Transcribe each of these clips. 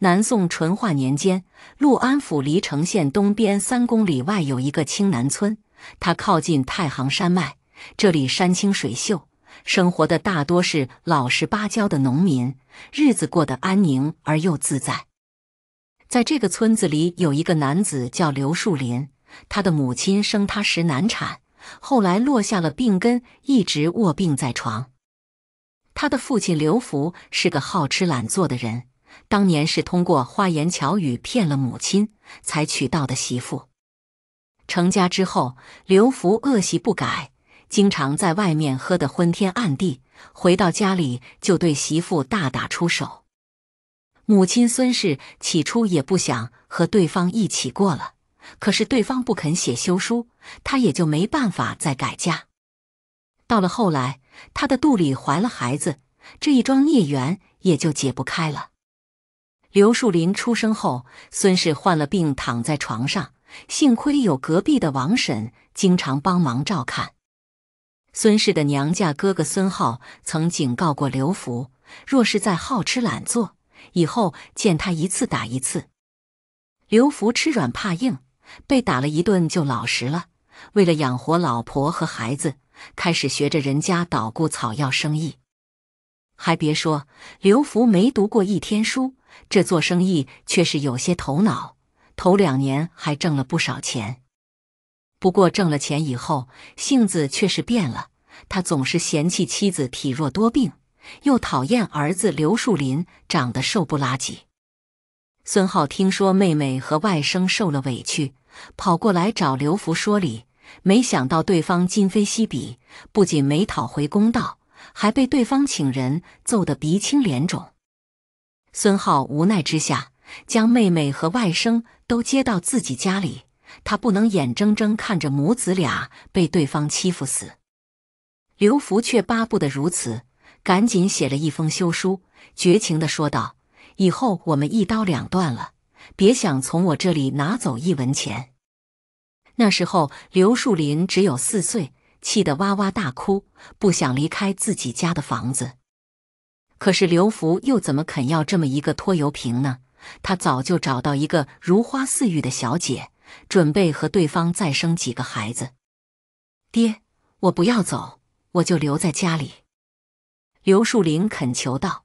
南宋淳化年间，潞安府黎城县东边三公里外有一个青南村，它靠近太行山脉，这里山清水秀，生活的大多是老实巴交的农民，日子过得安宁而又自在。在这个村子里，有一个男子叫刘树林，他的母亲生他时难产，后来落下了病根，一直卧病在床。他的父亲刘福是个好吃懒做的人。当年是通过花言巧语骗了母亲，才娶到的媳妇。成家之后，刘福恶习不改，经常在外面喝得昏天暗地，回到家里就对媳妇大打出手。母亲孙氏起初也不想和对方一起过了，可是对方不肯写休书，他也就没办法再改嫁。到了后来，他的肚里怀了孩子，这一桩孽缘也就解不开了。刘树林出生后，孙氏患了病，躺在床上。幸亏有隔壁的王婶经常帮忙照看。孙氏的娘家哥哥孙浩曾警告过刘福，若是再好吃懒做，以后见他一次打一次。刘福吃软怕硬，被打了一顿就老实了。为了养活老婆和孩子，开始学着人家捣鼓草药生意。还别说，刘福没读过一天书。这做生意却是有些头脑，头两年还挣了不少钱。不过挣了钱以后，性子却是变了。他总是嫌弃妻子体弱多病，又讨厌儿子刘树林长得瘦不拉几。孙浩听说妹妹和外甥受了委屈，跑过来找刘福说理，没想到对方今非昔比，不仅没讨回公道，还被对方请人揍得鼻青脸肿。孙浩无奈之下，将妹妹和外甥都接到自己家里，他不能眼睁睁看着母子俩被对方欺负死。刘福却巴不得如此，赶紧写了一封休书，绝情的说道：“以后我们一刀两断了，别想从我这里拿走一文钱。”那时候，刘树林只有四岁，气得哇哇大哭，不想离开自己家的房子。可是刘福又怎么肯要这么一个拖油瓶呢？他早就找到一个如花似玉的小姐，准备和对方再生几个孩子。爹，我不要走，我就留在家里。”刘树林恳求道。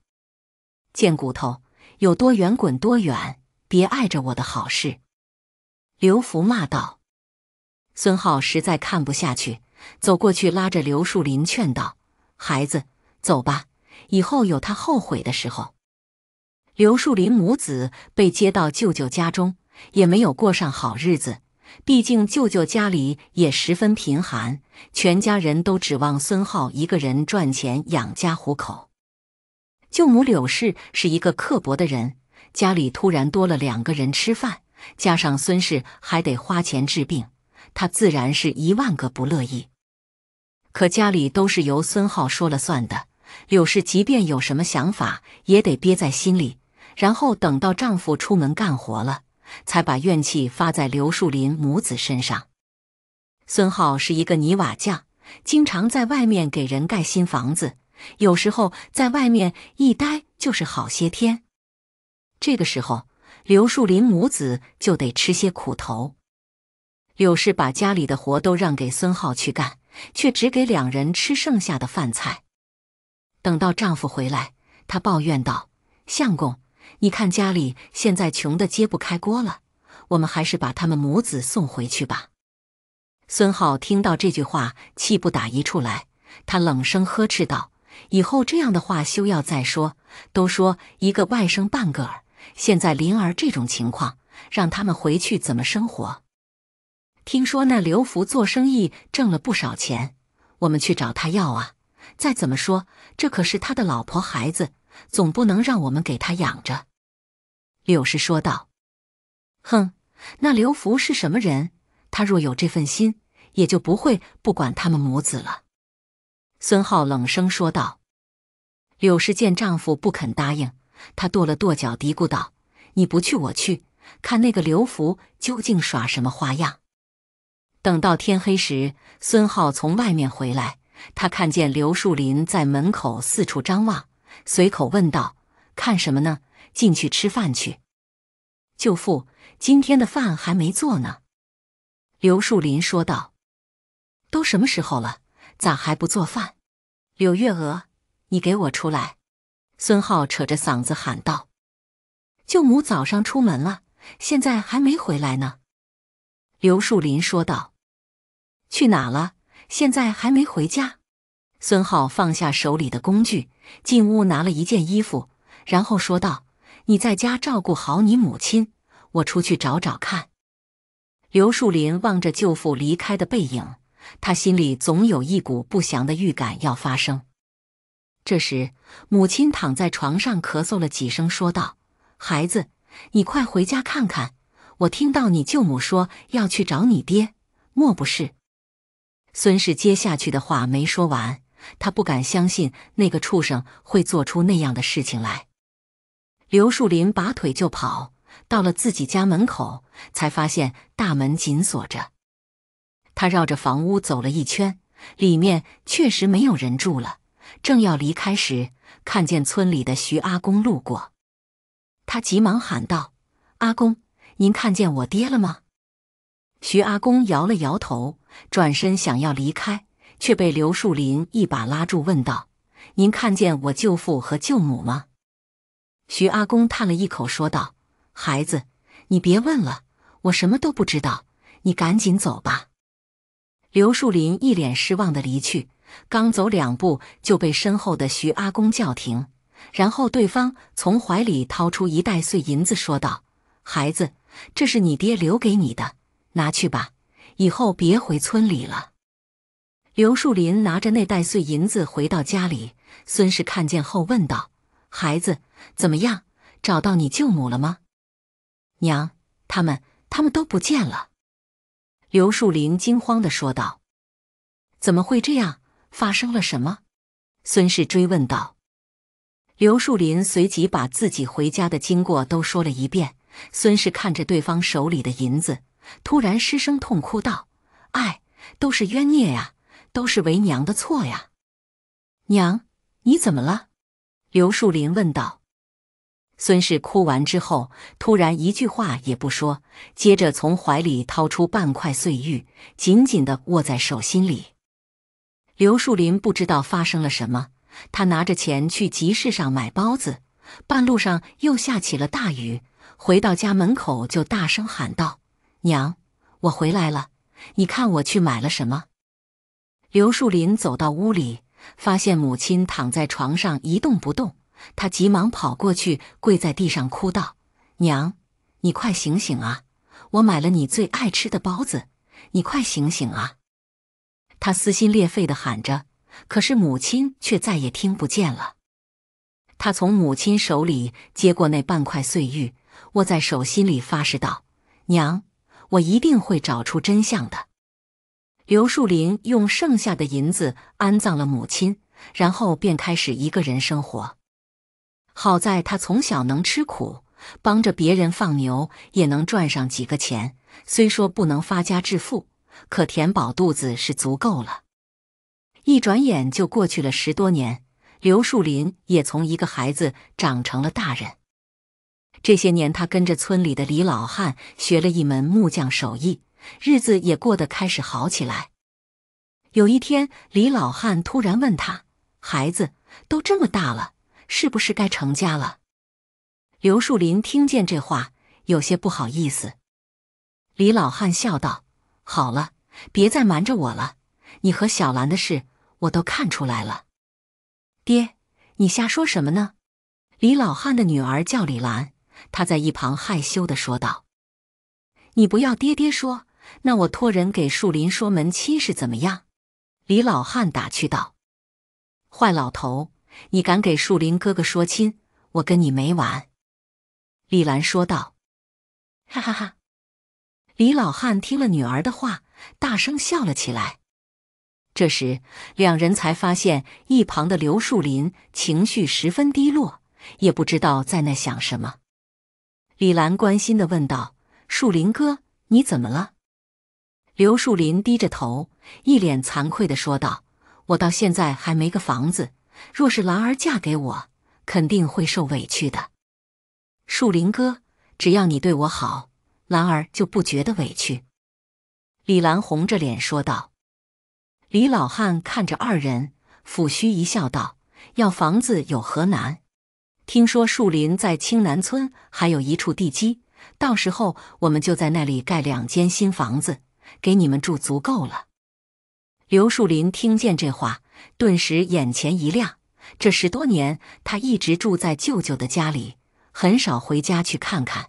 “贱骨头，有多远滚多远，别碍着我的好事。”刘福骂道。孙浩实在看不下去，走过去拉着刘树林劝道：“孩子，走吧。”以后有他后悔的时候。刘树林母子被接到舅舅家中，也没有过上好日子。毕竟舅舅家里也十分贫寒，全家人都指望孙浩一个人赚钱养家糊口。舅母柳氏是一个刻薄的人，家里突然多了两个人吃饭，加上孙氏还得花钱治病，他自然是一万个不乐意。可家里都是由孙浩说了算的。柳氏即便有什么想法，也得憋在心里，然后等到丈夫出门干活了，才把怨气发在刘树林母子身上。孙浩是一个泥瓦匠，经常在外面给人盖新房子，有时候在外面一待就是好些天。这个时候，刘树林母子就得吃些苦头。柳氏把家里的活都让给孙浩去干，却只给两人吃剩下的饭菜。等到丈夫回来，她抱怨道：“相公，你看家里现在穷的揭不开锅了，我们还是把他们母子送回去吧。”孙浩听到这句话，气不打一处来，他冷声呵斥道：“以后这样的话休要再说！都说一个外甥半个儿，现在灵儿这种情况，让他们回去怎么生活？听说那刘福做生意挣了不少钱，我们去找他要啊。”再怎么说，这可是他的老婆孩子，总不能让我们给他养着。”柳氏说道。“哼，那刘福是什么人？他若有这份心，也就不会不管他们母子了。”孙浩冷声说道。柳氏见丈夫不肯答应，她跺了跺脚，嘀咕道：“你不去，我去，看那个刘福究竟耍什么花样。”等到天黑时，孙浩从外面回来。他看见刘树林在门口四处张望，随口问道：“看什么呢？进去吃饭去。”舅父，今天的饭还没做呢。”刘树林说道。“都什么时候了，咋还不做饭？”柳月娥，你给我出来！”孙浩扯着嗓子喊道。“舅母早上出门了，现在还没回来呢。”刘树林说道。“去哪了？”现在还没回家，孙浩放下手里的工具，进屋拿了一件衣服，然后说道：“你在家照顾好你母亲，我出去找找看。”刘树林望着舅父离开的背影，他心里总有一股不祥的预感要发生。这时，母亲躺在床上咳嗽了几声，说道：“孩子，你快回家看看，我听到你舅母说要去找你爹，莫不是？”孙氏接下去的话没说完，他不敢相信那个畜生会做出那样的事情来。刘树林拔腿就跑，到了自己家门口，才发现大门紧锁着。他绕着房屋走了一圈，里面确实没有人住了。正要离开时，看见村里的徐阿公路过，他急忙喊道：“阿公，您看见我爹了吗？”徐阿公摇了摇头，转身想要离开，却被刘树林一把拉住，问道：“您看见我舅父和舅母吗？”徐阿公叹了一口，说道：“孩子，你别问了，我什么都不知道。你赶紧走吧。”刘树林一脸失望的离去，刚走两步就被身后的徐阿公叫停，然后对方从怀里掏出一袋碎银子，说道：“孩子，这是你爹留给你的。”拿去吧，以后别回村里了。刘树林拿着那袋碎银子回到家里，孙氏看见后问道：“孩子，怎么样？找到你舅母了吗？”“娘，他们，他们都不见了。”刘树林惊慌地说道。“怎么会这样？发生了什么？”孙氏追问道。刘树林随即把自己回家的经过都说了一遍。孙氏看着对方手里的银子。突然失声痛哭道：“哎，都是冤孽呀，都是为娘的错呀！”娘，你怎么了？”刘树林问道。孙氏哭完之后，突然一句话也不说，接着从怀里掏出半块碎玉，紧紧的握在手心里。刘树林不知道发生了什么，他拿着钱去集市上买包子，半路上又下起了大雨，回到家门口就大声喊道。娘，我回来了，你看我去买了什么。刘树林走到屋里，发现母亲躺在床上一动不动，他急忙跑过去，跪在地上哭道：“娘，你快醒醒啊！我买了你最爱吃的包子，你快醒醒啊！”他撕心裂肺的喊着，可是母亲却再也听不见了。他从母亲手里接过那半块碎玉，握在手心里发誓道：“娘。”我一定会找出真相的。刘树林用剩下的银子安葬了母亲，然后便开始一个人生活。好在他从小能吃苦，帮着别人放牛也能赚上几个钱。虽说不能发家致富，可填饱肚子是足够了。一转眼就过去了十多年，刘树林也从一个孩子长成了大人。这些年，他跟着村里的李老汉学了一门木匠手艺，日子也过得开始好起来。有一天，李老汉突然问他：“孩子，都这么大了，是不是该成家了？”刘树林听见这话，有些不好意思。李老汉笑道：“好了，别再瞒着我了，你和小兰的事，我都看出来了。”“爹，你瞎说什么呢？”李老汉的女儿叫李兰。他在一旁害羞的说道：“你不要爹爹说，那我托人给树林说门亲事怎么样？”李老汉打趣道：“坏老头，你敢给树林哥哥说亲，我跟你没完！”李兰说道：“哈哈哈！”李老汉听了女儿的话，大声笑了起来。这时，两人才发现一旁的刘树林情绪十分低落，也不知道在那想什么。李兰关心的问道：“树林哥，你怎么了？”刘树林低着头，一脸惭愧的说道：“我到现在还没个房子，若是兰儿嫁给我，肯定会受委屈的。”树林哥，只要你对我好，兰儿就不觉得委屈。”李兰红着脸说道。李老汉看着二人，抚须一笑道：“要房子有何难？”听说树林在青南村还有一处地基，到时候我们就在那里盖两间新房子，给你们住足够了。刘树林听见这话，顿时眼前一亮。这十多年，他一直住在舅舅的家里，很少回家去看看。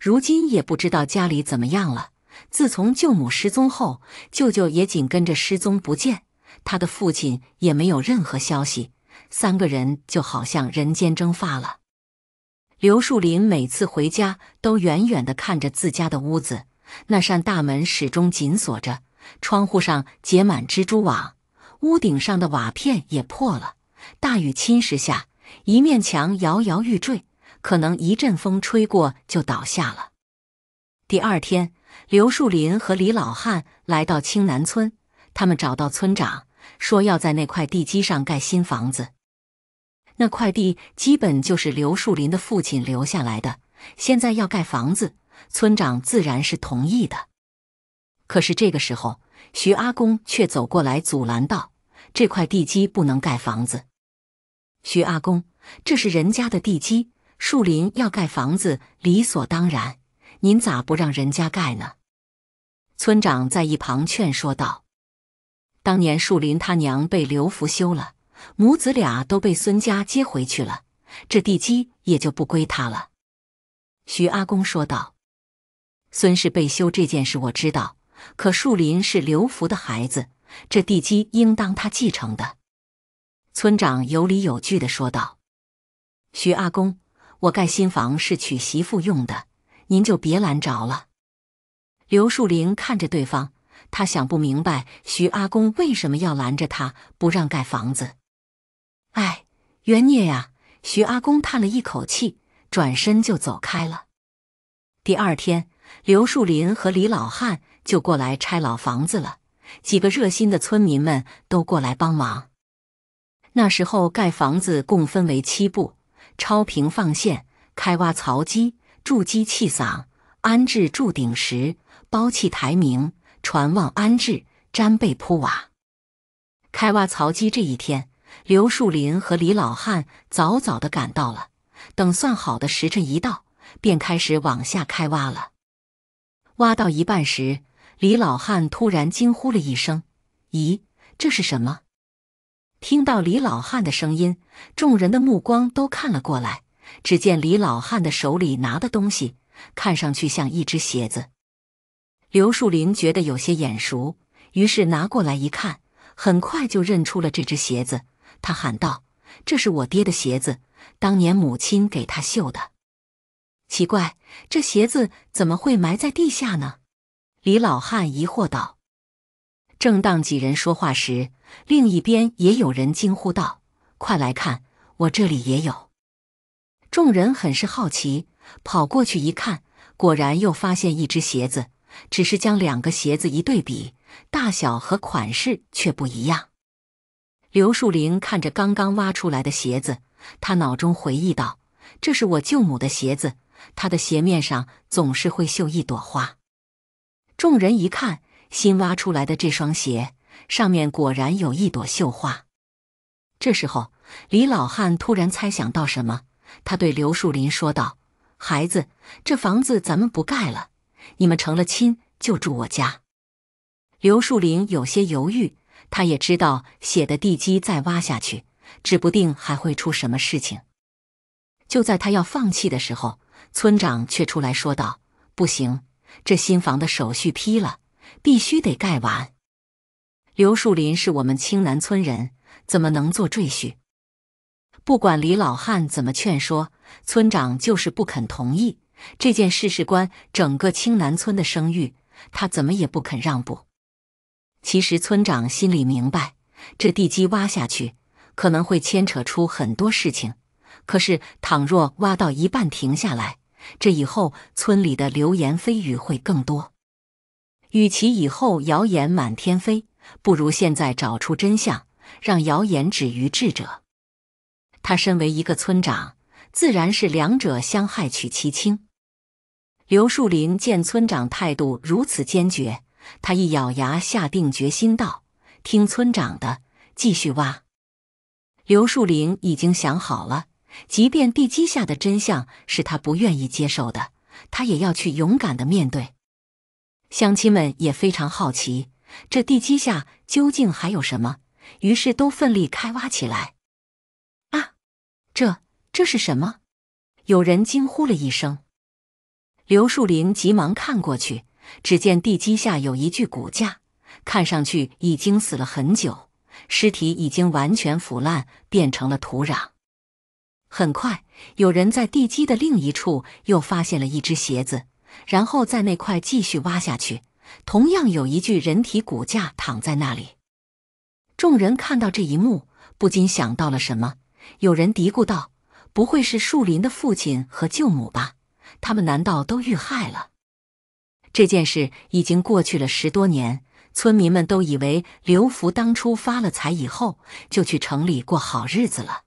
如今也不知道家里怎么样了。自从舅母失踪后，舅舅也紧跟着失踪不见，他的父亲也没有任何消息。三个人就好像人间蒸发了。刘树林每次回家，都远远的看着自家的屋子，那扇大门始终紧锁着，窗户上结满蜘蛛网，屋顶上的瓦片也破了。大雨侵蚀下，一面墙摇摇欲坠，可能一阵风吹过就倒下了。第二天，刘树林和李老汉来到青南村，他们找到村长，说要在那块地基上盖新房子。那块地基本就是刘树林的父亲留下来的，现在要盖房子，村长自然是同意的。可是这个时候，徐阿公却走过来阻拦道：“这块地基不能盖房子。”徐阿公，这是人家的地基，树林要盖房子理所当然，您咋不让人家盖呢？”村长在一旁劝说道：“当年树林他娘被刘福修了。”母子俩都被孙家接回去了，这地基也就不归他了。徐阿公说道：“孙氏被修这件事我知道，可树林是刘福的孩子，这地基应当他继承的。”村长有理有据地说道：“徐阿公，我盖新房是娶媳妇用的，您就别拦着了。”刘树林看着对方，他想不明白徐阿公为什么要拦着他不让盖房子。哎，冤孽呀！徐阿公叹了一口气，转身就走开了。第二天，刘树林和李老汉就过来拆老房子了。几个热心的村民们都过来帮忙。那时候盖房子共分为七步：超平放线、开挖槽基、筑基砌嗓、安置筑顶石、包砌台明、船望安置、粘背铺瓦。开挖槽基这一天。刘树林和李老汉早早地赶到了，等算好的时辰一到，便开始往下开挖了。挖到一半时，李老汉突然惊呼了一声：“咦，这是什么？”听到李老汉的声音，众人的目光都看了过来。只见李老汉的手里拿的东西，看上去像一只鞋子。刘树林觉得有些眼熟，于是拿过来一看，很快就认出了这只鞋子。他喊道：“这是我爹的鞋子，当年母亲给他绣的。”奇怪，这鞋子怎么会埋在地下呢？李老汉疑惑道。正当几人说话时，另一边也有人惊呼道：“快来看，我这里也有！”众人很是好奇，跑过去一看，果然又发现一只鞋子。只是将两个鞋子一对比，大小和款式却不一样。刘树林看着刚刚挖出来的鞋子，他脑中回忆道：“这是我舅母的鞋子，她的鞋面上总是会绣一朵花。”众人一看，新挖出来的这双鞋上面果然有一朵绣花。这时候，李老汉突然猜想到什么，他对刘树林说道：“孩子，这房子咱们不盖了，你们成了亲就住我家。”刘树林有些犹豫。他也知道，血的地基再挖下去，指不定还会出什么事情。就在他要放弃的时候，村长却出来说道：“不行，这新房的手续批了，必须得盖完。刘树林是我们青南村人，怎么能做赘婿？”不管李老汉怎么劝说，村长就是不肯同意。这件事事关整个青南村的声誉，他怎么也不肯让步。其实村长心里明白，这地基挖下去可能会牵扯出很多事情。可是倘若挖到一半停下来，这以后村里的流言蜚语会更多。与其以后谣言满天飞，不如现在找出真相，让谣言止于智者。他身为一个村长，自然是两者相害取其轻。刘树林见村长态度如此坚决。他一咬牙，下定决心道：“听村长的，继续挖。”刘树林已经想好了，即便地基下的真相是他不愿意接受的，他也要去勇敢的面对。乡亲们也非常好奇，这地基下究竟还有什么，于是都奋力开挖起来。啊！这这是什么？有人惊呼了一声。刘树林急忙看过去。只见地基下有一具骨架，看上去已经死了很久，尸体已经完全腐烂，变成了土壤。很快，有人在地基的另一处又发现了一只鞋子，然后在那块继续挖下去，同样有一具人体骨架躺在那里。众人看到这一幕，不禁想到了什么，有人嘀咕道：“不会是树林的父亲和舅母吧？他们难道都遇害了？”这件事已经过去了十多年，村民们都以为刘福当初发了财以后就去城里过好日子了。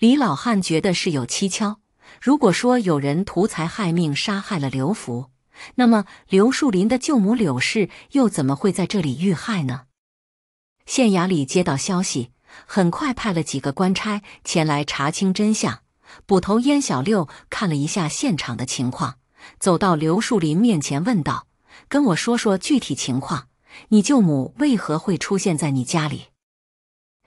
李老汉觉得事有蹊跷。如果说有人图财害命杀害了刘福，那么刘树林的舅母柳氏又怎么会在这里遇害呢？县衙里接到消息，很快派了几个官差前来查清真相。捕头燕小六看了一下现场的情况。走到刘树林面前，问道：“跟我说说具体情况，你舅母为何会出现在你家里？”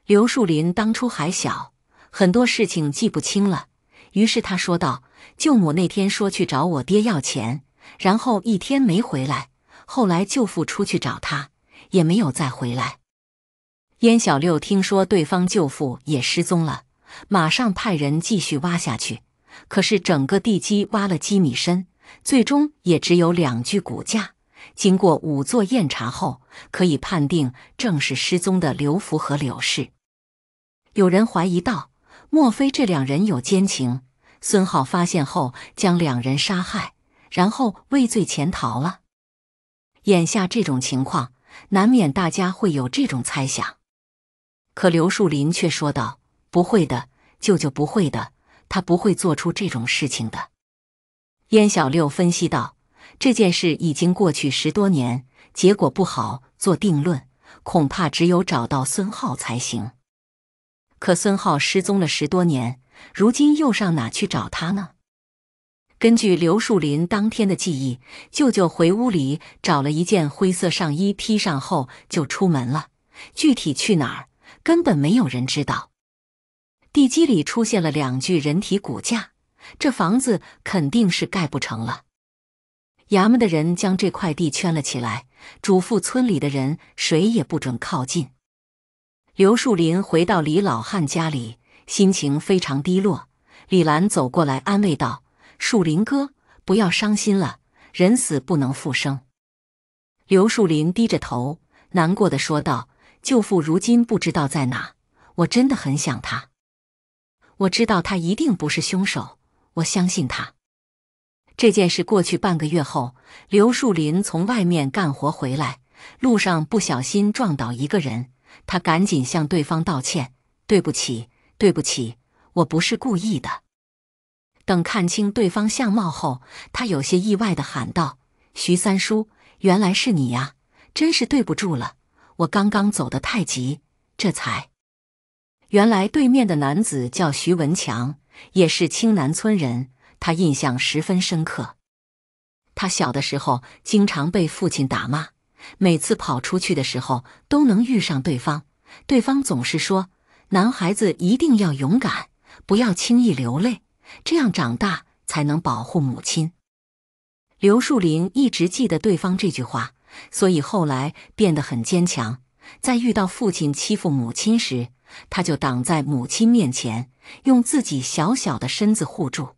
刘树林当初还小，很多事情记不清了，于是他说道：“舅母那天说去找我爹要钱，然后一天没回来，后来舅父出去找他，也没有再回来。”燕小六听说对方舅父也失踪了，马上派人继续挖下去。可是整个地基挖了几米深。最终也只有两具骨架，经过仵作验查后，可以判定正是失踪的刘福和柳氏。有人怀疑道：“莫非这两人有奸情？孙浩发现后将两人杀害，然后畏罪潜逃了？”眼下这种情况，难免大家会有这种猜想。可刘树林却说道：“不会的，舅舅不会的，他不会做出这种事情的。”燕小六分析道：“这件事已经过去十多年，结果不好做定论，恐怕只有找到孙浩才行。可孙浩失踪了十多年，如今又上哪去找他呢？”根据刘树林当天的记忆，舅舅回屋里找了一件灰色上衣，披上后就出门了。具体去哪儿，根本没有人知道。地基里出现了两具人体骨架。这房子肯定是盖不成了。衙门的人将这块地圈了起来，嘱咐村里的人谁也不准靠近。刘树林回到李老汉家里，心情非常低落。李兰走过来安慰道：“树林哥，不要伤心了，人死不能复生。”刘树林低着头，难过的说道：“舅父如今不知道在哪，我真的很想他。我知道他一定不是凶手。”我相信他。这件事过去半个月后，刘树林从外面干活回来，路上不小心撞倒一个人，他赶紧向对方道歉：“对不起，对不起，我不是故意的。”等看清对方相貌后，他有些意外的喊道：“徐三叔，原来是你呀！真是对不住了，我刚刚走得太急，这才……原来对面的男子叫徐文强。”也是青南村人，他印象十分深刻。他小的时候经常被父亲打骂，每次跑出去的时候都能遇上对方。对方总是说：“男孩子一定要勇敢，不要轻易流泪，这样长大才能保护母亲。”刘树林一直记得对方这句话，所以后来变得很坚强。在遇到父亲欺负母亲时，他就挡在母亲面前，用自己小小的身子护住。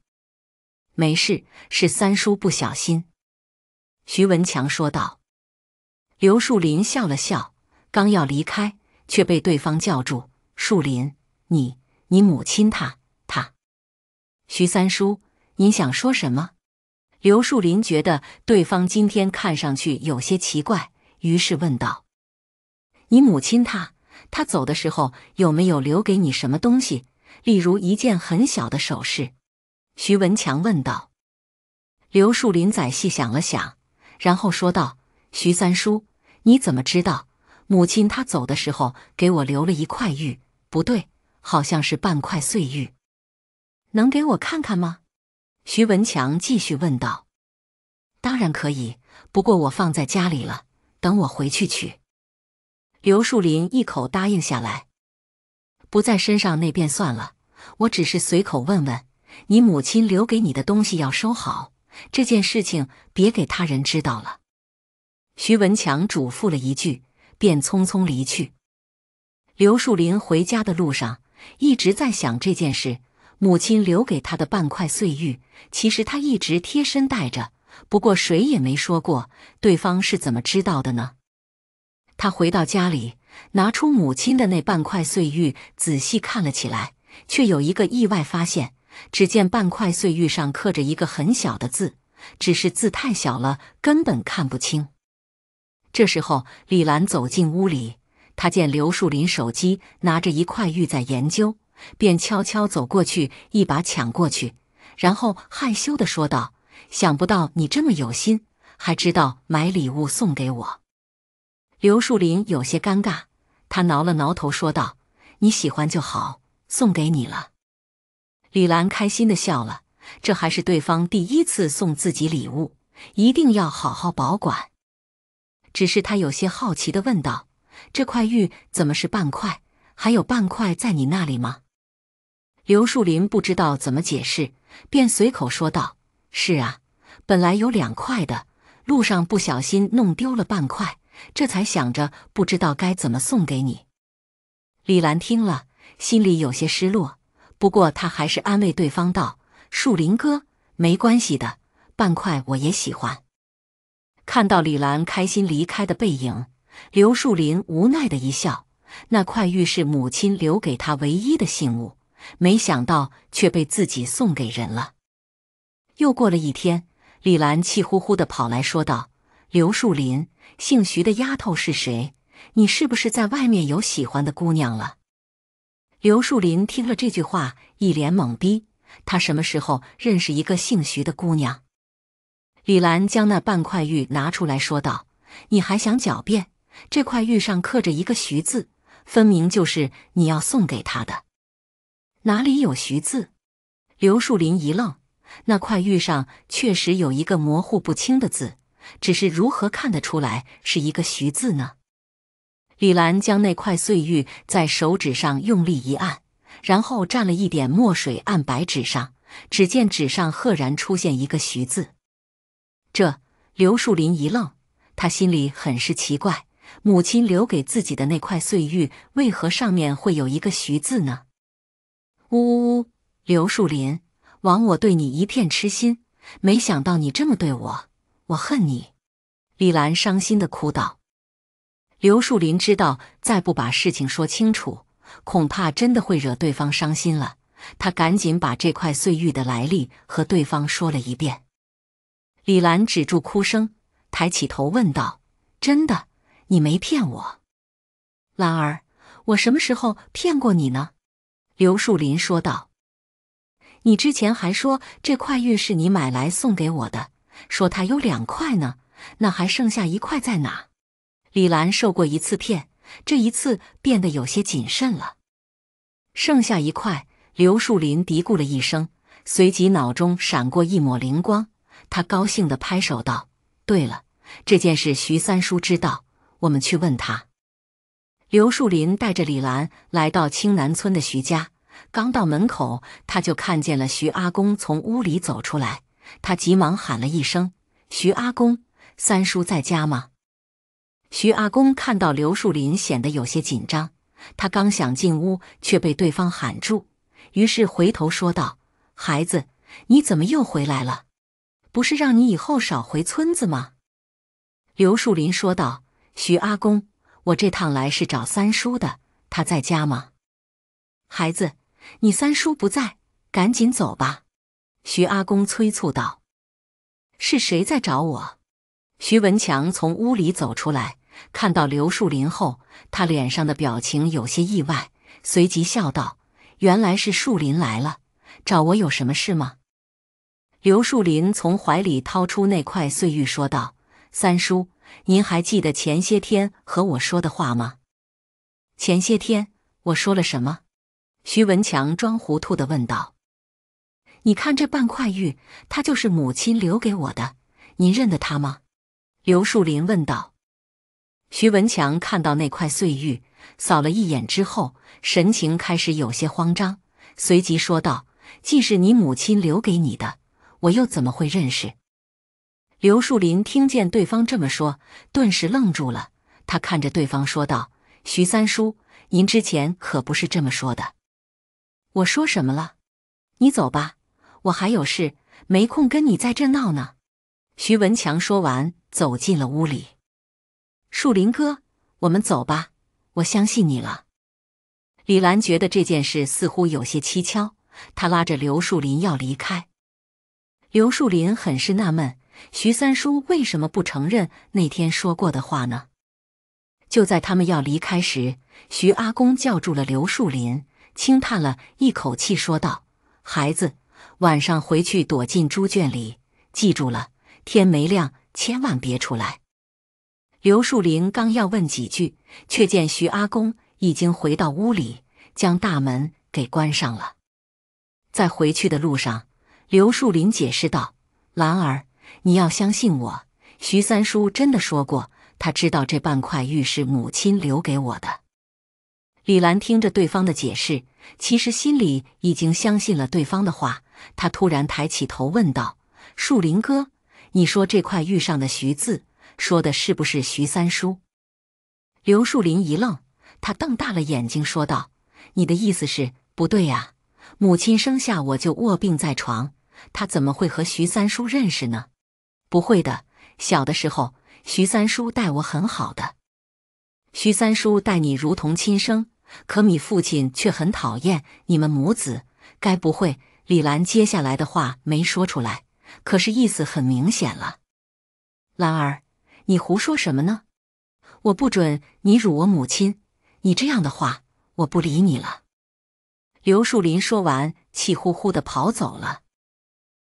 没事，是三叔不小心。”徐文强说道。刘树林笑了笑，刚要离开，却被对方叫住：“树林，你……你母亲她……她……徐三叔，你想说什么？”刘树林觉得对方今天看上去有些奇怪，于是问道：“你母亲她？”他走的时候有没有留给你什么东西？例如一件很小的首饰？徐文强问道。刘树林仔细想了想，然后说道：“徐三叔，你怎么知道？母亲她走的时候给我留了一块玉，不对，好像是半块碎玉，能给我看看吗？”徐文强继续问道：“当然可以，不过我放在家里了，等我回去取。”刘树林一口答应下来，不在身上那便算了。我只是随口问问，你母亲留给你的东西要收好，这件事情别给他人知道了。徐文强嘱咐了一句，便匆匆离去。刘树林回家的路上一直在想这件事：母亲留给他的半块碎玉，其实他一直贴身带着，不过谁也没说过。对方是怎么知道的呢？他回到家里，拿出母亲的那半块碎玉，仔细看了起来，却有一个意外发现。只见半块碎玉上刻着一个很小的字，只是字太小了，根本看不清。这时候，李兰走进屋里，她见刘树林手机拿着一块玉在研究，便悄悄走过去，一把抢过去，然后害羞地说道：“想不到你这么有心，还知道买礼物送给我。”刘树林有些尴尬，他挠了挠头，说道：“你喜欢就好，送给你了。”李兰开心的笑了，这还是对方第一次送自己礼物，一定要好好保管。只是他有些好奇的问道：“这块玉怎么是半块？还有半块在你那里吗？”刘树林不知道怎么解释，便随口说道：“是啊，本来有两块的，路上不小心弄丢了半块。”这才想着不知道该怎么送给你。李兰听了，心里有些失落，不过她还是安慰对方道：“树林哥，没关系的，半块我也喜欢。”看到李兰开心离开的背影，刘树林无奈的一笑。那块玉是母亲留给他唯一的信物，没想到却被自己送给人了。又过了一天，李兰气呼呼的跑来说道：“刘树林。”姓徐的丫头是谁？你是不是在外面有喜欢的姑娘了？刘树林听了这句话，一脸懵逼。他什么时候认识一个姓徐的姑娘？李兰将那半块玉拿出来说道：“你还想狡辩？这块玉上刻着一个‘徐’字，分明就是你要送给他的。哪里有‘徐’字？”刘树林一愣，那块玉上确实有一个模糊不清的字。只是如何看得出来是一个“徐”字呢？李兰将那块碎玉在手指上用力一按，然后蘸了一点墨水按白纸上，只见纸上赫然出现一个“徐”字。这刘树林一愣，他心里很是奇怪：母亲留给自己的那块碎玉，为何上面会有一个“徐”字呢？呜呜呜！刘树林，枉我对你一片痴心，没想到你这么对我。我恨你，李兰伤心的哭道。刘树林知道，再不把事情说清楚，恐怕真的会惹对方伤心了。他赶紧把这块碎玉的来历和对方说了一遍。李兰止住哭声，抬起头问道：“真的，你没骗我？”“兰儿，我什么时候骗过你呢？”刘树林说道。“你之前还说这块玉是你买来送给我的。”说他有两块呢，那还剩下一块在哪？李兰受过一次骗，这一次变得有些谨慎了。剩下一块，刘树林嘀咕了一声，随即脑中闪过一抹灵光，他高兴地拍手道：“对了，这件事徐三叔知道，我们去问他。”刘树林带着李兰来到青南村的徐家，刚到门口，他就看见了徐阿公从屋里走出来。他急忙喊了一声：“徐阿公，三叔在家吗？”徐阿公看到刘树林，显得有些紧张。他刚想进屋，却被对方喊住，于是回头说道：“孩子，你怎么又回来了？不是让你以后少回村子吗？”刘树林说道：“徐阿公，我这趟来是找三叔的，他在家吗？”“孩子，你三叔不在，赶紧走吧。”徐阿公催促道：“是谁在找我？”徐文强从屋里走出来，看到刘树林后，他脸上的表情有些意外，随即笑道：“原来是树林来了，找我有什么事吗？”刘树林从怀里掏出那块碎玉，说道：“三叔，您还记得前些天和我说的话吗？”“前些天我说了什么？”徐文强装糊涂的问道。你看这半块玉，它就是母亲留给我的。您认得它吗？刘树林问道。徐文强看到那块碎玉，扫了一眼之后，神情开始有些慌张，随即说道：“既是你母亲留给你的，我又怎么会认识？”刘树林听见对方这么说，顿时愣住了。他看着对方说道：“徐三叔，您之前可不是这么说的。我说什么了？你走吧。”我还有事，没空跟你在这闹呢。徐文强说完，走进了屋里。树林哥，我们走吧，我相信你了。李兰觉得这件事似乎有些蹊跷，他拉着刘树林要离开。刘树林很是纳闷，徐三叔为什么不承认那天说过的话呢？就在他们要离开时，徐阿公叫住了刘树林，轻叹了一口气，说道：“孩子。”晚上回去躲进猪圈里，记住了，天没亮千万别出来。刘树林刚要问几句，却见徐阿公已经回到屋里，将大门给关上了。在回去的路上，刘树林解释道：“兰儿，你要相信我，徐三叔真的说过，他知道这半块玉是母亲留给我的。”李兰听着对方的解释，其实心里已经相信了对方的话。他突然抬起头问道：“树林哥，你说这块玉上的‘徐’字，说的是不是徐三叔？”刘树林一愣，他瞪大了眼睛说道：“你的意思是不对呀？母亲生下我就卧病在床，他怎么会和徐三叔认识呢？不会的。小的时候，徐三叔待我很好的，徐三叔待你如同亲生，可你父亲却很讨厌你们母子，该不会……”李兰接下来的话没说出来，可是意思很明显了。兰儿，你胡说什么呢？我不准你辱我母亲，你这样的话，我不理你了。刘树林说完，气呼呼的跑走了。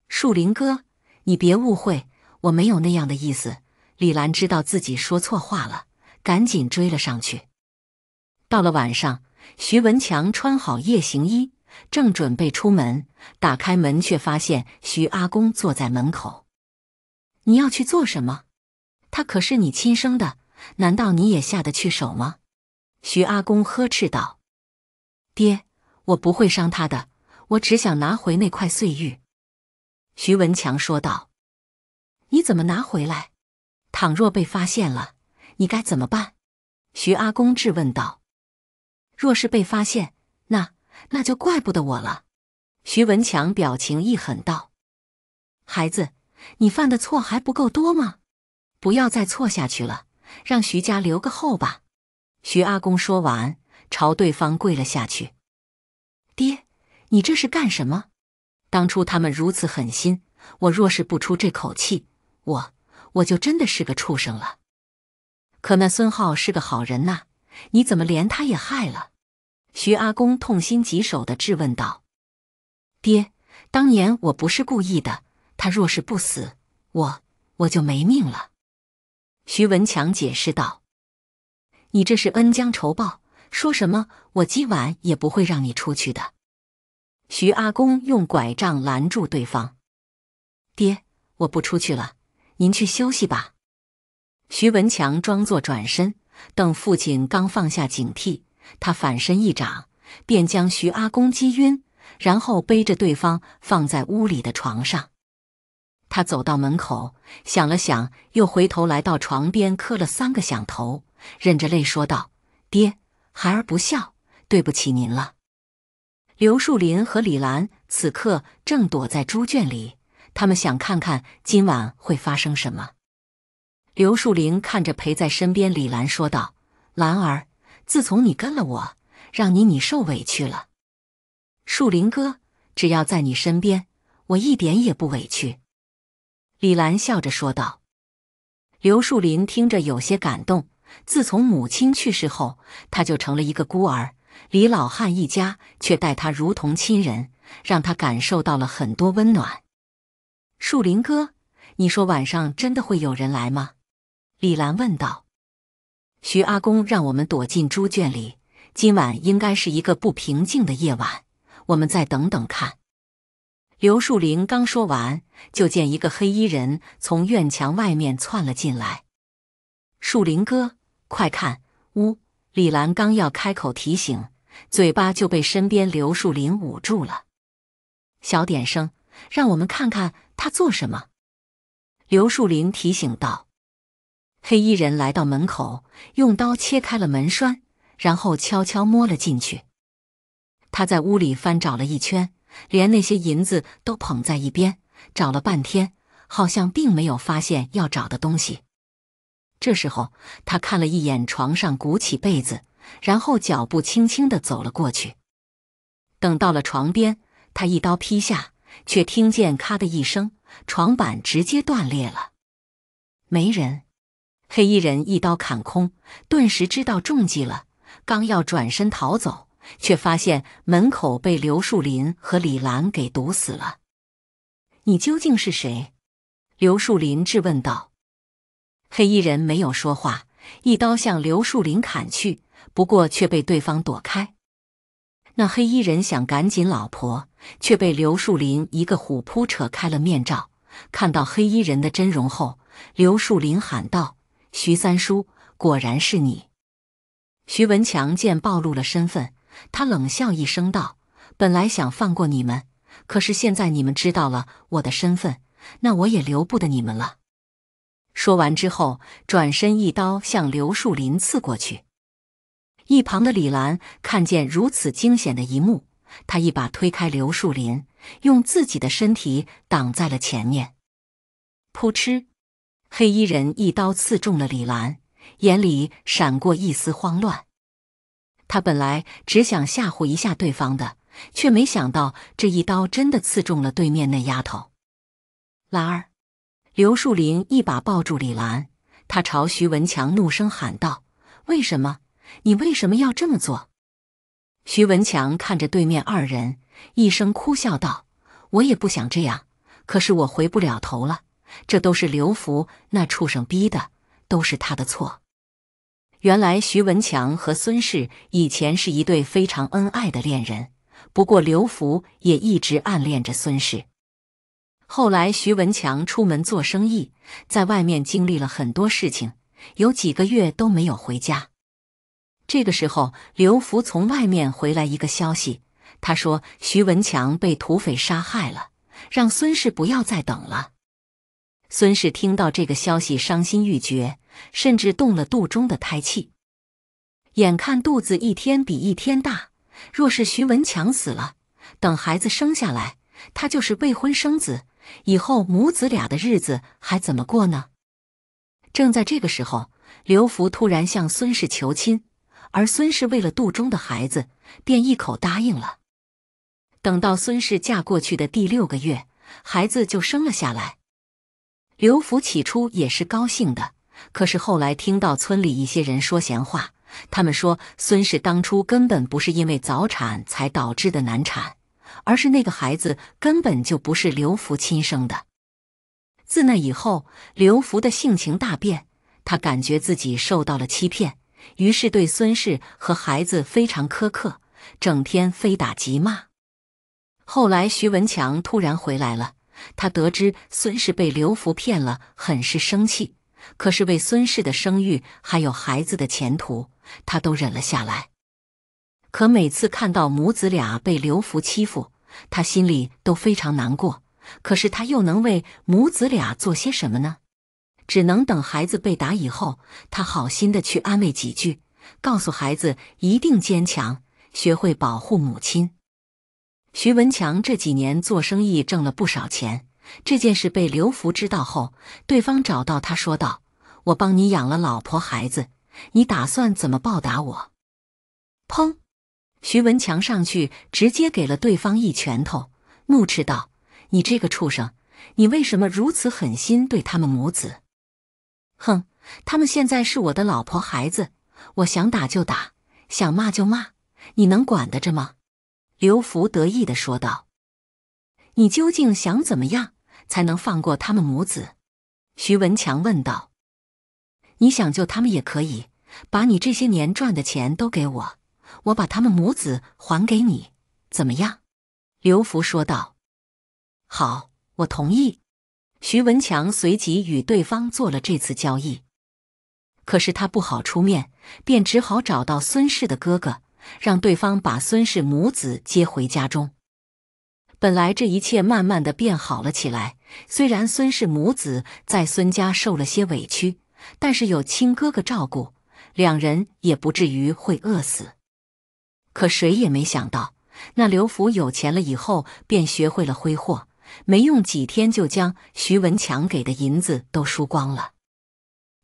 树林哥，你别误会，我没有那样的意思。李兰知道自己说错话了，赶紧追了上去。到了晚上，徐文强穿好夜行衣。正准备出门，打开门却发现徐阿公坐在门口。“你要去做什么？”他可是你亲生的，难道你也下得去手吗？”徐阿公呵斥道。“爹，我不会伤他的，我只想拿回那块碎玉。”徐文强说道。“你怎么拿回来？倘若被发现了，你该怎么办？”徐阿公质问道。“若是被发现……”那就怪不得我了，徐文强表情一狠道：“孩子，你犯的错还不够多吗？不要再错下去了，让徐家留个后吧。”徐阿公说完，朝对方跪了下去。“爹，你这是干什么？当初他们如此狠心，我若是不出这口气，我我就真的是个畜生了。可那孙浩是个好人呐，你怎么连他也害了？”徐阿公痛心疾首的质问道：“爹，当年我不是故意的。他若是不死，我我就没命了。”徐文强解释道：“你这是恩将仇报，说什么我今晚也不会让你出去的。”徐阿公用拐杖拦住对方：“爹，我不出去了，您去休息吧。”徐文强装作转身，等父亲刚放下警惕。他反身一掌，便将徐阿公击晕，然后背着对方放在屋里的床上。他走到门口，想了想，又回头来到床边，磕了三个响头，忍着泪说道：“爹，孩儿不孝，对不起您了。”刘树林和李兰此刻正躲在猪圈里，他们想看看今晚会发生什么。刘树林看着陪在身边李兰，说道：“兰儿。”自从你跟了我，让你你受委屈了，树林哥，只要在你身边，我一点也不委屈。”李兰笑着说道。刘树林听着有些感动。自从母亲去世后，他就成了一个孤儿，李老汉一家却待他如同亲人，让他感受到了很多温暖。树林哥，你说晚上真的会有人来吗？”李兰问道。徐阿公让我们躲进猪圈里，今晚应该是一个不平静的夜晚。我们再等等看。刘树林刚说完，就见一个黑衣人从院墙外面窜了进来。树林哥，快看！呜！李兰刚要开口提醒，嘴巴就被身边刘树林捂住了。小点声，让我们看看他做什么。刘树林提醒道。黑衣人来到门口，用刀切开了门栓，然后悄悄摸了进去。他在屋里翻找了一圈，连那些银子都捧在一边，找了半天，好像并没有发现要找的东西。这时候，他看了一眼床上鼓起被子，然后脚步轻轻的走了过去。等到了床边，他一刀劈下，却听见“咔”的一声，床板直接断裂了，没人。黑衣人一刀砍空，顿时知道中计了。刚要转身逃走，却发现门口被刘树林和李兰给堵死了。你究竟是谁？刘树林质问道。黑衣人没有说话，一刀向刘树林砍去，不过却被对方躲开。那黑衣人想赶紧老婆，却被刘树林一个虎扑扯开了面罩。看到黑衣人的真容后，刘树林喊道。徐三叔，果然是你！徐文强见暴露了身份，他冷笑一声道：“本来想放过你们，可是现在你们知道了我的身份，那我也留不得你们了。”说完之后，转身一刀向刘树林刺过去。一旁的李兰看见如此惊险的一幕，他一把推开刘树林，用自己的身体挡在了前面。扑哧！黑衣人一刀刺中了李兰，眼里闪过一丝慌乱。他本来只想吓唬一下对方的，却没想到这一刀真的刺中了对面那丫头。兰儿，刘树林一把抱住李兰，他朝徐文强怒声喊道：“为什么？你为什么要这么做？”徐文强看着对面二人，一声哭笑道：“我也不想这样，可是我回不了头了。”这都是刘福那畜生逼的，都是他的错。原来徐文强和孙氏以前是一对非常恩爱的恋人，不过刘福也一直暗恋着孙氏。后来徐文强出门做生意，在外面经历了很多事情，有几个月都没有回家。这个时候，刘福从外面回来一个消息，他说徐文强被土匪杀害了，让孙氏不要再等了。孙氏听到这个消息，伤心欲绝，甚至动了肚中的胎气。眼看肚子一天比一天大，若是徐文强死了，等孩子生下来，他就是未婚生子，以后母子俩的日子还怎么过呢？正在这个时候，刘福突然向孙氏求亲，而孙氏为了肚中的孩子，便一口答应了。等到孙氏嫁过去的第六个月，孩子就生了下来。刘福起初也是高兴的，可是后来听到村里一些人说闲话，他们说孙氏当初根本不是因为早产才导致的难产，而是那个孩子根本就不是刘福亲生的。自那以后，刘福的性情大变，他感觉自己受到了欺骗，于是对孙氏和孩子非常苛刻，整天非打即骂。后来，徐文强突然回来了。他得知孙氏被刘福骗了，很是生气。可是为孙氏的声誉还有孩子的前途，他都忍了下来。可每次看到母子俩被刘福欺负，他心里都非常难过。可是他又能为母子俩做些什么呢？只能等孩子被打以后，他好心的去安慰几句，告诉孩子一定坚强，学会保护母亲。徐文强这几年做生意挣了不少钱。这件事被刘福知道后，对方找到他说道：“我帮你养了老婆孩子，你打算怎么报答我？”砰！徐文强上去直接给了对方一拳头，怒斥道：“你这个畜生！你为什么如此狠心对他们母子？”“哼，他们现在是我的老婆孩子，我想打就打，想骂就骂，你能管得着吗？”刘福得意的说道：“你究竟想怎么样才能放过他们母子？”徐文强问道：“你想救他们也可以，把你这些年赚的钱都给我，我把他们母子还给你，怎么样？”刘福说道：“好，我同意。”徐文强随即与对方做了这次交易，可是他不好出面，便只好找到孙氏的哥哥。让对方把孙氏母子接回家中。本来这一切慢慢的变好了起来，虽然孙氏母子在孙家受了些委屈，但是有亲哥哥照顾，两人也不至于会饿死。可谁也没想到，那刘福有钱了以后便学会了挥霍，没用几天就将徐文强给的银子都输光了。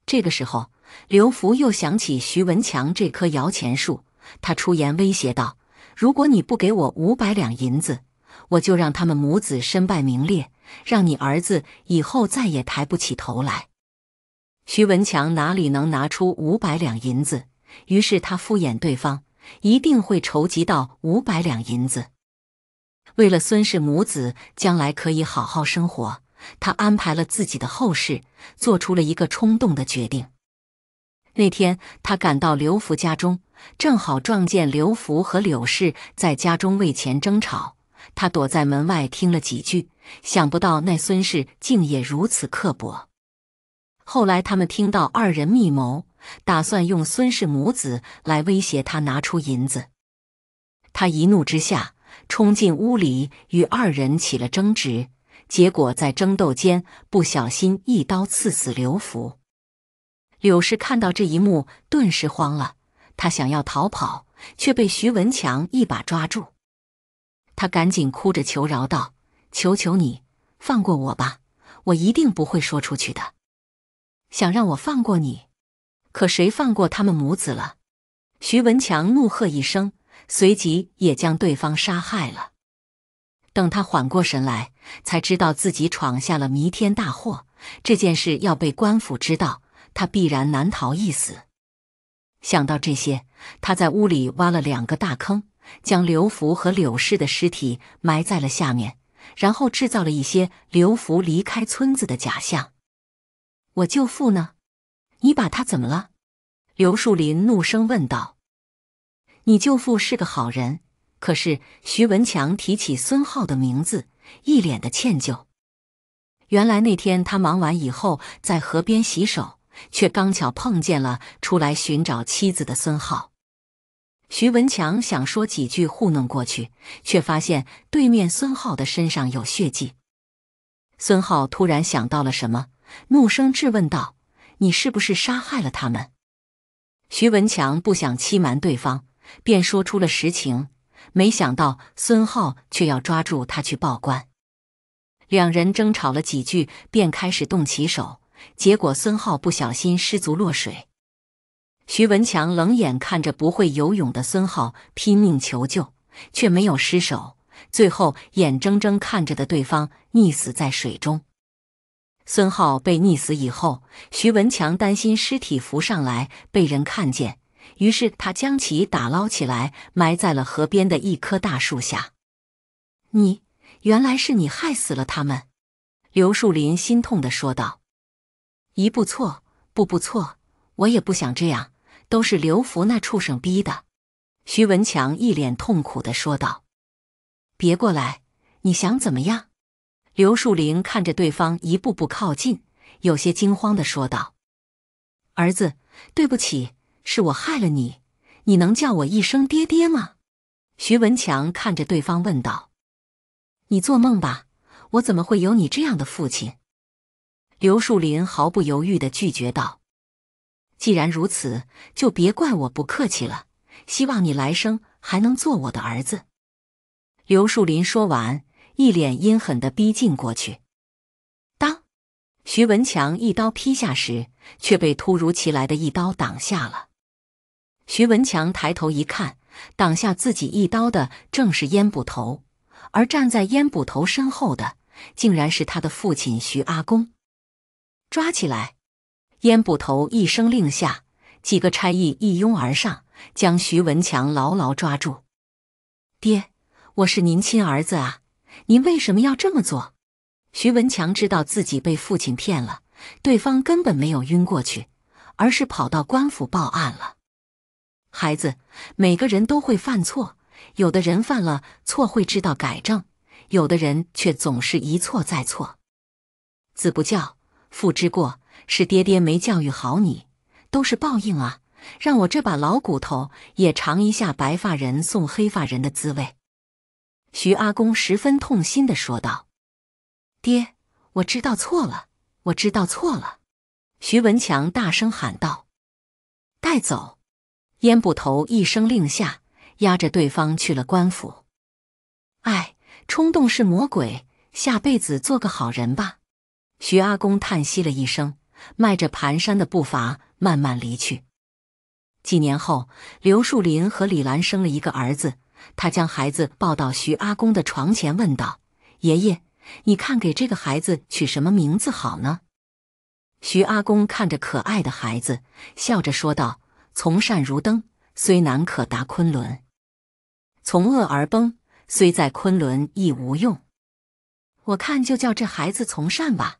这个时候，刘福又想起徐文强这棵摇钱树。他出言威胁道：“如果你不给我五百两银子，我就让他们母子身败名裂，让你儿子以后再也抬不起头来。”徐文强哪里能拿出五百两银子？于是他敷衍对方：“一定会筹集到五百两银子。”为了孙氏母子将来可以好好生活，他安排了自己的后事，做出了一个冲动的决定。那天，他赶到刘福家中。正好撞见刘福和柳氏在家中为钱争吵，他躲在门外听了几句，想不到那孙氏竟也如此刻薄。后来他们听到二人密谋，打算用孙氏母子来威胁他拿出银子。他一怒之下冲进屋里与二人起了争执，结果在争斗间不小心一刀刺死刘福。柳氏看到这一幕，顿时慌了。他想要逃跑，却被徐文强一把抓住。他赶紧哭着求饶道：“求求你放过我吧，我一定不会说出去的。”想让我放过你，可谁放过他们母子了？徐文强怒喝一声，随即也将对方杀害了。等他缓过神来，才知道自己闯下了弥天大祸。这件事要被官府知道，他必然难逃一死。想到这些，他在屋里挖了两个大坑，将刘福和柳氏的尸体埋在了下面，然后制造了一些刘福离开村子的假象。我舅父呢？你把他怎么了？刘树林怒声问道。你舅父是个好人，可是徐文强提起孙浩的名字，一脸的歉疚。原来那天他忙完以后，在河边洗手。却刚巧碰见了出来寻找妻子的孙浩。徐文强想说几句糊弄过去，却发现对面孙浩的身上有血迹。孙浩突然想到了什么，怒声质问道：“你是不是杀害了他们？”徐文强不想欺瞒对方，便说出了实情。没想到孙浩却要抓住他去报官，两人争吵了几句，便开始动起手。结果孙浩不小心失足落水，徐文强冷眼看着不会游泳的孙浩拼命求救，却没有失手，最后眼睁睁看着的对方溺死在水中。孙浩被溺死以后，徐文强担心尸体浮上来被人看见，于是他将其打捞起来，埋在了河边的一棵大树下。你原来是你害死了他们！刘树林心痛的说道。一步错，步步错，我也不想这样，都是刘福那畜生逼的。”徐文强一脸痛苦的说道，“别过来，你想怎么样？”刘树林看着对方一步步靠近，有些惊慌的说道，“儿子，对不起，是我害了你，你能叫我一声爹爹吗？”徐文强看着对方问道，“你做梦吧，我怎么会有你这样的父亲？”刘树林毫不犹豫的拒绝道：“既然如此，就别怪我不客气了。希望你来生还能做我的儿子。”刘树林说完，一脸阴狠的逼近过去。当徐文强一刀劈下时，却被突如其来的一刀挡下了。徐文强抬头一看，挡下自己一刀的正是燕捕头，而站在燕捕头身后的，竟然是他的父亲徐阿公。抓起来！烟捕头一声令下，几个差役一拥而上，将徐文强牢牢抓住。爹，我是您亲儿子啊，您为什么要这么做？徐文强知道自己被父亲骗了，对方根本没有晕过去，而是跑到官府报案了。孩子，每个人都会犯错，有的人犯了错会知道改正，有的人却总是一错再错。子不教。父之过，是爹爹没教育好你，都是报应啊！让我这把老骨头也尝一下白发人送黑发人的滋味。”徐阿公十分痛心地说道。“爹，我知道错了，我知道错了。”徐文强大声喊道。“带走！”燕捕头一声令下，押着对方去了官府。“哎，冲动是魔鬼，下辈子做个好人吧。”徐阿公叹息了一声，迈着蹒跚的步伐慢慢离去。几年后，刘树林和李兰生了一个儿子。他将孩子抱到徐阿公的床前，问道：“爷爷，你看给这个孩子取什么名字好呢？”徐阿公看着可爱的孩子，笑着说道：“从善如登，虽难可达昆仑；从恶而崩，虽在昆仑亦无用。我看就叫这孩子从善吧。”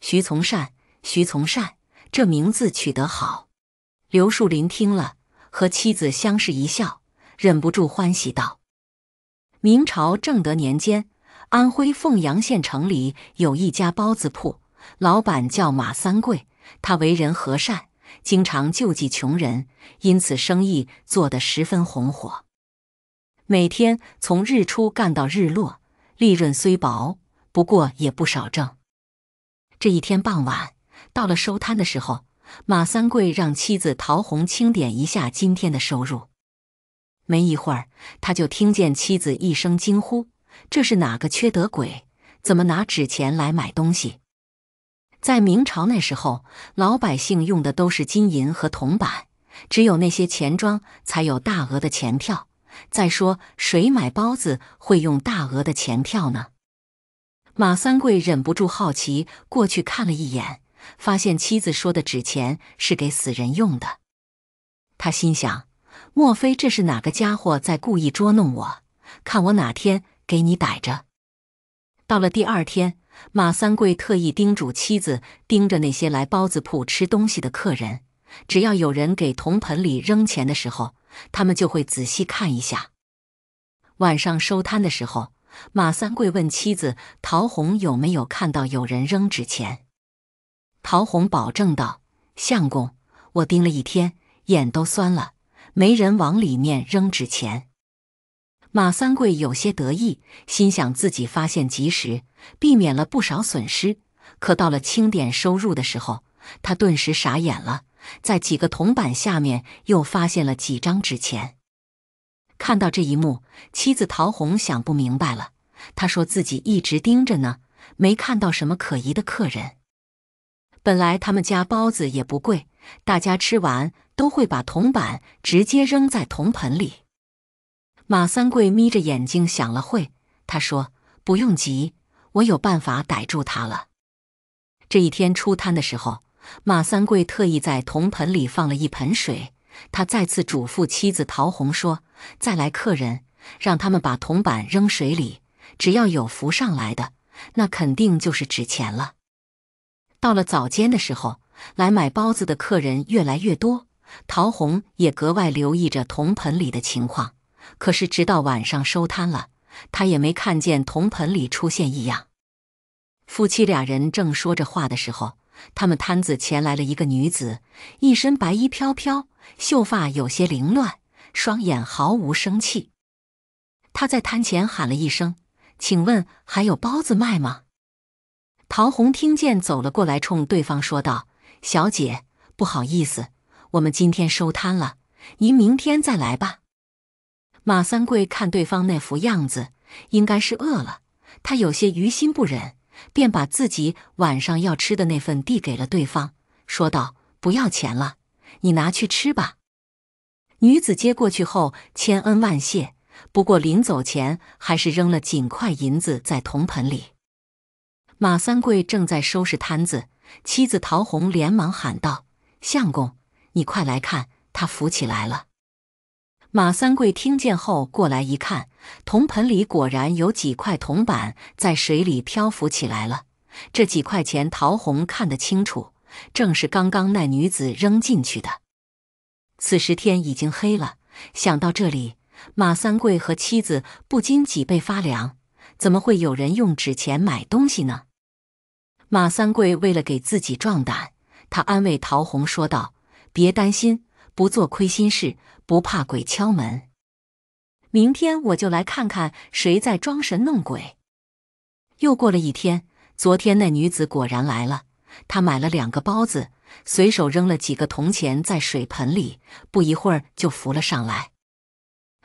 徐从善，徐从善，这名字取得好。刘树林听了，和妻子相视一笑，忍不住欢喜道：“明朝正德年间，安徽凤阳县城里有一家包子铺，老板叫马三桂，他为人和善，经常救济穷人，因此生意做得十分红火。每天从日出干到日落，利润虽薄，不过也不少挣。”这一天傍晚，到了收摊的时候，马三桂让妻子陶红清点一下今天的收入。没一会儿，他就听见妻子一声惊呼：“这是哪个缺德鬼？怎么拿纸钱来买东西？”在明朝那时候，老百姓用的都是金银和铜板，只有那些钱庄才有大额的钱票。再说，谁买包子会用大额的钱票呢？马三桂忍不住好奇，过去看了一眼，发现妻子说的纸钱是给死人用的。他心想：莫非这是哪个家伙在故意捉弄我？看我哪天给你逮着！到了第二天，马三桂特意叮嘱妻子盯着那些来包子铺吃东西的客人，只要有人给铜盆里扔钱的时候，他们就会仔细看一下。晚上收摊的时候。马三桂问妻子陶虹有没有看到有人扔纸钱，陶虹保证道：“相公，我盯了一天，眼都酸了，没人往里面扔纸钱。”马三桂有些得意，心想自己发现及时，避免了不少损失。可到了清点收入的时候，他顿时傻眼了，在几个铜板下面又发现了几张纸钱。看到这一幕，妻子陶红想不明白了。他说：“自己一直盯着呢，没看到什么可疑的客人。本来他们家包子也不贵，大家吃完都会把铜板直接扔在铜盆里。”马三桂眯着眼睛想了会，他说：“不用急，我有办法逮住他了。”这一天出摊的时候，马三桂特意在铜盆里放了一盆水。他再次嘱咐妻子陶红说。再来客人，让他们把铜板扔水里，只要有浮上来的，那肯定就是纸钱了。到了早间的时候，来买包子的客人越来越多，陶虹也格外留意着铜盆里的情况。可是直到晚上收摊了，他也没看见铜盆里出现异样。夫妻俩人正说着话的时候，他们摊子前来了一个女子，一身白衣飘飘，秀发有些凌乱。双眼毫无生气，他在摊前喊了一声：“请问还有包子卖吗？”陶虹听见走了过来，冲对方说道：“小姐，不好意思，我们今天收摊了，您明天再来吧。”马三桂看对方那副样子，应该是饿了，他有些于心不忍，便把自己晚上要吃的那份递给了对方，说道：“不要钱了，你拿去吃吧。”女子接过去后，千恩万谢。不过临走前，还是扔了几块银子在铜盆里。马三桂正在收拾摊子，妻子陶红连忙喊道：“相公，你快来看，他浮起来了。”马三桂听见后，过来一看，铜盆里果然有几块铜板在水里漂浮起来了。这几块钱，陶红看得清楚，正是刚刚那女子扔进去的。此时天已经黑了，想到这里，马三桂和妻子不禁脊背发凉。怎么会有人用纸钱买东西呢？马三桂为了给自己壮胆，他安慰陶虹说道：“别担心，不做亏心事，不怕鬼敲门。明天我就来看看谁在装神弄鬼。”又过了一天，昨天那女子果然来了，她买了两个包子。随手扔了几个铜钱在水盆里，不一会儿就浮了上来。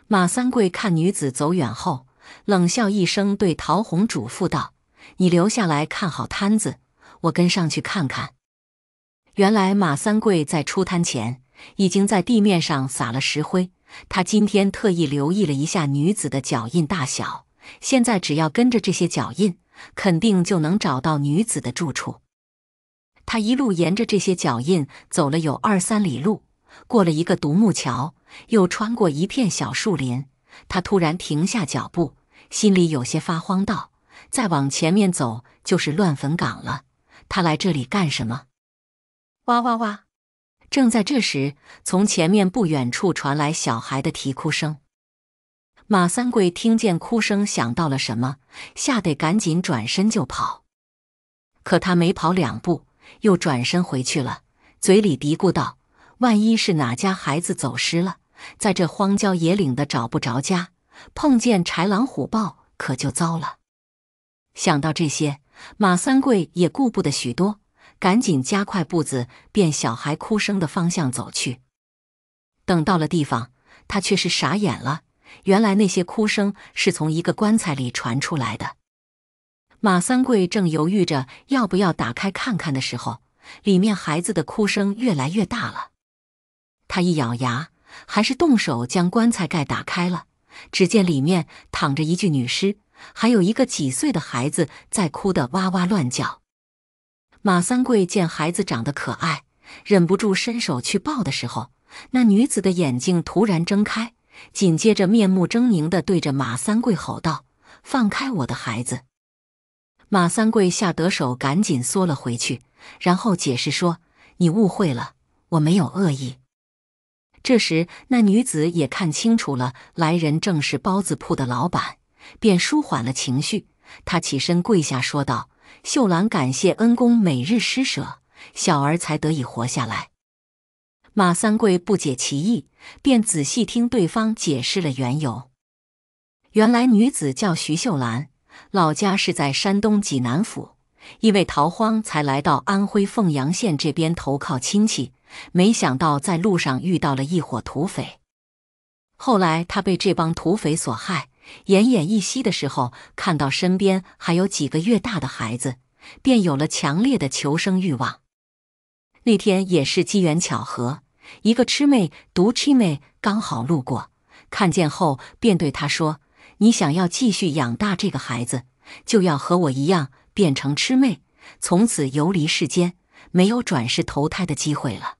马三桂看女子走远后，冷笑一声，对陶红嘱咐道：“你留下来看好摊子，我跟上去看看。”原来马三桂在出摊前已经在地面上撒了石灰，他今天特意留意了一下女子的脚印大小，现在只要跟着这些脚印，肯定就能找到女子的住处。他一路沿着这些脚印走了有二三里路，过了一个独木桥，又穿过一片小树林。他突然停下脚步，心里有些发慌，道：“再往前面走就是乱坟岗了，他来这里干什么？”哇哇哇！正在这时，从前面不远处传来小孩的啼哭声。马三桂听见哭声，想到了什么，吓得赶紧转身就跑。可他没跑两步。又转身回去了，嘴里嘀咕道：“万一是哪家孩子走失了，在这荒郊野岭的找不着家，碰见豺狼虎豹可就糟了。”想到这些，马三桂也顾不得许多，赶紧加快步子，便小孩哭声的方向走去。等到了地方，他却是傻眼了，原来那些哭声是从一个棺材里传出来的。马三桂正犹豫着要不要打开看看的时候，里面孩子的哭声越来越大了。他一咬牙，还是动手将棺材盖打开了。只见里面躺着一具女尸，还有一个几岁的孩子在哭得哇哇乱叫。马三桂见孩子长得可爱，忍不住伸手去抱的时候，那女子的眼睛突然睁开，紧接着面目狰狞地对着马三桂吼道：“放开我的孩子！”马三桂吓得手，赶紧缩了回去，然后解释说：“你误会了，我没有恶意。”这时，那女子也看清楚了来人，正是包子铺的老板，便舒缓了情绪。她起身跪下说道：“秀兰，感谢恩公每日施舍，小儿才得以活下来。”马三桂不解其意，便仔细听对方解释了缘由。原来女子叫徐秀兰。老家是在山东济南府，因为逃荒才来到安徽凤阳县这边投靠亲戚。没想到在路上遇到了一伙土匪，后来他被这帮土匪所害，奄奄一息的时候，看到身边还有几个月大的孩子，便有了强烈的求生欲望。那天也是机缘巧合，一个痴妹独痴妹刚好路过，看见后便对他说。你想要继续养大这个孩子，就要和我一样变成痴妹，从此游离世间，没有转世投胎的机会了。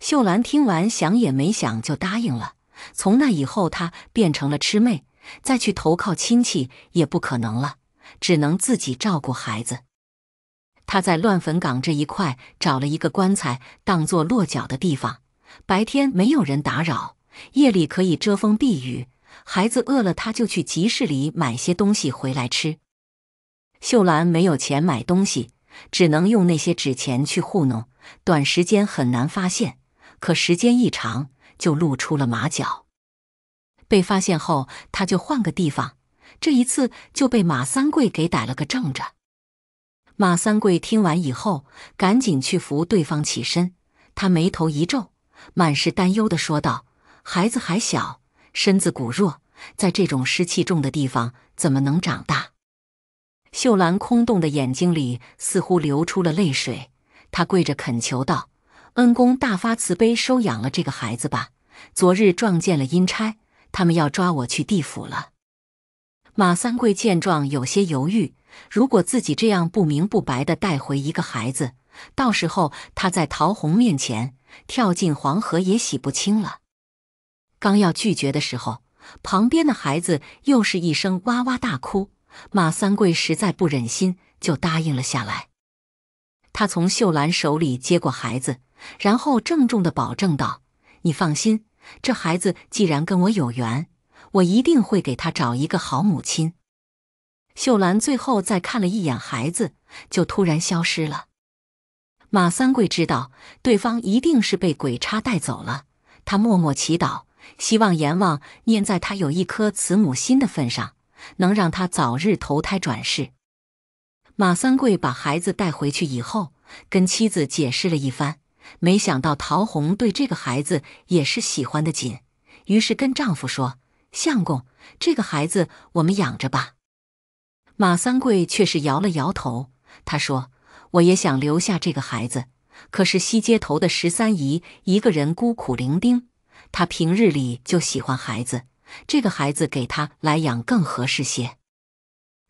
秀兰听完，想也没想就答应了。从那以后，她变成了痴妹，再去投靠亲戚也不可能了，只能自己照顾孩子。她在乱坟岗这一块找了一个棺材当做落脚的地方，白天没有人打扰，夜里可以遮风避雨。孩子饿了，他就去集市里买些东西回来吃。秀兰没有钱买东西，只能用那些纸钱去糊弄，短时间很难发现，可时间一长就露出了马脚。被发现后，他就换个地方，这一次就被马三桂给逮了个正着。马三桂听完以后，赶紧去扶对方起身，他眉头一皱，满是担忧的说道：“孩子还小，身子骨弱。”在这种湿气重的地方怎么能长大？秀兰空洞的眼睛里似乎流出了泪水，她跪着恳求道：“恩公大发慈悲，收养了这个孩子吧！昨日撞见了阴差，他们要抓我去地府了。”马三桂见状有些犹豫，如果自己这样不明不白的带回一个孩子，到时候他在桃红面前跳进黄河也洗不清了。刚要拒绝的时候。旁边的孩子又是一声哇哇大哭，马三桂实在不忍心，就答应了下来。他从秀兰手里接过孩子，然后郑重地保证道：“你放心，这孩子既然跟我有缘，我一定会给他找一个好母亲。”秀兰最后再看了一眼孩子，就突然消失了。马三桂知道对方一定是被鬼差带走了，他默默祈祷。希望阎王念在他有一颗慈母心的份上，能让他早日投胎转世。马三桂把孩子带回去以后，跟妻子解释了一番。没想到陶虹对这个孩子也是喜欢的紧，于是跟丈夫说：“相公，这个孩子我们养着吧。”马三桂却是摇了摇头，他说：“我也想留下这个孩子，可是西街头的十三姨一个人孤苦伶仃。”他平日里就喜欢孩子，这个孩子给他来养更合适些。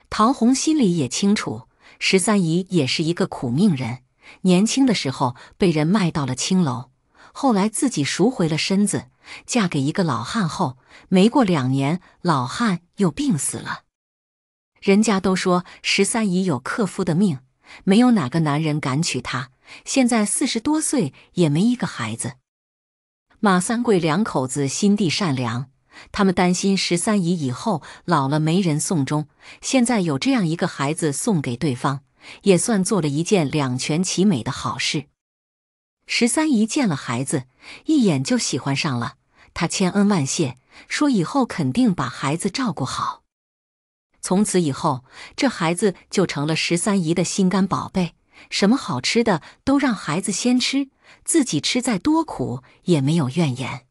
陶红心里也清楚，十三姨也是一个苦命人，年轻的时候被人卖到了青楼，后来自己赎回了身子，嫁给一个老汉后，没过两年，老汉又病死了。人家都说十三姨有克夫的命，没有哪个男人敢娶她。现在四十多岁也没一个孩子。马三桂两口子心地善良，他们担心十三姨以后老了没人送终，现在有这样一个孩子送给对方，也算做了一件两全其美的好事。十三姨见了孩子，一眼就喜欢上了，她千恩万谢，说以后肯定把孩子照顾好。从此以后，这孩子就成了十三姨的心肝宝贝，什么好吃的都让孩子先吃。自己吃再多苦也没有怨言。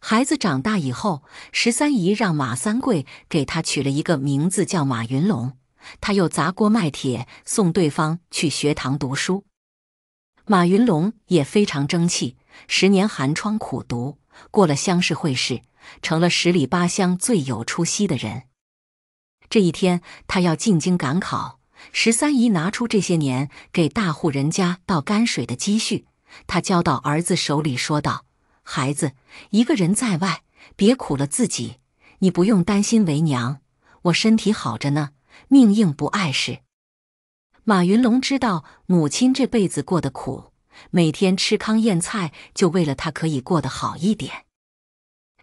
孩子长大以后，十三姨让马三桂给他取了一个名字，叫马云龙。他又砸锅卖铁送对方去学堂读书。马云龙也非常争气，十年寒窗苦读，过了乡试、会试，成了十里八乡最有出息的人。这一天，他要进京赶考。十三姨拿出这些年给大户人家倒泔水的积蓄。他交到儿子手里，说道：“孩子，一个人在外，别苦了自己。你不用担心为娘，我身体好着呢，命硬不碍事。”马云龙知道母亲这辈子过得苦，每天吃糠咽菜，就为了他可以过得好一点。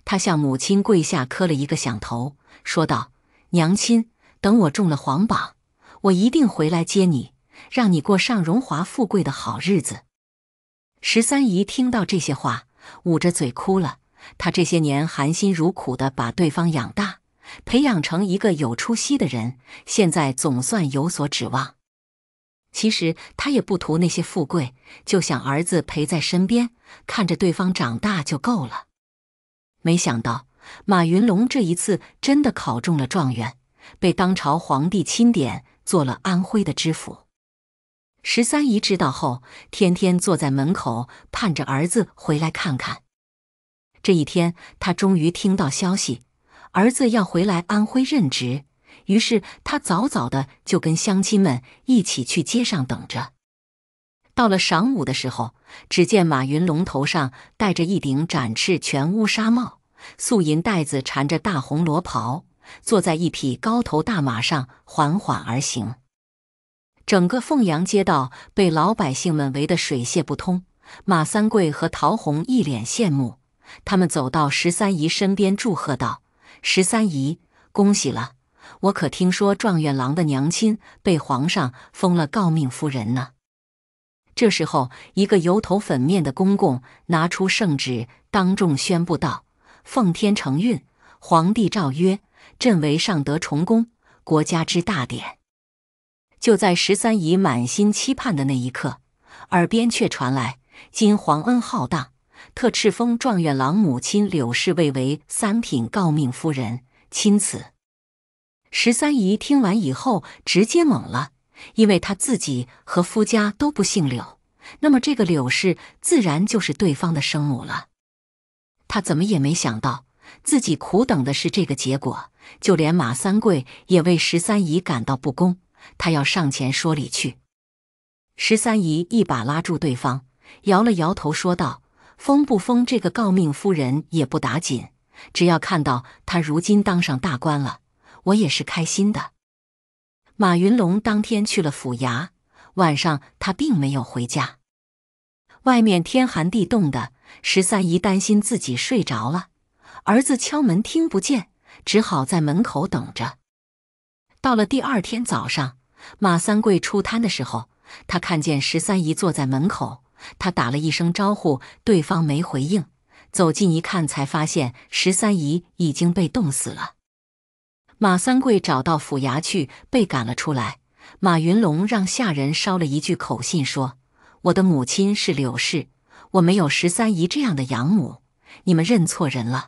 他向母亲跪下，磕了一个响头，说道：“娘亲，等我中了皇榜，我一定回来接你，让你过上荣华富贵的好日子。”十三姨听到这些话，捂着嘴哭了。她这些年含辛茹苦地把对方养大，培养成一个有出息的人，现在总算有所指望。其实她也不图那些富贵，就想儿子陪在身边，看着对方长大就够了。没想到马云龙这一次真的考中了状元，被当朝皇帝钦点，做了安徽的知府。十三姨知道后，天天坐在门口盼着儿子回来看看。这一天，她终于听到消息，儿子要回来安徽任职，于是她早早的就跟乡亲们一起去街上等着。到了晌午的时候，只见马云龙头上戴着一顶展翅全乌纱帽，素银带子缠着大红罗袍，坐在一匹高头大马上缓缓而行。整个凤阳街道被老百姓们围得水泄不通。马三桂和陶红一脸羡慕，他们走到十三姨身边祝贺道：“十三姨，恭喜了！我可听说状元郎的娘亲被皇上封了诰命夫人呢。”这时候，一个油头粉面的公公拿出圣旨，当众宣布道：“奉天承运，皇帝诏曰：朕为上德重功，国家之大典。”就在十三姨满心期盼的那一刻，耳边却传来：“今皇恩浩荡，特敕封状元郎母亲柳氏为为三品诰命夫人。”钦此。十三姨听完以后直接懵了，因为她自己和夫家都不姓柳，那么这个柳氏自然就是对方的生母了。她怎么也没想到，自己苦等的是这个结果，就连马三桂也为十三姨感到不公。他要上前说理去，十三姨一把拉住对方，摇了摇头，说道：“封不封这个诰命夫人也不打紧，只要看到他如今当上大官了，我也是开心的。”马云龙当天去了府衙，晚上他并没有回家。外面天寒地冻的，十三姨担心自己睡着了，儿子敲门听不见，只好在门口等着。到了第二天早上，马三桂出摊的时候，他看见十三姨坐在门口，他打了一声招呼，对方没回应。走近一看，才发现十三姨已经被冻死了。马三桂找到府衙去，被赶了出来。马云龙让下人捎了一句口信，说：“我的母亲是柳氏，我没有十三姨这样的养母，你们认错人了。”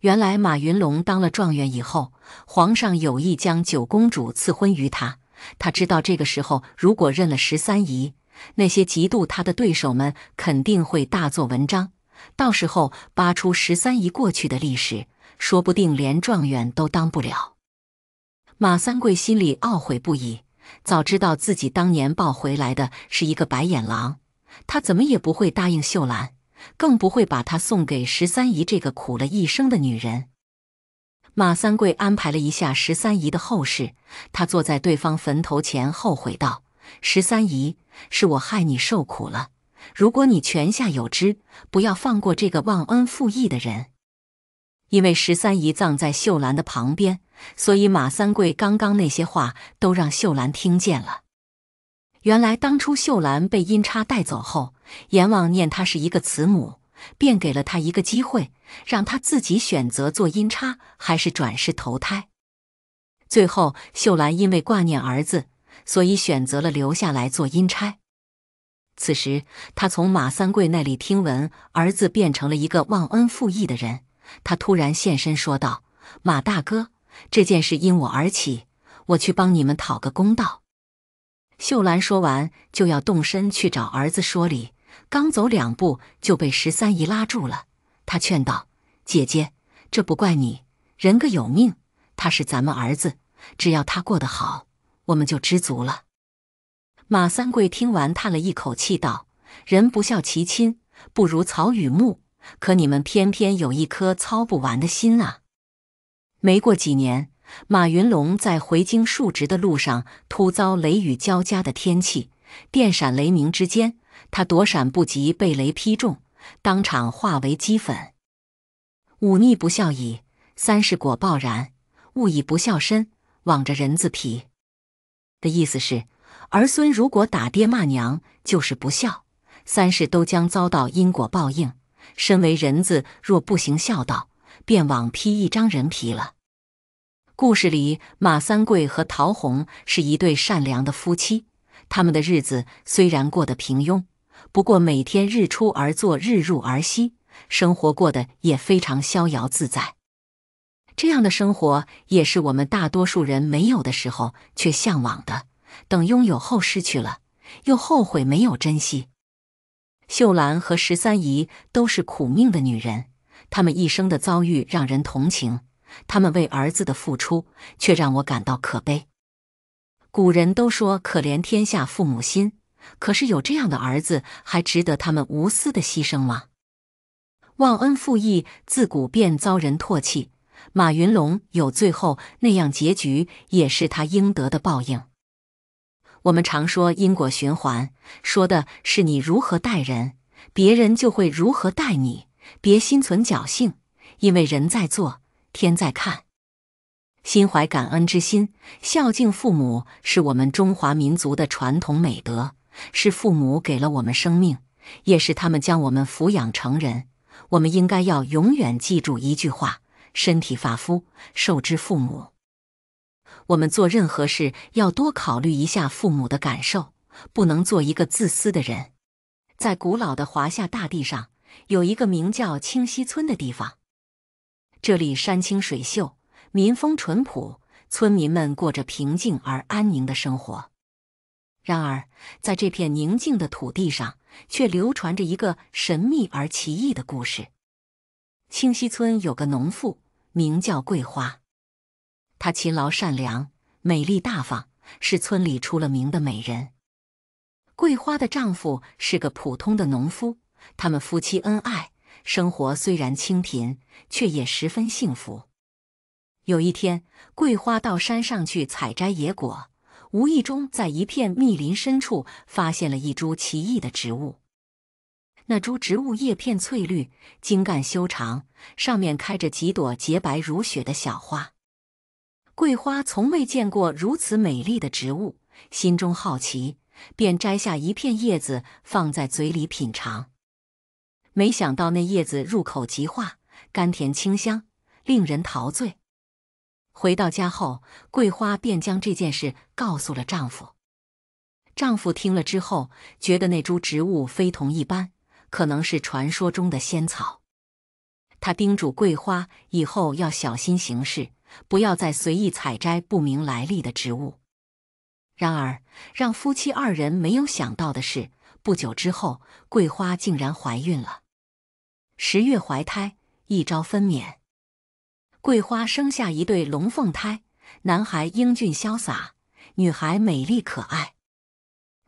原来马云龙当了状元以后，皇上有意将九公主赐婚于他。他知道这个时候如果认了十三姨，那些嫉妒他的对手们肯定会大做文章，到时候扒出十三姨过去的历史，说不定连状元都当不了。马三桂心里懊悔不已，早知道自己当年抱回来的是一个白眼狼，他怎么也不会答应秀兰。更不会把他送给十三姨这个苦了一生的女人。马三桂安排了一下十三姨的后事，他坐在对方坟头前，后悔道：“十三姨，是我害你受苦了。如果你泉下有知，不要放过这个忘恩负义的人。”因为十三姨葬在秀兰的旁边，所以马三桂刚刚那些话都让秀兰听见了。原来当初秀兰被阴差带走后。阎王念他是一个慈母，便给了他一个机会，让他自己选择做阴差还是转世投胎。最后，秀兰因为挂念儿子，所以选择了留下来做阴差。此时，他从马三桂那里听闻儿子变成了一个忘恩负义的人，他突然现身说道：“马大哥，这件事因我而起，我去帮你们讨个公道。”秀兰说完就要动身去找儿子说理。刚走两步就被十三姨拉住了，她劝道：“姐姐，这不怪你，人各有命。他是咱们儿子，只要他过得好，我们就知足了。”马三桂听完，叹了一口气，道：“人不孝其亲，不如草与木。可你们偏偏有一颗操不完的心啊！”没过几年，马云龙在回京述职的路上，突遭雷雨交加的天气，电闪雷鸣之间。他躲闪不及，被雷劈中，当场化为齑粉。忤逆不孝矣，三是果报然。勿以不孝身，枉着人字皮。的意思是，儿孙如果打爹骂娘，就是不孝，三是都将遭到因果报应。身为人子，若不行孝道，便枉披一张人皮了。故事里，马三桂和陶红是一对善良的夫妻，他们的日子虽然过得平庸。不过每天日出而作日入而息，生活过得也非常逍遥自在。这样的生活也是我们大多数人没有的时候却向往的，等拥有后失去了，又后悔没有珍惜。秀兰和十三姨都是苦命的女人，她们一生的遭遇让人同情，她们为儿子的付出却让我感到可悲。古人都说：“可怜天下父母心。”可是有这样的儿子，还值得他们无私的牺牲吗？忘恩负义自古便遭人唾弃。马云龙有最后那样结局，也是他应得的报应。我们常说因果循环，说的是你如何待人，别人就会如何待你。别心存侥幸，因为人在做，天在看。心怀感恩之心，孝敬父母是我们中华民族的传统美德。是父母给了我们生命，也是他们将我们抚养成人。我们应该要永远记住一句话：“身体发肤，受之父母。”我们做任何事要多考虑一下父母的感受，不能做一个自私的人。在古老的华夏大地上，有一个名叫清溪村的地方，这里山清水秀，民风淳朴，村民们过着平静而安宁的生活。然而，在这片宁静的土地上，却流传着一个神秘而奇异的故事。清溪村有个农妇，名叫桂花。她勤劳善良、美丽大方，是村里出了名的美人。桂花的丈夫是个普通的农夫，他们夫妻恩爱，生活虽然清贫，却也十分幸福。有一天，桂花到山上去采摘野果。无意中在一片密林深处发现了一株奇异的植物，那株植物叶片翠绿，茎干修长，上面开着几朵洁白如雪的小花。桂花从未见过如此美丽的植物，心中好奇，便摘下一片叶子放在嘴里品尝，没想到那叶子入口即化，甘甜清香，令人陶醉。回到家后，桂花便将这件事告诉了丈夫。丈夫听了之后，觉得那株植物非同一般，可能是传说中的仙草。他叮嘱桂花以后要小心行事，不要再随意采摘不明来历的植物。然而，让夫妻二人没有想到的是，不久之后，桂花竟然怀孕了。十月怀胎，一朝分娩。桂花生下一对龙凤胎，男孩英俊潇洒，女孩美丽可爱。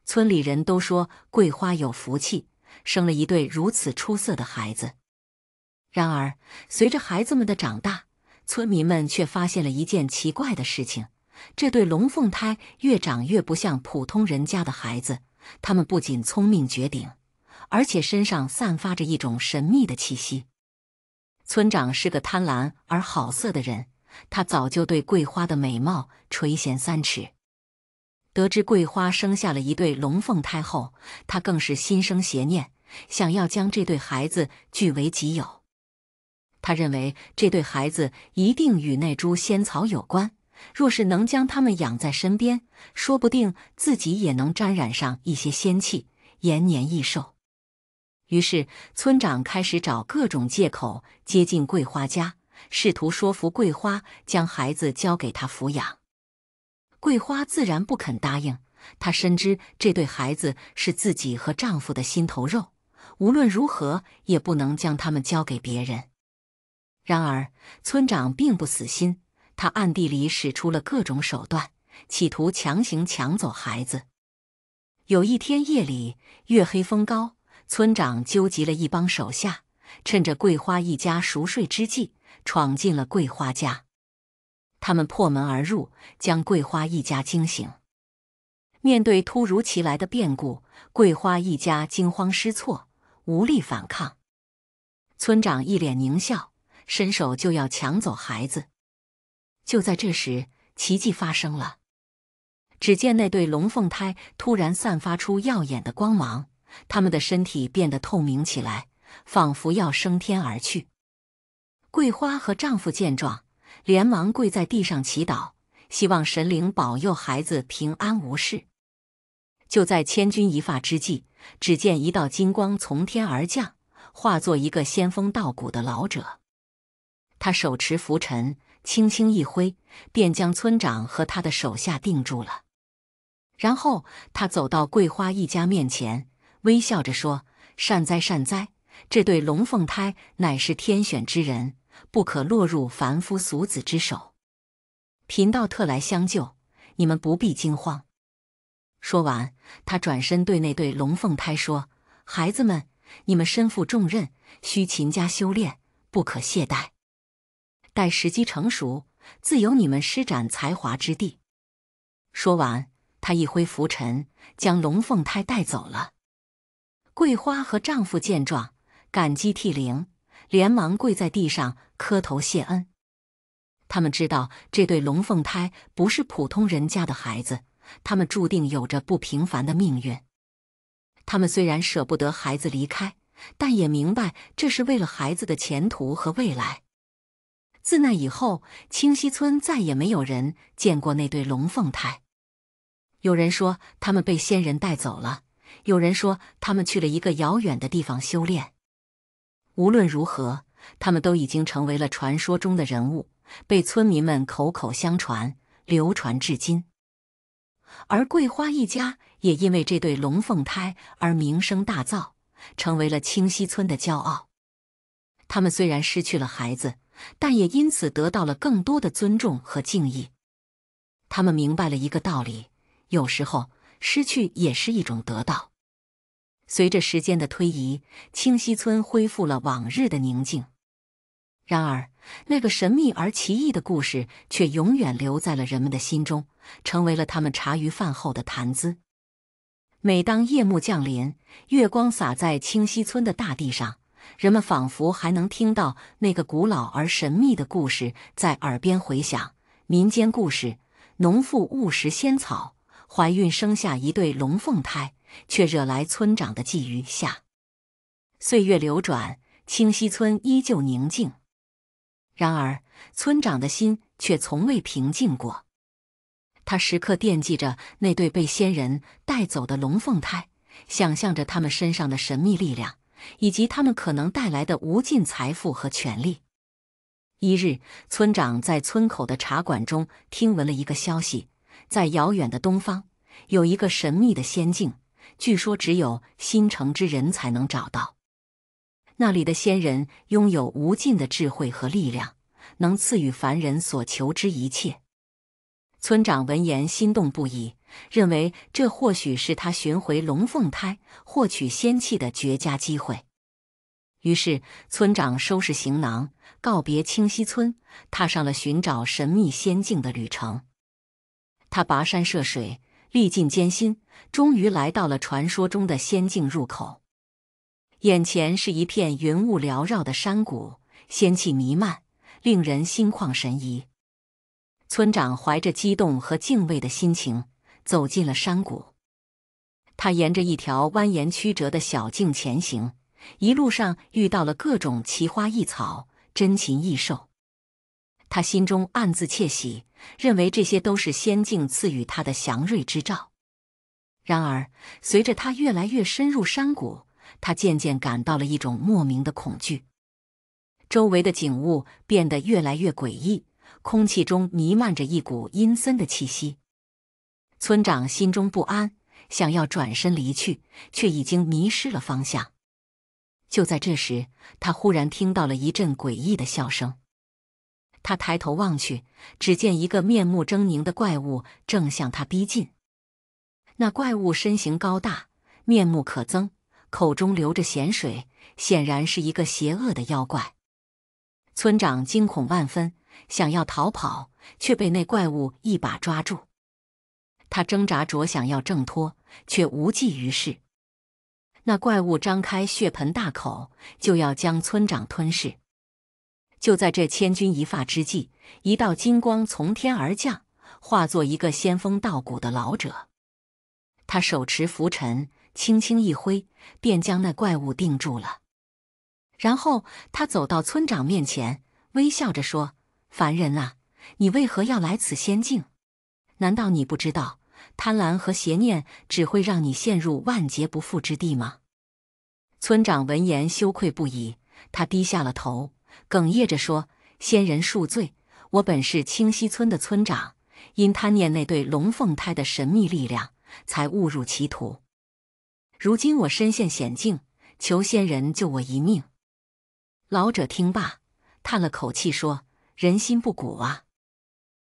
村里人都说桂花有福气，生了一对如此出色的孩子。然而，随着孩子们的长大，村民们却发现了一件奇怪的事情：这对龙凤胎越长越不像普通人家的孩子，他们不仅聪明绝顶，而且身上散发着一种神秘的气息。村长是个贪婪而好色的人，他早就对桂花的美貌垂涎三尺。得知桂花生下了一对龙凤胎后，他更是心生邪念，想要将这对孩子据为己有。他认为这对孩子一定与那株仙草有关，若是能将他们养在身边，说不定自己也能沾染上一些仙气，延年益寿。于是，村长开始找各种借口接近桂花家，试图说服桂花将孩子交给他抚养。桂花自然不肯答应，她深知这对孩子是自己和丈夫的心头肉，无论如何也不能将他们交给别人。然而，村长并不死心，他暗地里使出了各种手段，企图强行抢走孩子。有一天夜里，月黑风高。村长纠集了一帮手下，趁着桂花一家熟睡之际，闯进了桂花家。他们破门而入，将桂花一家惊醒。面对突如其来的变故，桂花一家惊慌失措，无力反抗。村长一脸狞笑，伸手就要抢走孩子。就在这时，奇迹发生了。只见那对龙凤胎突然散发出耀眼的光芒。他们的身体变得透明起来，仿佛要升天而去。桂花和丈夫见状，连忙跪在地上祈祷，希望神灵保佑孩子平安无事。就在千钧一发之际，只见一道金光从天而降，化作一个仙风道骨的老者。他手持拂尘，轻轻一挥，便将村长和他的手下定住了。然后他走到桂花一家面前。微笑着说：“善哉善哉，这对龙凤胎乃是天选之人，不可落入凡夫俗子之手。贫道特来相救，你们不必惊慌。”说完，他转身对那对龙凤胎说：“孩子们，你们身负重任，需勤加修炼，不可懈怠。待时机成熟，自有你们施展才华之地。”说完，他一挥拂尘，将龙凤胎带走了。桂花和丈夫见状，感激涕零，连忙跪在地上磕头谢恩。他们知道这对龙凤胎不是普通人家的孩子，他们注定有着不平凡的命运。他们虽然舍不得孩子离开，但也明白这是为了孩子的前途和未来。自那以后，清溪村再也没有人见过那对龙凤胎。有人说，他们被仙人带走了。有人说他们去了一个遥远的地方修炼。无论如何，他们都已经成为了传说中的人物，被村民们口口相传，流传至今。而桂花一家也因为这对龙凤胎而名声大噪，成为了清溪村的骄傲。他们虽然失去了孩子，但也因此得到了更多的尊重和敬意。他们明白了一个道理：有时候失去也是一种得到。随着时间的推移，清溪村恢复了往日的宁静。然而，那个神秘而奇异的故事却永远留在了人们的心中，成为了他们茶余饭后的谈资。每当夜幕降临，月光洒在清溪村的大地上，人们仿佛还能听到那个古老而神秘的故事在耳边回响。民间故事：农妇误食仙草，怀孕生下一对龙凤胎。却惹来村长的觊觎。下，岁月流转，清溪村依旧宁静。然而，村长的心却从未平静过。他时刻惦记着那对被仙人带走的龙凤胎，想象着他们身上的神秘力量，以及他们可能带来的无尽财富和权力。一日，村长在村口的茶馆中听闻了一个消息：在遥远的东方，有一个神秘的仙境。据说只有心诚之人才能找到那里的仙人，拥有无尽的智慧和力量，能赐予凡人所求之一切。村长闻言心动不已，认为这或许是他寻回龙凤胎、获取仙气的绝佳机会。于是，村长收拾行囊，告别清溪村，踏上了寻找神秘仙境的旅程。他跋山涉水。历尽艰辛，终于来到了传说中的仙境入口。眼前是一片云雾缭绕的山谷，仙气弥漫，令人心旷神怡。村长怀着激动和敬畏的心情走进了山谷。他沿着一条蜿蜒曲折的小径前行，一路上遇到了各种奇花异草、珍禽异兽，他心中暗自窃喜。认为这些都是仙境赐予他的祥瑞之兆。然而，随着他越来越深入山谷，他渐渐感到了一种莫名的恐惧。周围的景物变得越来越诡异，空气中弥漫着一股阴森的气息。村长心中不安，想要转身离去，却已经迷失了方向。就在这时，他忽然听到了一阵诡异的笑声。他抬头望去，只见一个面目狰狞的怪物正向他逼近。那怪物身形高大，面目可憎，口中流着咸水，显然是一个邪恶的妖怪。村长惊恐万分，想要逃跑，却被那怪物一把抓住。他挣扎着想要挣脱，却无济于事。那怪物张开血盆大口，就要将村长吞噬。就在这千钧一发之际，一道金光从天而降，化作一个仙风道骨的老者。他手持拂尘，轻轻一挥，便将那怪物定住了。然后他走到村长面前，微笑着说：“凡人啊，你为何要来此仙境？难道你不知道贪婪和邪念只会让你陷入万劫不复之地吗？”村长闻言羞愧不已，他低下了头。哽咽着说：“仙人恕罪，我本是清溪村的村长，因贪念那对龙凤胎的神秘力量，才误入歧途。如今我身陷险境，求仙人救我一命。”老者听罢，叹了口气说：“人心不古啊！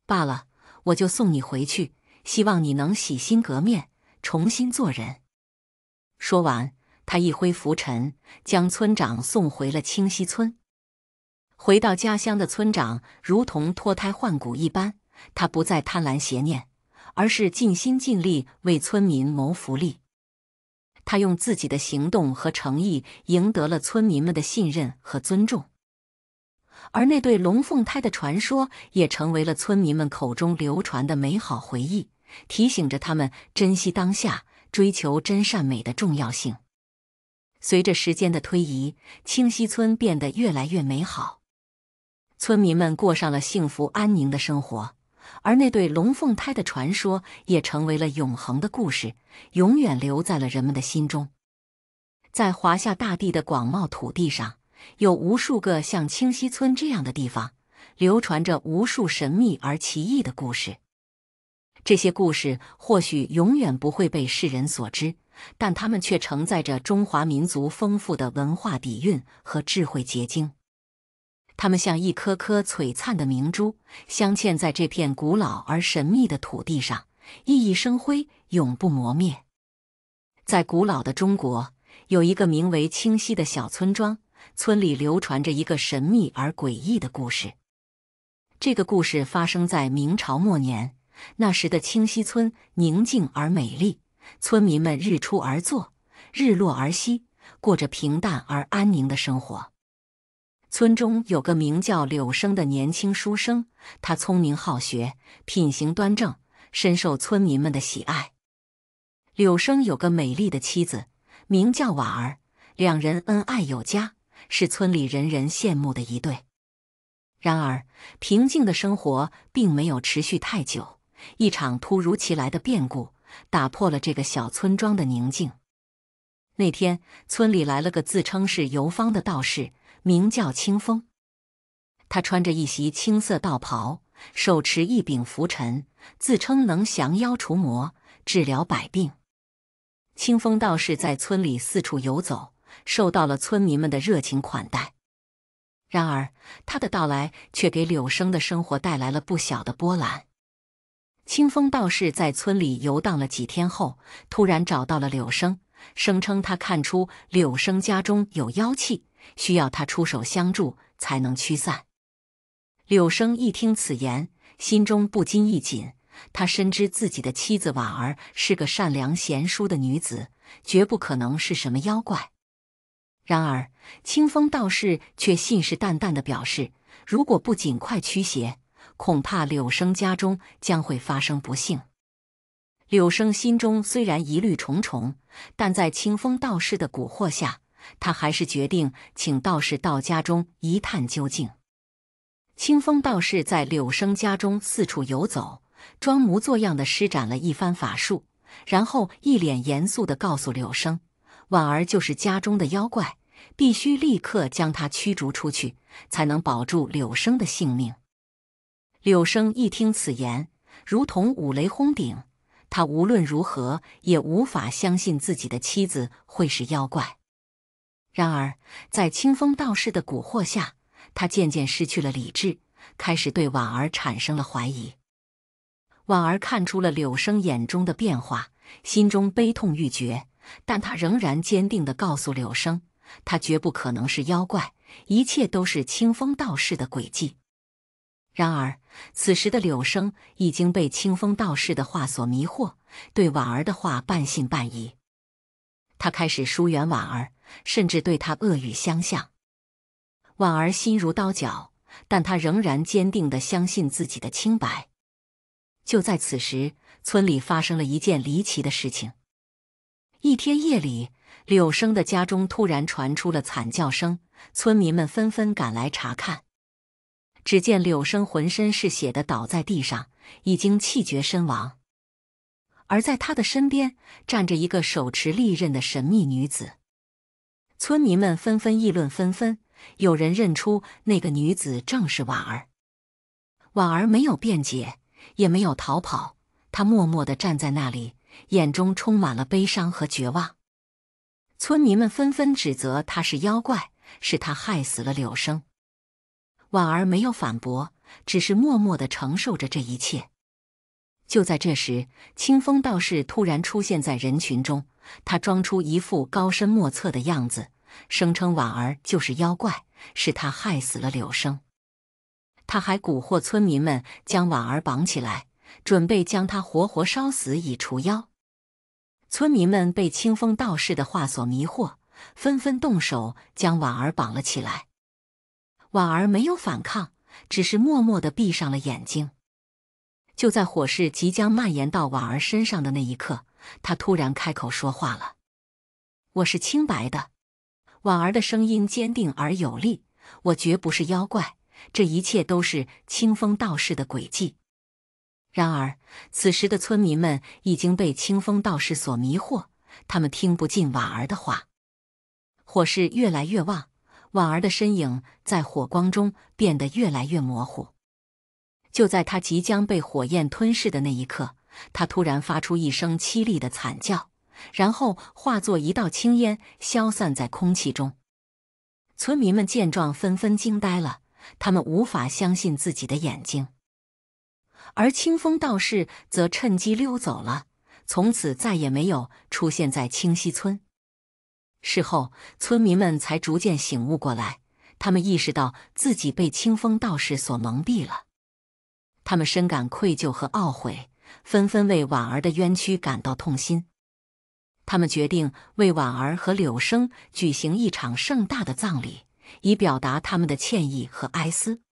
罢了，我就送你回去，希望你能洗心革面，重新做人。”说完，他一挥拂尘，将村长送回了清溪村。回到家乡的村长，如同脱胎换骨一般。他不再贪婪邪念，而是尽心尽力为村民谋福利。他用自己的行动和诚意，赢得了村民们的信任和尊重。而那对龙凤胎的传说，也成为了村民们口中流传的美好回忆，提醒着他们珍惜当下、追求真善美的重要性。随着时间的推移，清溪村变得越来越美好。村民们过上了幸福安宁的生活，而那对龙凤胎的传说也成为了永恒的故事，永远留在了人们的心中。在华夏大地的广袤土地上，有无数个像清溪村这样的地方，流传着无数神秘而奇异的故事。这些故事或许永远不会被世人所知，但它们却承载着中华民族丰富的文化底蕴和智慧结晶。它们像一颗颗璀璨的明珠，镶嵌在这片古老而神秘的土地上，熠熠生辉，永不磨灭。在古老的中国，有一个名为清溪的小村庄，村里流传着一个神秘而诡异的故事。这个故事发生在明朝末年，那时的清溪村宁静而美丽，村民们日出而作，日落而息，过着平淡而安宁的生活。村中有个名叫柳生的年轻书生，他聪明好学，品行端正，深受村民们的喜爱。柳生有个美丽的妻子，名叫婉儿，两人恩爱有加，是村里人人羡慕的一对。然而，平静的生活并没有持续太久，一场突如其来的变故打破了这个小村庄的宁静。那天，村里来了个自称是游方的道士。名叫清风，他穿着一袭青色道袍，手持一柄拂尘，自称能降妖除魔、治疗百病。清风道士在村里四处游走，受到了村民们的热情款待。然而，他的到来却给柳生的生活带来了不小的波澜。清风道士在村里游荡了几天后，突然找到了柳生，声称他看出柳生家中有妖气。需要他出手相助，才能驱散。柳生一听此言，心中不禁一紧。他深知自己的妻子婉儿是个善良贤淑的女子，绝不可能是什么妖怪。然而，清风道士却信誓旦旦的表示，如果不尽快驱邪，恐怕柳生家中将会发生不幸。柳生心中虽然疑虑重重，但在清风道士的蛊惑下。他还是决定请道士到家中一探究竟。清风道士在柳生家中四处游走，装模作样的施展了一番法术，然后一脸严肃的告诉柳生：“婉儿就是家中的妖怪，必须立刻将她驱逐出去，才能保住柳生的性命。”柳生一听此言，如同五雷轰顶，他无论如何也无法相信自己的妻子会是妖怪。然而，在清风道士的蛊惑下，他渐渐失去了理智，开始对婉儿产生了怀疑。婉儿看出了柳生眼中的变化，心中悲痛欲绝，但她仍然坚定的告诉柳生，他绝不可能是妖怪，一切都是清风道士的诡计。然而，此时的柳生已经被清风道士的话所迷惑，对婉儿的话半信半疑，他开始疏远婉儿。甚至对他恶语相向，婉儿心如刀绞，但她仍然坚定地相信自己的清白。就在此时，村里发生了一件离奇的事情。一天夜里，柳生的家中突然传出了惨叫声，村民们纷纷赶来查看。只见柳生浑身是血的倒在地上，已经气绝身亡，而在他的身边站着一个手持利刃的神秘女子。村民们纷纷议论纷纷，有人认出那个女子正是婉儿。婉儿没有辩解，也没有逃跑，她默默的站在那里，眼中充满了悲伤和绝望。村民们纷纷指责她是妖怪，是她害死了柳生。婉儿没有反驳，只是默默的承受着这一切。就在这时，清风道士突然出现在人群中。他装出一副高深莫测的样子，声称婉儿就是妖怪，是他害死了柳生。他还蛊惑村民们将婉儿绑起来，准备将她活活烧死以除妖。村民们被清风道士的话所迷惑，纷纷动手将婉儿绑了起来。婉儿没有反抗，只是默默地闭上了眼睛。就在火势即将蔓延到婉儿身上的那一刻。他突然开口说话了：“我是清白的。”婉儿的声音坚定而有力：“我绝不是妖怪，这一切都是清风道士的诡计。”然而，此时的村民们已经被清风道士所迷惑，他们听不进婉儿的话。火势越来越旺，婉儿的身影在火光中变得越来越模糊。就在她即将被火焰吞噬的那一刻。他突然发出一声凄厉的惨叫，然后化作一道青烟消散在空气中。村民们见状纷纷惊呆了，他们无法相信自己的眼睛。而清风道士则趁机溜走了，从此再也没有出现在清溪村。事后，村民们才逐渐醒悟过来，他们意识到自己被清风道士所蒙蔽了，他们深感愧疚和懊悔。纷纷为婉儿的冤屈感到痛心，他们决定为婉儿和柳生举行一场盛大的葬礼，以表达他们的歉意和哀思。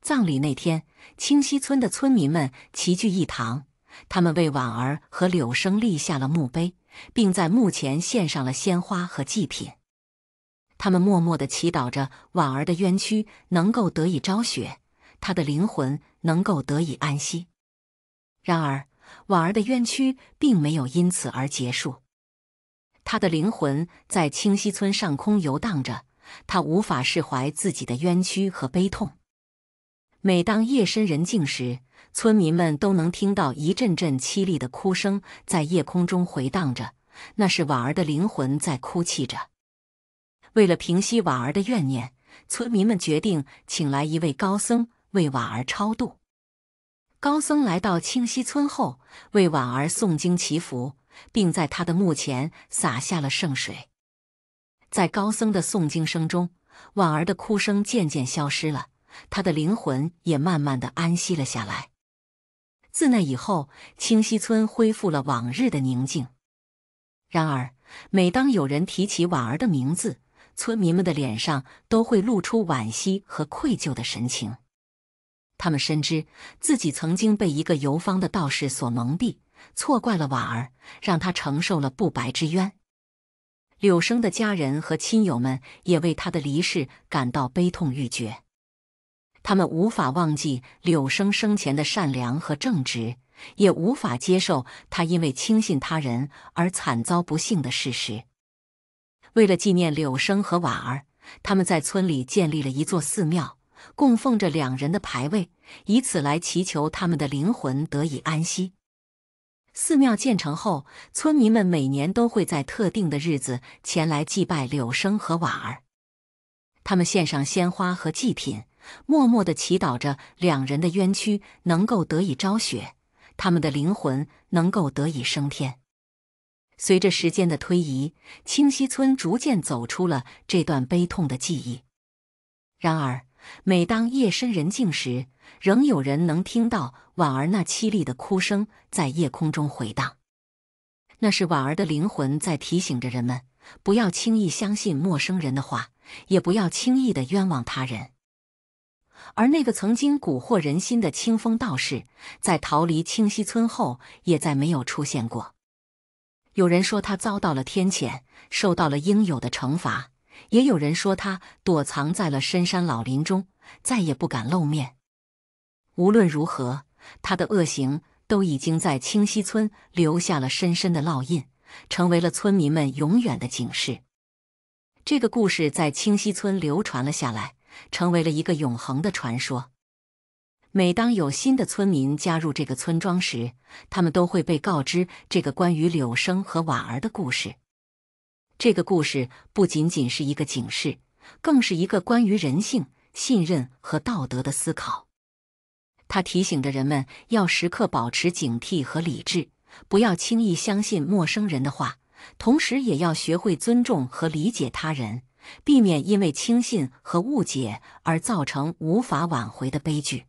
葬礼那天，清溪村的村民们齐聚一堂，他们为婉儿和柳生立下了墓碑，并在墓前献上了鲜花和祭品。他们默默地祈祷着，婉儿的冤屈能够得以昭雪，她的灵魂能够得以安息。然而，婉儿的冤屈并没有因此而结束。她的灵魂在清溪村上空游荡着，她无法释怀自己的冤屈和悲痛。每当夜深人静时，村民们都能听到一阵阵凄厉的哭声在夜空中回荡着，那是婉儿的灵魂在哭泣着。为了平息婉儿的怨念，村民们决定请来一位高僧为婉儿超度。高僧来到清溪村后，为婉儿诵经祈福，并在她的墓前洒下了圣水。在高僧的诵经声中，婉儿的哭声渐渐消失了，她的灵魂也慢慢的安息了下来。自那以后，清溪村恢复了往日的宁静。然而，每当有人提起婉儿的名字，村民们的脸上都会露出惋惜和愧疚的神情。他们深知自己曾经被一个游方的道士所蒙蔽，错怪了婉儿，让他承受了不白之冤。柳生的家人和亲友们也为他的离世感到悲痛欲绝。他们无法忘记柳生生前的善良和正直，也无法接受他因为轻信他人而惨遭不幸的事实。为了纪念柳生和婉儿，他们在村里建立了一座寺庙。供奉着两人的牌位，以此来祈求他们的灵魂得以安息。寺庙建成后，村民们每年都会在特定的日子前来祭拜柳生和婉儿，他们献上鲜花和祭品，默默地祈祷着两人的冤屈能够得以昭雪，他们的灵魂能够得以升天。随着时间的推移，清溪村逐渐走出了这段悲痛的记忆。然而，每当夜深人静时，仍有人能听到婉儿那凄厉的哭声在夜空中回荡。那是婉儿的灵魂在提醒着人们：不要轻易相信陌生人的话，也不要轻易的冤枉他人。而那个曾经蛊惑人心的清风道士，在逃离清溪村后，也再没有出现过。有人说他遭到了天谴，受到了应有的惩罚。也有人说他躲藏在了深山老林中，再也不敢露面。无论如何，他的恶行都已经在清溪村留下了深深的烙印，成为了村民们永远的警示。这个故事在清溪村流传了下来，成为了一个永恒的传说。每当有新的村民加入这个村庄时，他们都会被告知这个关于柳生和婉儿的故事。这个故事不仅仅是一个警示，更是一个关于人性、信任和道德的思考。它提醒着人们要时刻保持警惕和理智，不要轻易相信陌生人的话，同时也要学会尊重和理解他人，避免因为轻信和误解而造成无法挽回的悲剧。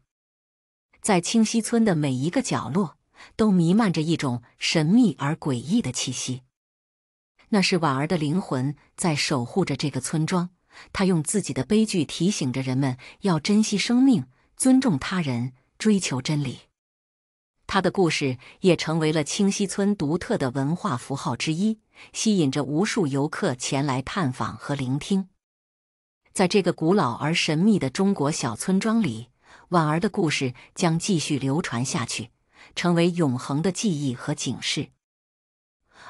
在清溪村的每一个角落，都弥漫着一种神秘而诡异的气息。那是婉儿的灵魂在守护着这个村庄，她用自己的悲剧提醒着人们要珍惜生命、尊重他人、追求真理。她的故事也成为了清溪村独特的文化符号之一，吸引着无数游客前来探访和聆听。在这个古老而神秘的中国小村庄里，婉儿的故事将继续流传下去，成为永恒的记忆和警示。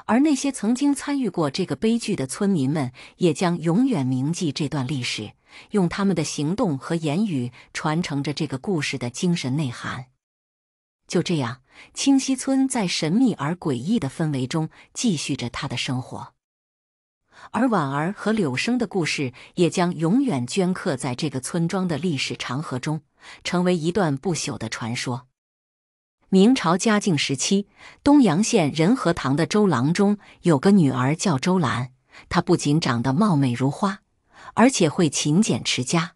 而那些曾经参与过这个悲剧的村民们，也将永远铭记这段历史，用他们的行动和言语传承着这个故事的精神内涵。就这样，清溪村在神秘而诡异的氛围中继续着他的生活，而婉儿和柳生的故事也将永远镌刻在这个村庄的历史长河中，成为一段不朽的传说。明朝嘉靖时期，东阳县仁和堂的周郎中有个女儿叫周兰。她不仅长得貌美如花，而且会勤俭持家。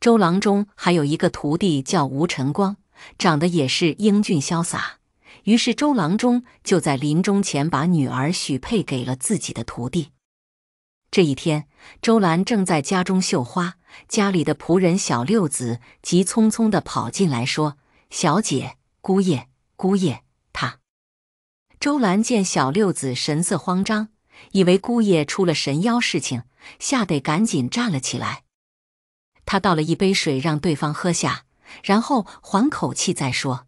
周郎中还有一个徒弟叫吴晨光，长得也是英俊潇洒。于是，周郎中就在临终前把女儿许配给了自己的徒弟。这一天，周兰正在家中绣花，家里的仆人小六子急匆匆的跑进来，说：“小姐。”姑爷，姑爷，他周兰见小六子神色慌张，以为姑爷出了神妖事情，吓得赶紧站了起来。他倒了一杯水让对方喝下，然后缓口气再说。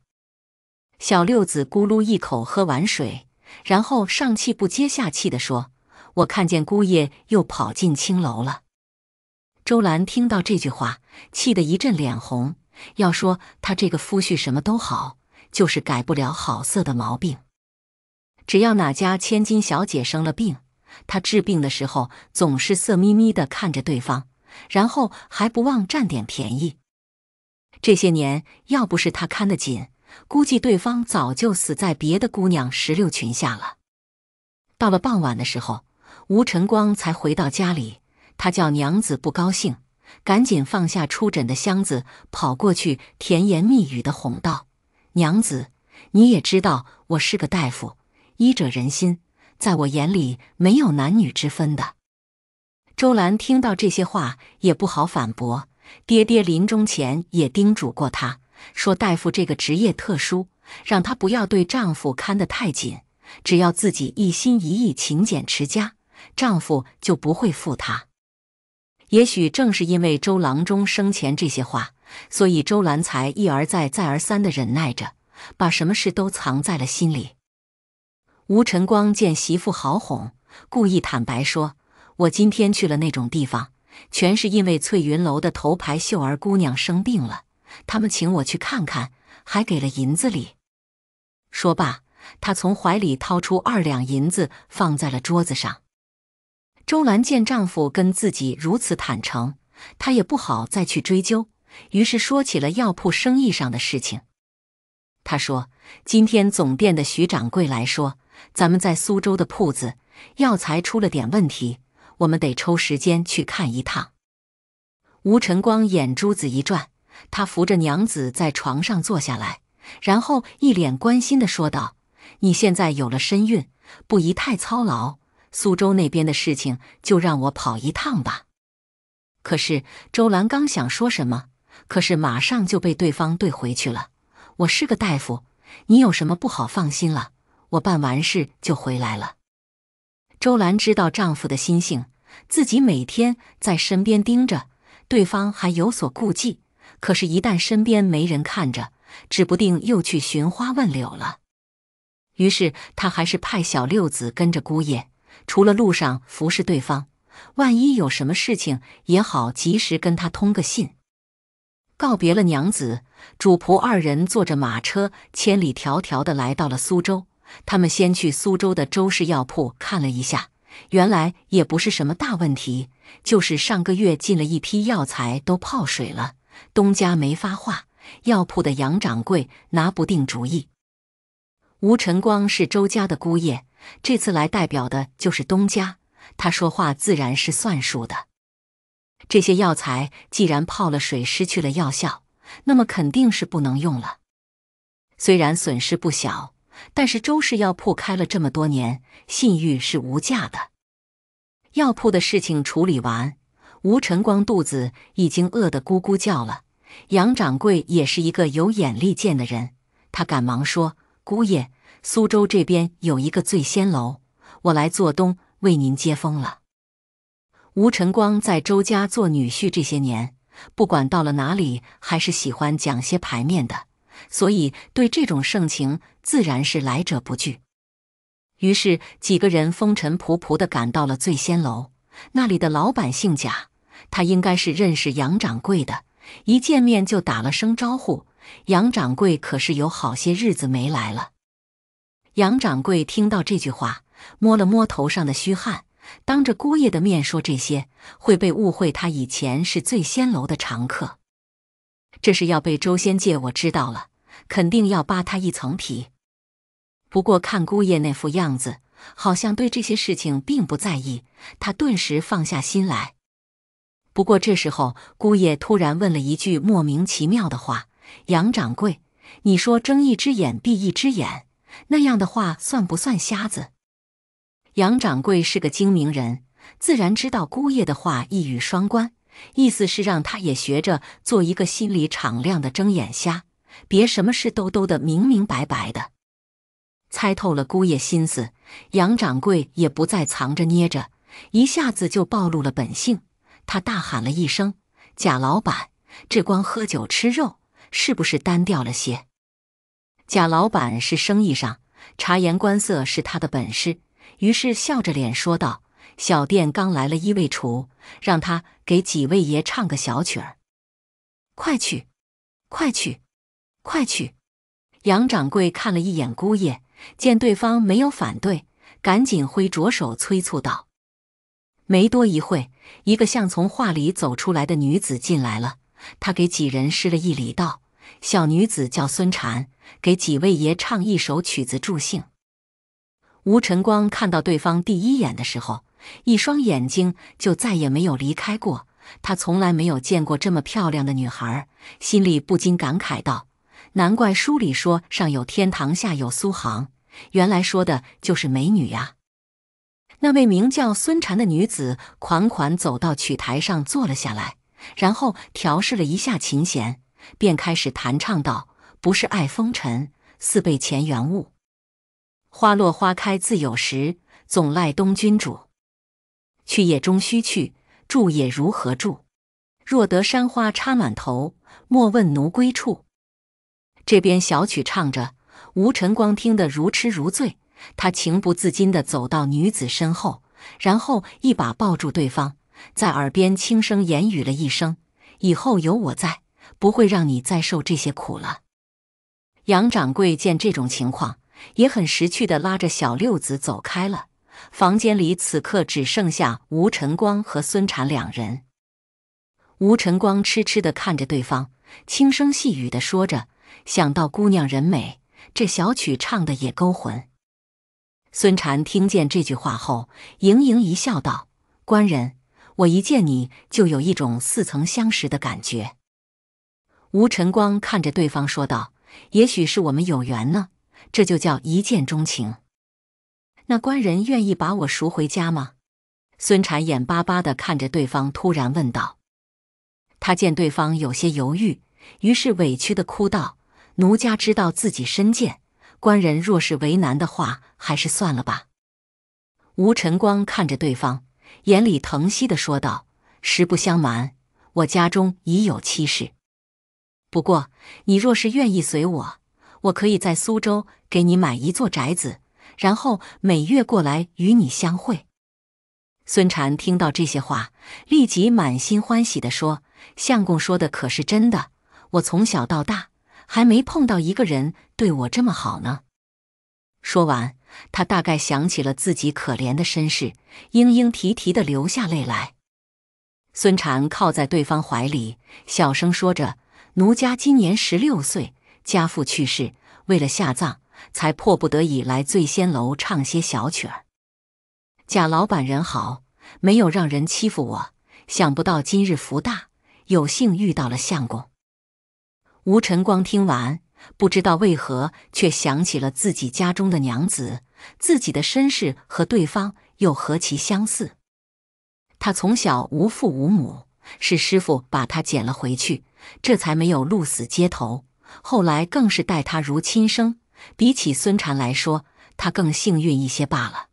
小六子咕噜一口喝完水，然后上气不接下气的说：“我看见姑爷又跑进青楼了。”周兰听到这句话，气得一阵脸红。要说他这个夫婿什么都好。就是改不了好色的毛病。只要哪家千金小姐生了病，他治病的时候总是色眯眯的看着对方，然后还不忘占点便宜。这些年，要不是他看得紧，估计对方早就死在别的姑娘石榴裙下了。到了傍晚的时候，吴晨光才回到家里，他叫娘子不高兴，赶紧放下出诊的箱子，跑过去甜言蜜语的哄道。娘子，你也知道我是个大夫，医者仁心，在我眼里没有男女之分的。周兰听到这些话也不好反驳。爹爹临终前也叮嘱过她，说大夫这个职业特殊，让她不要对丈夫看得太紧，只要自己一心一意勤俭持家，丈夫就不会负她。也许正是因为周郎中生前这些话。所以周兰才一而再、再而三的忍耐着，把什么事都藏在了心里。吴晨光见媳妇好哄，故意坦白说：“我今天去了那种地方，全是因为翠云楼的头牌秀儿姑娘生病了，他们请我去看看，还给了银子里。说罢，他从怀里掏出二两银子，放在了桌子上。周兰见丈夫跟自己如此坦诚，她也不好再去追究。于是说起了药铺生意上的事情。他说：“今天总店的徐掌柜来说，咱们在苏州的铺子药材出了点问题，我们得抽时间去看一趟。”吴晨光眼珠子一转，他扶着娘子在床上坐下来，然后一脸关心地说道：“你现在有了身孕，不宜太操劳。苏州那边的事情就让我跑一趟吧。”可是周兰刚想说什么。可是马上就被对方怼回去了。我是个大夫，你有什么不好放心了？我办完事就回来了。周兰知道丈夫的心性，自己每天在身边盯着，对方还有所顾忌。可是，一旦身边没人看着，指不定又去寻花问柳了。于是，她还是派小六子跟着姑爷，除了路上服侍对方，万一有什么事情也好及时跟他通个信。告别了娘子，主仆二人坐着马车，千里迢迢的来到了苏州。他们先去苏州的周氏药铺看了一下，原来也不是什么大问题，就是上个月进了一批药材都泡水了。东家没发话，药铺的杨掌柜拿不定主意。吴晨光是周家的姑爷，这次来代表的就是东家，他说话自然是算数的。这些药材既然泡了水失去了药效，那么肯定是不能用了。虽然损失不小，但是周氏药铺开了这么多年，信誉是无价的。药铺的事情处理完，吴晨光肚子已经饿得咕咕叫了。杨掌柜也是一个有眼力见的人，他赶忙说：“姑爷，苏州这边有一个醉仙楼，我来做东，为您接风了。”吴晨光在周家做女婿这些年，不管到了哪里，还是喜欢讲些排面的，所以对这种盛情自然是来者不拒。于是几个人风尘仆仆地赶到了醉仙楼。那里的老板姓贾，他应该是认识杨掌柜的，一见面就打了声招呼。杨掌柜可是有好些日子没来了。杨掌柜听到这句话，摸了摸头上的虚汗。当着姑爷的面说这些，会被误会他以前是醉仙楼的常客。这是要被周仙界我知道了，肯定要扒他一层皮。不过看姑爷那副样子，好像对这些事情并不在意，他顿时放下心来。不过这时候，姑爷突然问了一句莫名其妙的话：“杨掌柜，你说睁一只眼闭一只眼，那样的话算不算瞎子？”杨掌柜是个精明人，自然知道姑爷的话一语双关，意思是让他也学着做一个心里敞亮的睁眼瞎，别什么事都兜得明明白白的。猜透了姑爷心思，杨掌柜也不再藏着捏着，一下子就暴露了本性。他大喊了一声：“贾老板，这光喝酒吃肉，是不是单调了些？”贾老板是生意上察言观色是他的本事。于是笑着脸说道：“小店刚来了一位厨，让他给几位爷唱个小曲儿，快去，快去，快去！”杨掌柜看了一眼姑爷，见对方没有反对，赶紧挥着手催促道：“没多一会，一个像从画里走出来的女子进来了。她给几人施了一礼，道：‘小女子叫孙婵，给几位爷唱一首曲子助兴。’”吴晨光看到对方第一眼的时候，一双眼睛就再也没有离开过。他从来没有见过这么漂亮的女孩，心里不禁感慨道：“难怪书里说上有天堂，下有苏杭，原来说的就是美女呀。”那位名叫孙婵的女子款款走到曲台上坐了下来，然后调试了一下琴弦，便开始弹唱道：“不是爱风尘，似被前缘误。”花落花开自有时，总赖东君主。去也终须去，住也如何住？若得山花插满头，莫问奴归处。这边小曲唱着，吴晨光听得如痴如醉，他情不自禁地走到女子身后，然后一把抱住对方，在耳边轻声言语了一声：“以后有我在，不会让你再受这些苦了。”杨掌柜见这种情况。也很识趣的拉着小六子走开了。房间里此刻只剩下吴晨光和孙禅两人。吴晨光痴痴的看着对方，轻声细语的说着：“想到姑娘人美，这小曲唱的也勾魂。”孙禅听见这句话后，盈盈一笑，道：“官人，我一见你就有一种似曾相识的感觉。”吴晨光看着对方说道：“也许是我们有缘呢。”这就叫一见钟情。那官人愿意把我赎回家吗？孙禅眼巴巴的看着对方，突然问道。他见对方有些犹豫，于是委屈的哭道：“奴家知道自己身贱，官人若是为难的话，还是算了吧。”吴晨光看着对方，眼里疼惜的说道：“实不相瞒，我家中已有妻室，不过你若是愿意随我……”我可以在苏州给你买一座宅子，然后每月过来与你相会。孙禅听到这些话，立即满心欢喜地说：“相公说的可是真的？我从小到大还没碰到一个人对我这么好呢。”说完，他大概想起了自己可怜的身世，嘤嘤啼啼地流下泪来。孙禅靠在对方怀里，小声说着：“奴家今年十六岁。”家父去世，为了下葬，才迫不得已来醉仙楼唱些小曲儿。贾老板人好，没有让人欺负我。想不到今日福大，有幸遇到了相公。吴晨光听完，不知道为何却想起了自己家中的娘子，自己的身世和对方又何其相似。他从小无父无母，是师傅把他捡了回去，这才没有露死街头。后来更是待他如亲生，比起孙禅来说，他更幸运一些罢了。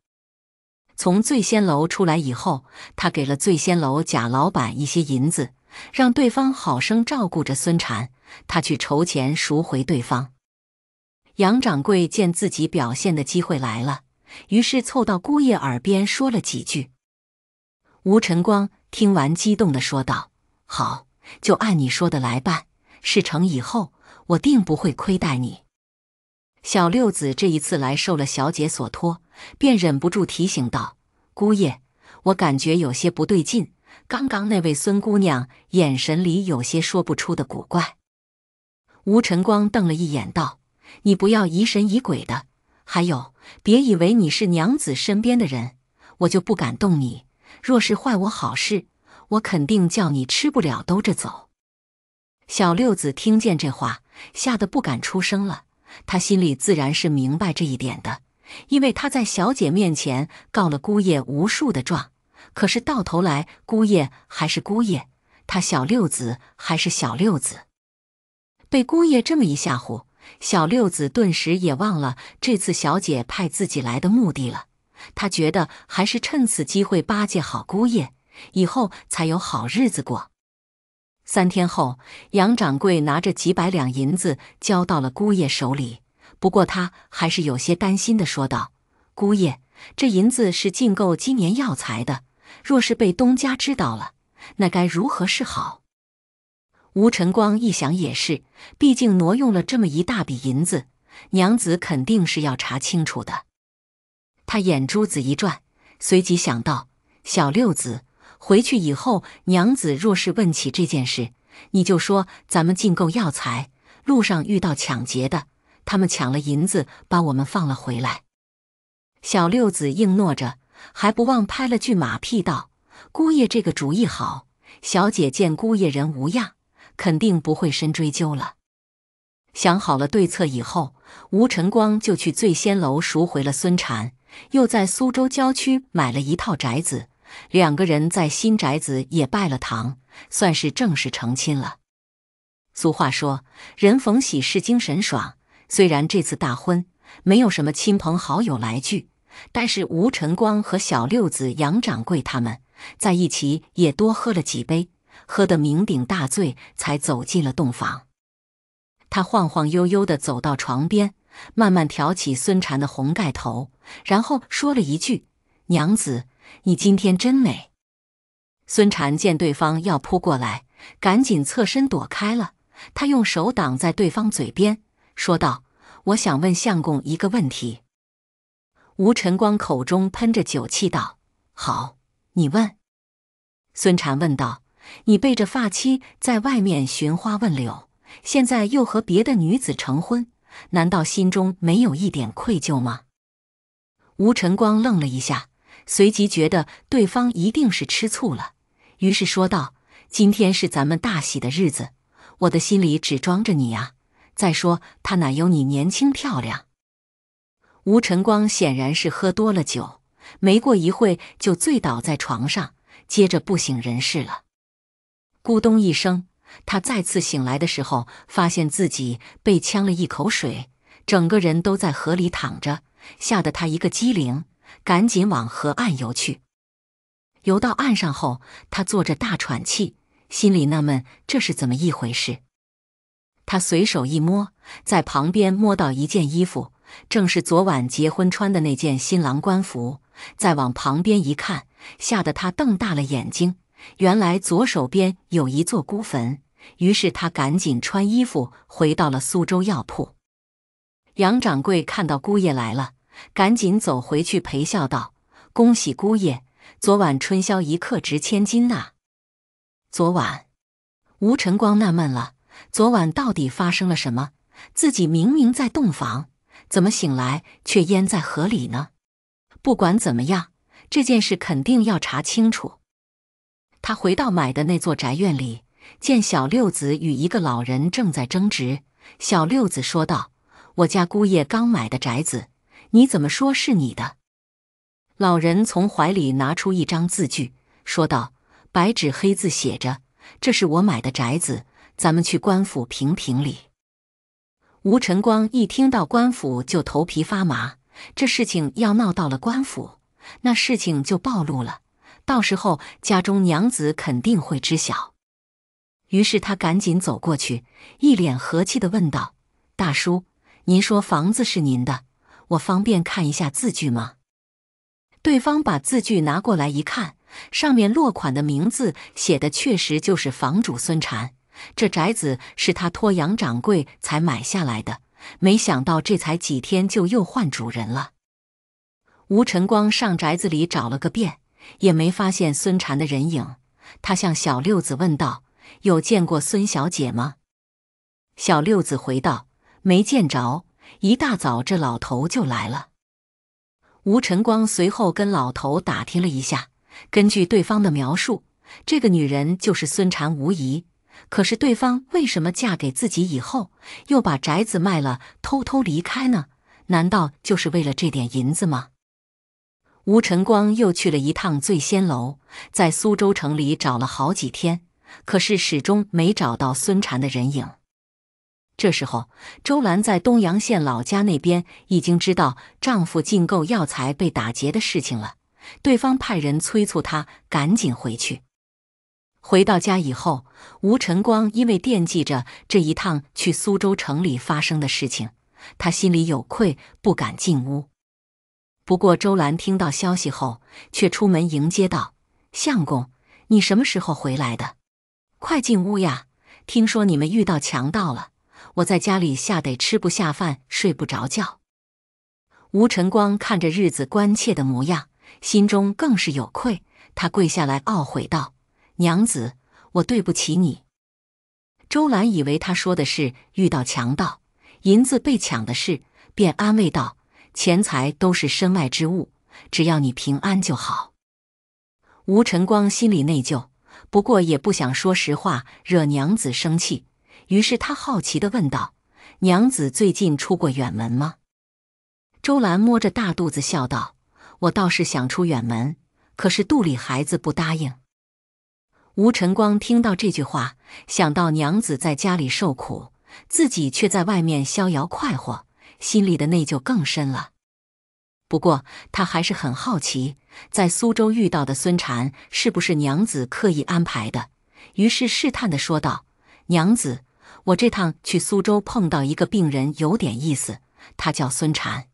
从醉仙楼出来以后，他给了醉仙楼贾老板一些银子，让对方好生照顾着孙禅。他去筹钱赎回对方。杨掌柜见自己表现的机会来了，于是凑到姑爷耳边说了几句。吴辰光听完，激动地说道：“好，就按你说的来办。事成以后。”我定不会亏待你，小六子这一次来受了小姐所托，便忍不住提醒道：“姑爷，我感觉有些不对劲。刚刚那位孙姑娘眼神里有些说不出的古怪。”吴晨光瞪了一眼道：“你不要疑神疑鬼的，还有，别以为你是娘子身边的人，我就不敢动你。若是坏我好事，我肯定叫你吃不了兜着走。”小六子听见这话。吓得不敢出声了。他心里自然是明白这一点的，因为他在小姐面前告了姑爷无数的状，可是到头来，姑爷还是姑爷，他小六子还是小六子。被姑爷这么一吓唬，小六子顿时也忘了这次小姐派自己来的目的了。他觉得还是趁此机会巴结好姑爷，以后才有好日子过。三天后，杨掌柜拿着几百两银子交到了姑爷手里。不过他还是有些担心的说道：“姑爷，这银子是进购今年药材的，若是被东家知道了，那该如何是好？”吴晨光一想也是，毕竟挪用了这么一大笔银子，娘子肯定是要查清楚的。他眼珠子一转，随即想到小六子。回去以后，娘子若是问起这件事，你就说咱们进购药材路上遇到抢劫的，他们抢了银子，把我们放了回来。小六子应诺着，还不忘拍了句马屁道：“姑爷这个主意好，小姐见姑爷人无恙，肯定不会深追究了。”想好了对策以后，吴晨光就去醉仙楼赎回了孙禅，又在苏州郊区买了一套宅子。两个人在新宅子也拜了堂，算是正式成亲了。俗话说，人逢喜事精神爽。虽然这次大婚没有什么亲朋好友来聚，但是吴晨光和小六子、杨掌柜他们在一起也多喝了几杯，喝得酩酊大醉，才走进了洞房。他晃晃悠悠地走到床边，慢慢挑起孙禅的红盖头，然后说了一句：“娘子。”你今天真美。孙婵见对方要扑过来，赶紧侧身躲开了。她用手挡在对方嘴边，说道：“我想问相公一个问题。”吴晨光口中喷着酒气道：“好，你问。”孙婵问道：“你背着发妻在外面寻花问柳，现在又和别的女子成婚，难道心中没有一点愧疚吗？”吴晨光愣了一下。随即觉得对方一定是吃醋了，于是说道：“今天是咱们大喜的日子，我的心里只装着你啊！再说他哪有你年轻漂亮？”吴晨光显然是喝多了酒，没过一会就醉倒在床上，接着不省人事了。咕咚一声，他再次醒来的时候，发现自己被呛了一口水，整个人都在河里躺着，吓得他一个激灵。赶紧往河岸游去，游到岸上后，他坐着大喘气，心里纳闷这是怎么一回事。他随手一摸，在旁边摸到一件衣服，正是昨晚结婚穿的那件新郎官服。再往旁边一看，吓得他瞪大了眼睛。原来左手边有一座孤坟。于是他赶紧穿衣服回到了苏州药铺。杨掌柜看到姑爷来了。赶紧走回去陪笑道：“恭喜姑爷，昨晚春宵一刻值千金呐！”昨晚，吴晨光纳闷了：昨晚到底发生了什么？自己明明在洞房，怎么醒来却淹在河里呢？不管怎么样，这件事肯定要查清楚。他回到买的那座宅院里，见小六子与一个老人正在争执。小六子说道：“我家姑爷刚买的宅子。”你怎么说是你的？老人从怀里拿出一张字据，说道：“白纸黑字写着，这是我买的宅子，咱们去官府评评理。”吴晨光一听到官府就头皮发麻，这事情要闹到了官府，那事情就暴露了，到时候家中娘子肯定会知晓。于是他赶紧走过去，一脸和气的问道：“大叔，您说房子是您的？”我方便看一下字据吗？对方把字据拿过来一看，上面落款的名字写的确实就是房主孙禅，这宅子是他托杨掌柜才买下来的。没想到这才几天就又换主人了。吴晨光上宅子里找了个遍，也没发现孙禅的人影。他向小六子问道：“有见过孙小姐吗？”小六子回道：“没见着。”一大早，这老头就来了。吴晨光随后跟老头打听了一下，根据对方的描述，这个女人就是孙婵无疑。可是对方为什么嫁给自己以后，又把宅子卖了，偷偷离开呢？难道就是为了这点银子吗？吴晨光又去了一趟醉仙楼，在苏州城里找了好几天，可是始终没找到孙婵的人影。这时候，周兰在东阳县老家那边已经知道丈夫进购药材被打劫的事情了。对方派人催促她赶紧回去。回到家以后，吴晨光因为惦记着这一趟去苏州城里发生的事情，他心里有愧，不敢进屋。不过，周兰听到消息后，却出门迎接道：“相公，你什么时候回来的？快进屋呀！听说你们遇到强盗了。”我在家里吓得吃不下饭，睡不着觉。吴晨光看着日子关切的模样，心中更是有愧。他跪下来懊悔道：“娘子，我对不起你。”周兰以为他说的是遇到强盗，银子被抢的事，便安慰道：“钱财都是身外之物，只要你平安就好。”吴晨光心里内疚，不过也不想说实话，惹娘子生气。于是他好奇的问道：“娘子最近出过远门吗？”周兰摸着大肚子笑道：“我倒是想出远门，可是肚里孩子不答应。”吴晨光听到这句话，想到娘子在家里受苦，自己却在外面逍遥快活，心里的内疚更深了。不过他还是很好奇，在苏州遇到的孙禅是不是娘子刻意安排的，于是试探的说道：“娘子。”我这趟去苏州碰到一个病人，有点意思。他叫孙禅。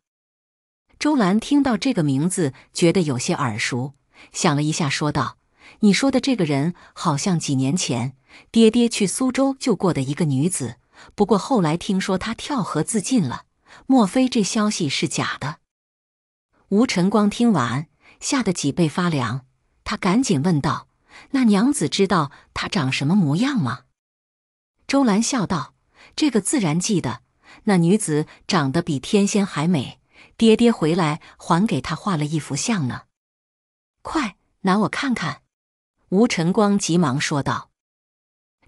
周兰听到这个名字，觉得有些耳熟，想了一下，说道：“你说的这个人，好像几年前爹爹去苏州救过的一个女子。不过后来听说她跳河自尽了，莫非这消息是假的？”吴晨光听完，吓得脊背发凉，他赶紧问道：“那娘子知道她长什么模样吗？”周兰笑道：“这个自然记得。那女子长得比天仙还美，爹爹回来还给她画了一幅像呢。快拿我看看。”吴晨光急忙说道。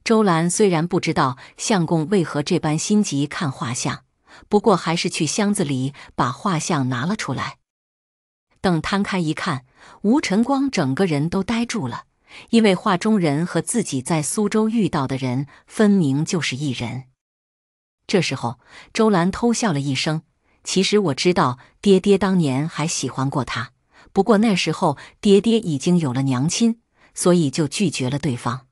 周兰虽然不知道相公为何这般心急看画像，不过还是去箱子里把画像拿了出来。等摊开一看，吴晨光整个人都呆住了。因为画中人和自己在苏州遇到的人分明就是一人。这时候，周兰偷笑了一声。其实我知道，爹爹当年还喜欢过她，不过那时候爹爹已经有了娘亲，所以就拒绝了对方。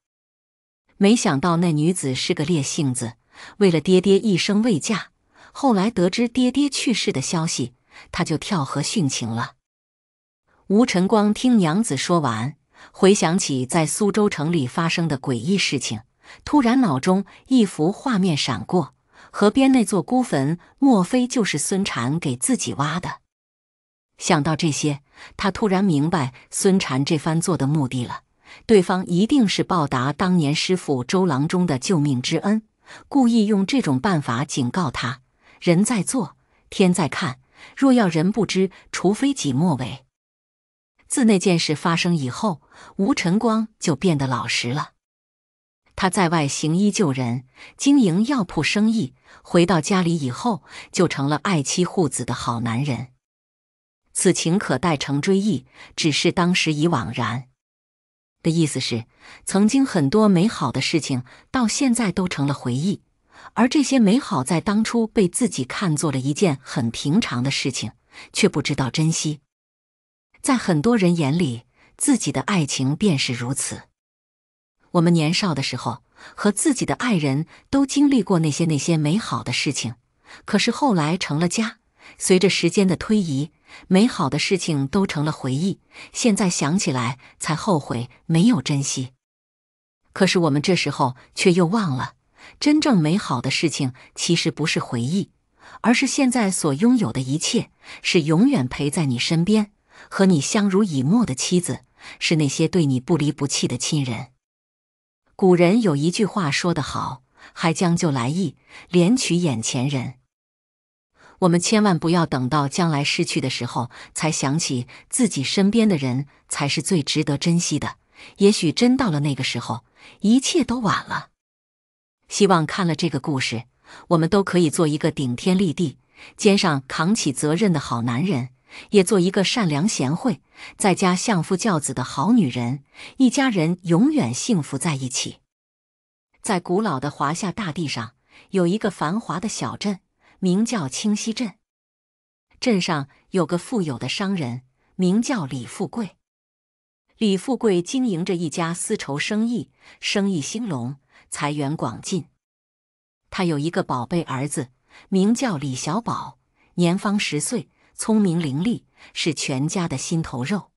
没想到那女子是个烈性子，为了爹爹一生未嫁。后来得知爹爹去世的消息，她就跳河殉情了。吴晨光听娘子说完。回想起在苏州城里发生的诡异事情，突然脑中一幅画面闪过：河边那座孤坟，莫非就是孙禅给自己挖的？想到这些，他突然明白孙禅这番做的目的了。对方一定是报答当年师傅周郎中的救命之恩，故意用这种办法警告他：人在做，天在看。若要人不知，除非己莫为。自那件事发生以后，吴晨光就变得老实了。他在外行医救人，经营药铺生意；回到家里以后，就成了爱妻护子的好男人。此情可待成追忆，只是当时已惘然。的意思是，曾经很多美好的事情，到现在都成了回忆；而这些美好，在当初被自己看作了一件很平常的事情，却不知道珍惜。在很多人眼里，自己的爱情便是如此。我们年少的时候和自己的爱人都经历过那些那些美好的事情，可是后来成了家，随着时间的推移，美好的事情都成了回忆。现在想起来才后悔没有珍惜。可是我们这时候却又忘了，真正美好的事情其实不是回忆，而是现在所拥有的一切，是永远陪在你身边。和你相濡以沫的妻子，是那些对你不离不弃的亲人。古人有一句话说得好：“还将就来意，怜取眼前人。”我们千万不要等到将来失去的时候，才想起自己身边的人才是最值得珍惜的。也许真到了那个时候，一切都晚了。希望看了这个故事，我们都可以做一个顶天立地、肩上扛起责任的好男人。也做一个善良贤惠、在家相夫教子的好女人，一家人永远幸福在一起。在古老的华夏大地上，有一个繁华的小镇，名叫清溪镇。镇上有个富有的商人，名叫李富贵。李富贵经营着一家丝绸生意，生意兴隆，财源广进。他有一个宝贝儿子，名叫李小宝，年方十岁。聪明伶俐是全家的心头肉。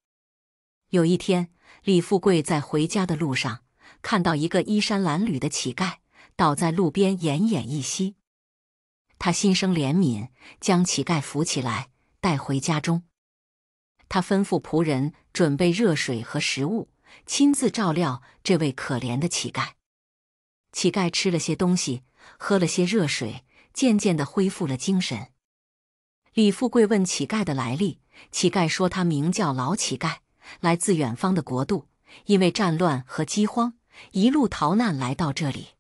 有一天，李富贵在回家的路上看到一个衣衫褴褛的乞丐倒在路边，奄奄一息。他心生怜悯，将乞丐扶起来，带回家中。他吩咐仆人准备热水和食物，亲自照料这位可怜的乞丐。乞丐吃了些东西，喝了些热水，渐渐的恢复了精神。李富贵问乞丐的来历，乞丐说他名叫老乞丐，来自远方的国度，因为战乱和饥荒，一路逃难来到这里。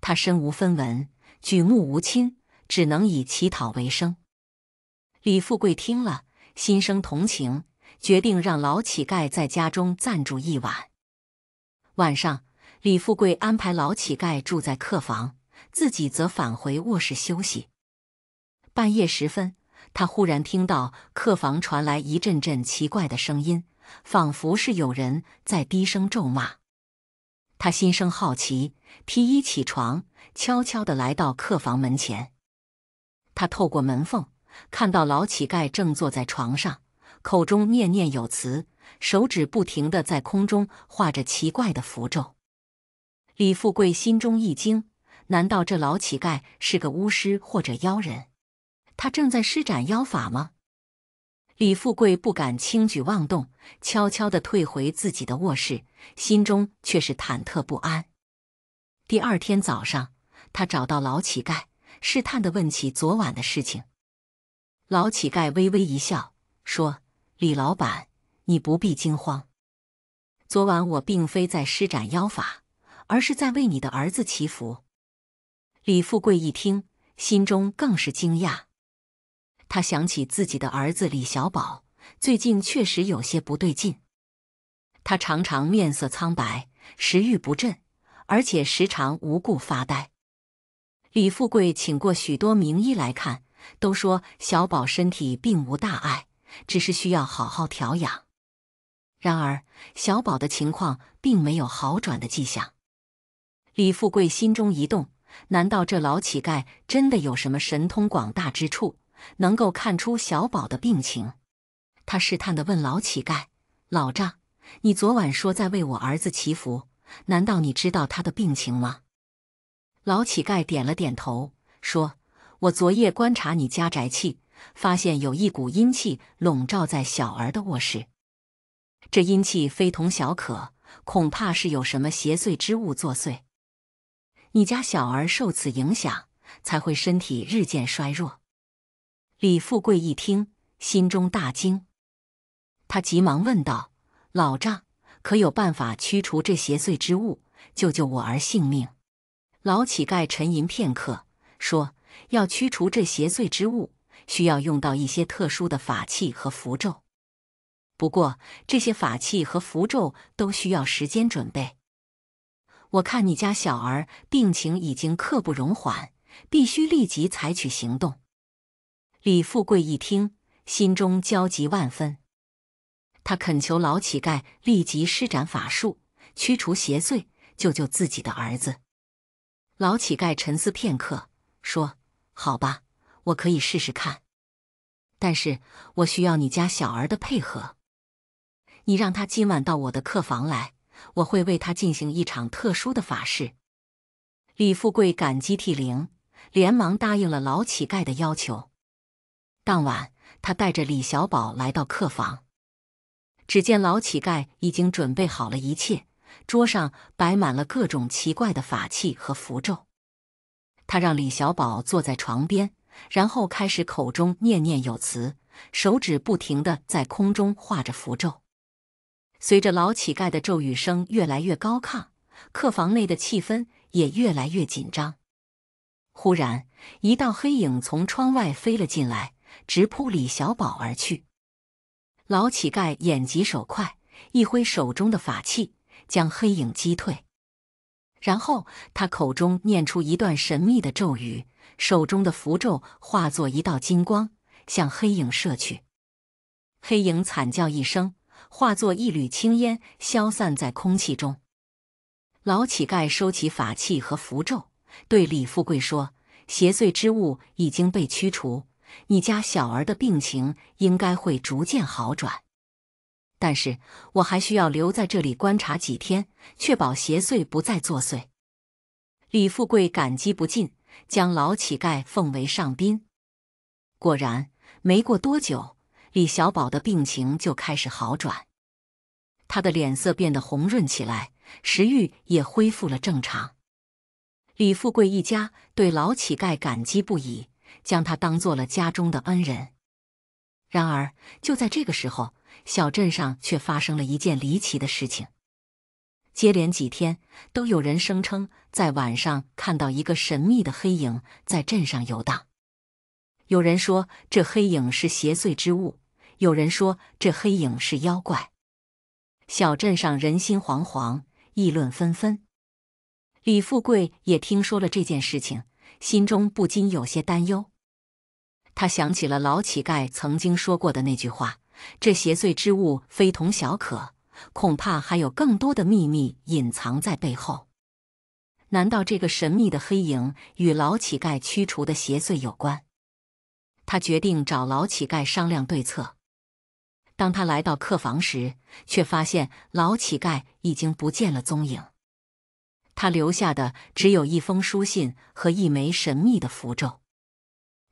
他身无分文，举目无亲，只能以乞讨为生。李富贵听了，心生同情，决定让老乞丐在家中暂住一晚。晚上，李富贵安排老乞丐住在客房，自己则返回卧室休息。半夜时分，他忽然听到客房传来一阵阵奇怪的声音，仿佛是有人在低声咒骂。他心生好奇，披衣起床，悄悄地来到客房门前。他透过门缝，看到老乞丐正坐在床上，口中念念有词，手指不停地在空中画着奇怪的符咒。李富贵心中一惊：难道这老乞丐是个巫师或者妖人？他正在施展妖法吗？李富贵不敢轻举妄动，悄悄地退回自己的卧室，心中却是忐忑不安。第二天早上，他找到老乞丐，试探地问起昨晚的事情。老乞丐微微一笑，说：“李老板，你不必惊慌。昨晚我并非在施展妖法，而是在为你的儿子祈福。”李富贵一听，心中更是惊讶。他想起自己的儿子李小宝最近确实有些不对劲，他常常面色苍白、食欲不振，而且时常无故发呆。李富贵请过许多名医来看，都说小宝身体并无大碍，只是需要好好调养。然而，小宝的情况并没有好转的迹象。李富贵心中一动：难道这老乞丐真的有什么神通广大之处？能够看出小宝的病情，他试探地问老乞丐：“老丈，你昨晚说在为我儿子祈福，难道你知道他的病情吗？”老乞丐点了点头，说：“我昨夜观察你家宅气，发现有一股阴气笼罩在小儿的卧室。这阴气非同小可，恐怕是有什么邪祟之物作祟。你家小儿受此影响，才会身体日渐衰弱。”李富贵一听，心中大惊，他急忙问道：“老丈，可有办法驱除这邪祟之物，救救我儿性命？”老乞丐沉吟片刻，说：“要驱除这邪祟之物，需要用到一些特殊的法器和符咒。不过，这些法器和符咒都需要时间准备。我看你家小儿病情已经刻不容缓，必须立即采取行动。”李富贵一听，心中焦急万分。他恳求老乞丐立即施展法术，驱除邪祟，救救自己的儿子。老乞丐沉思片刻，说：“好吧，我可以试试看，但是我需要你家小儿的配合。你让他今晚到我的客房来，我会为他进行一场特殊的法事。”李富贵感激涕零，连忙答应了老乞丐的要求。当晚，他带着李小宝来到客房，只见老乞丐已经准备好了一切，桌上摆满了各种奇怪的法器和符咒。他让李小宝坐在床边，然后开始口中念念有词，手指不停的在空中画着符咒。随着老乞丐的咒语声越来越高亢，客房内的气氛也越来越紧张。忽然，一道黑影从窗外飞了进来。直扑李小宝而去，老乞丐眼疾手快，一挥手中的法器，将黑影击退。然后他口中念出一段神秘的咒语，手中的符咒化作一道金光向黑影射去。黑影惨叫一声，化作一缕青烟消散在空气中。老乞丐收起法器和符咒，对李富贵说：“邪祟之物已经被驱除。”你家小儿的病情应该会逐渐好转，但是我还需要留在这里观察几天，确保邪祟不再作祟。李富贵感激不尽，将老乞丐奉为上宾。果然，没过多久，李小宝的病情就开始好转，他的脸色变得红润起来，食欲也恢复了正常。李富贵一家对老乞丐感激不已。将他当做了家中的恩人。然而，就在这个时候，小镇上却发生了一件离奇的事情。接连几天，都有人声称在晚上看到一个神秘的黑影在镇上游荡。有人说这黑影是邪祟之物，有人说这黑影是妖怪。小镇上人心惶惶，议论纷纷。李富贵也听说了这件事情。心中不禁有些担忧，他想起了老乞丐曾经说过的那句话：“这邪祟之物非同小可，恐怕还有更多的秘密隐藏在背后。”难道这个神秘的黑影与老乞丐驱除的邪祟有关？他决定找老乞丐商量对策。当他来到客房时，却发现老乞丐已经不见了踪影。他留下的只有一封书信和一枚神秘的符咒。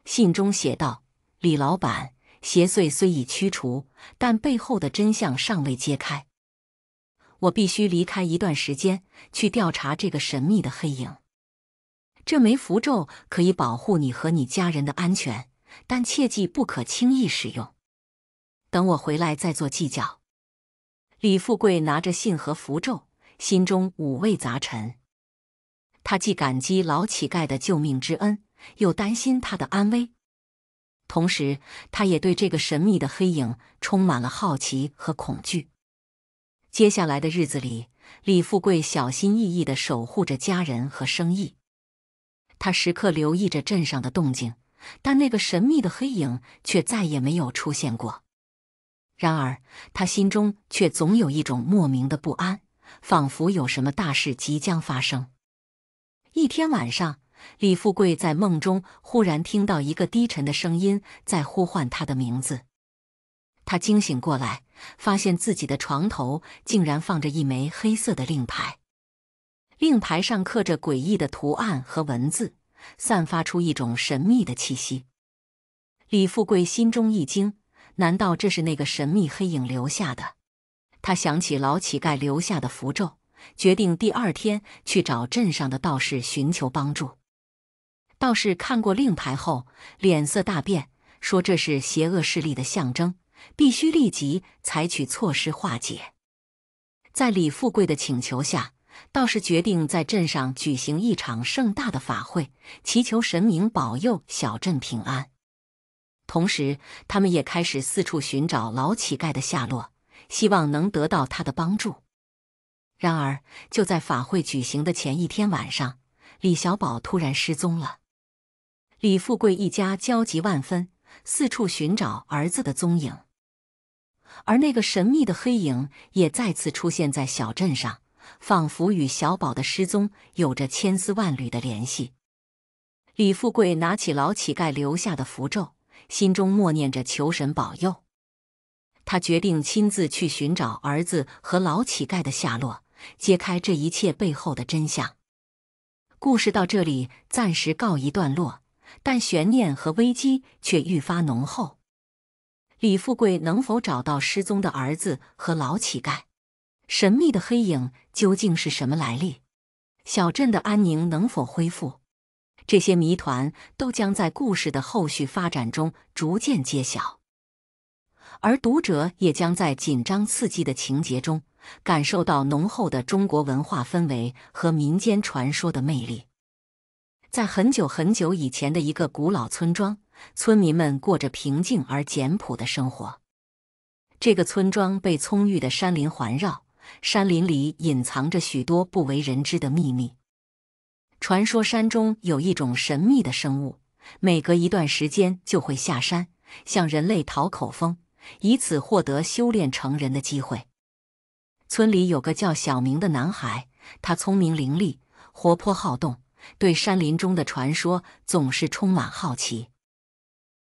信中写道：“李老板，邪祟虽已驱除，但背后的真相尚未揭开。我必须离开一段时间，去调查这个神秘的黑影。这枚符咒可以保护你和你家人的安全，但切记不可轻易使用。等我回来再做计较。”李富贵拿着信和符咒。心中五味杂陈，他既感激老乞丐的救命之恩，又担心他的安危，同时，他也对这个神秘的黑影充满了好奇和恐惧。接下来的日子里，李富贵小心翼翼的守护着家人和生意，他时刻留意着镇上的动静，但那个神秘的黑影却再也没有出现过。然而，他心中却总有一种莫名的不安。仿佛有什么大事即将发生。一天晚上，李富贵在梦中忽然听到一个低沉的声音在呼唤他的名字。他惊醒过来，发现自己的床头竟然放着一枚黑色的令牌。令牌上刻着诡异的图案和文字，散发出一种神秘的气息。李富贵心中一惊：难道这是那个神秘黑影留下的？他想起老乞丐留下的符咒，决定第二天去找镇上的道士寻求帮助。道士看过令牌后，脸色大变，说这是邪恶势力的象征，必须立即采取措施化解。在李富贵的请求下，道士决定在镇上举行一场盛大的法会，祈求神明保佑小镇平安。同时，他们也开始四处寻找老乞丐的下落。希望能得到他的帮助。然而，就在法会举行的前一天晚上，李小宝突然失踪了。李富贵一家焦急万分，四处寻找儿子的踪影。而那个神秘的黑影也再次出现在小镇上，仿佛与小宝的失踪有着千丝万缕的联系。李富贵拿起老乞丐留下的符咒，心中默念着：“求神保佑。”他决定亲自去寻找儿子和老乞丐的下落，揭开这一切背后的真相。故事到这里暂时告一段落，但悬念和危机却愈发浓厚。李富贵能否找到失踪的儿子和老乞丐？神秘的黑影究竟是什么来历？小镇的安宁能否恢复？这些谜团都将在故事的后续发展中逐渐揭晓。而读者也将在紧张刺激的情节中，感受到浓厚的中国文化氛围和民间传说的魅力。在很久很久以前的一个古老村庄，村民们过着平静而简朴的生活。这个村庄被葱郁的山林环绕，山林里隐藏着许多不为人知的秘密。传说山中有一种神秘的生物，每隔一段时间就会下山向人类讨口风。以此获得修炼成人的机会。村里有个叫小明的男孩，他聪明伶俐，活泼好动，对山林中的传说总是充满好奇。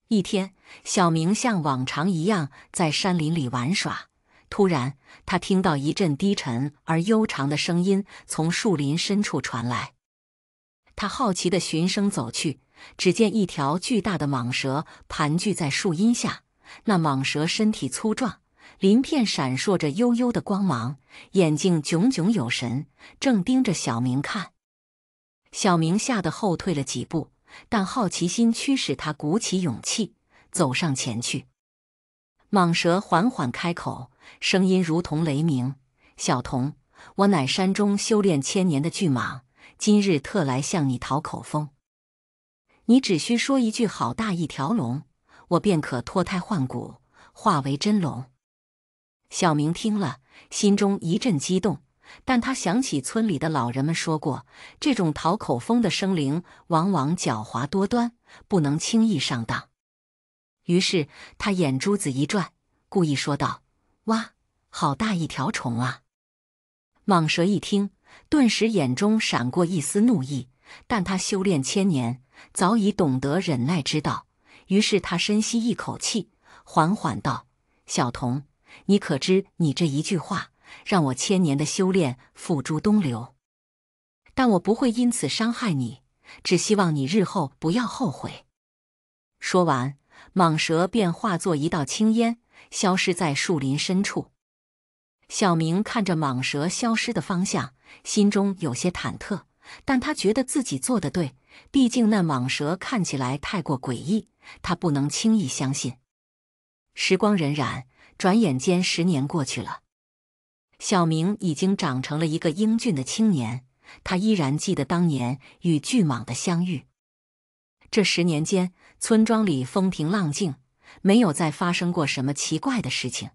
一天，小明像往常一样在山林里玩耍，突然他听到一阵低沉而悠长的声音从树林深处传来。他好奇地循声走去，只见一条巨大的蟒蛇盘踞在树荫下。那蟒蛇身体粗壮，鳞片闪烁着幽幽的光芒，眼睛炯炯有神，正盯着小明看。小明吓得后退了几步，但好奇心驱使他鼓起勇气走上前去。蟒蛇缓缓开口，声音如同雷鸣：“小童，我乃山中修炼千年的巨蟒，今日特来向你讨口风。你只需说一句‘好大一条龙’。”我便可脱胎换骨，化为真龙。小明听了，心中一阵激动，但他想起村里的老人们说过，这种讨口风的生灵往往狡猾多端，不能轻易上当。于是他眼珠子一转，故意说道：“哇，好大一条虫啊！”蟒蛇一听，顿时眼中闪过一丝怒意，但他修炼千年，早已懂得忍耐之道。于是他深吸一口气，缓缓道：“小童，你可知你这一句话让我千年的修炼付诸东流？但我不会因此伤害你，只希望你日后不要后悔。”说完，蟒蛇便化作一道青烟，消失在树林深处。小明看着蟒蛇消失的方向，心中有些忐忑，但他觉得自己做的对。毕竟那蟒蛇看起来太过诡异，他不能轻易相信。时光荏苒，转眼间十年过去了，小明已经长成了一个英俊的青年。他依然记得当年与巨蟒的相遇。这十年间，村庄里风平浪静，没有再发生过什么奇怪的事情。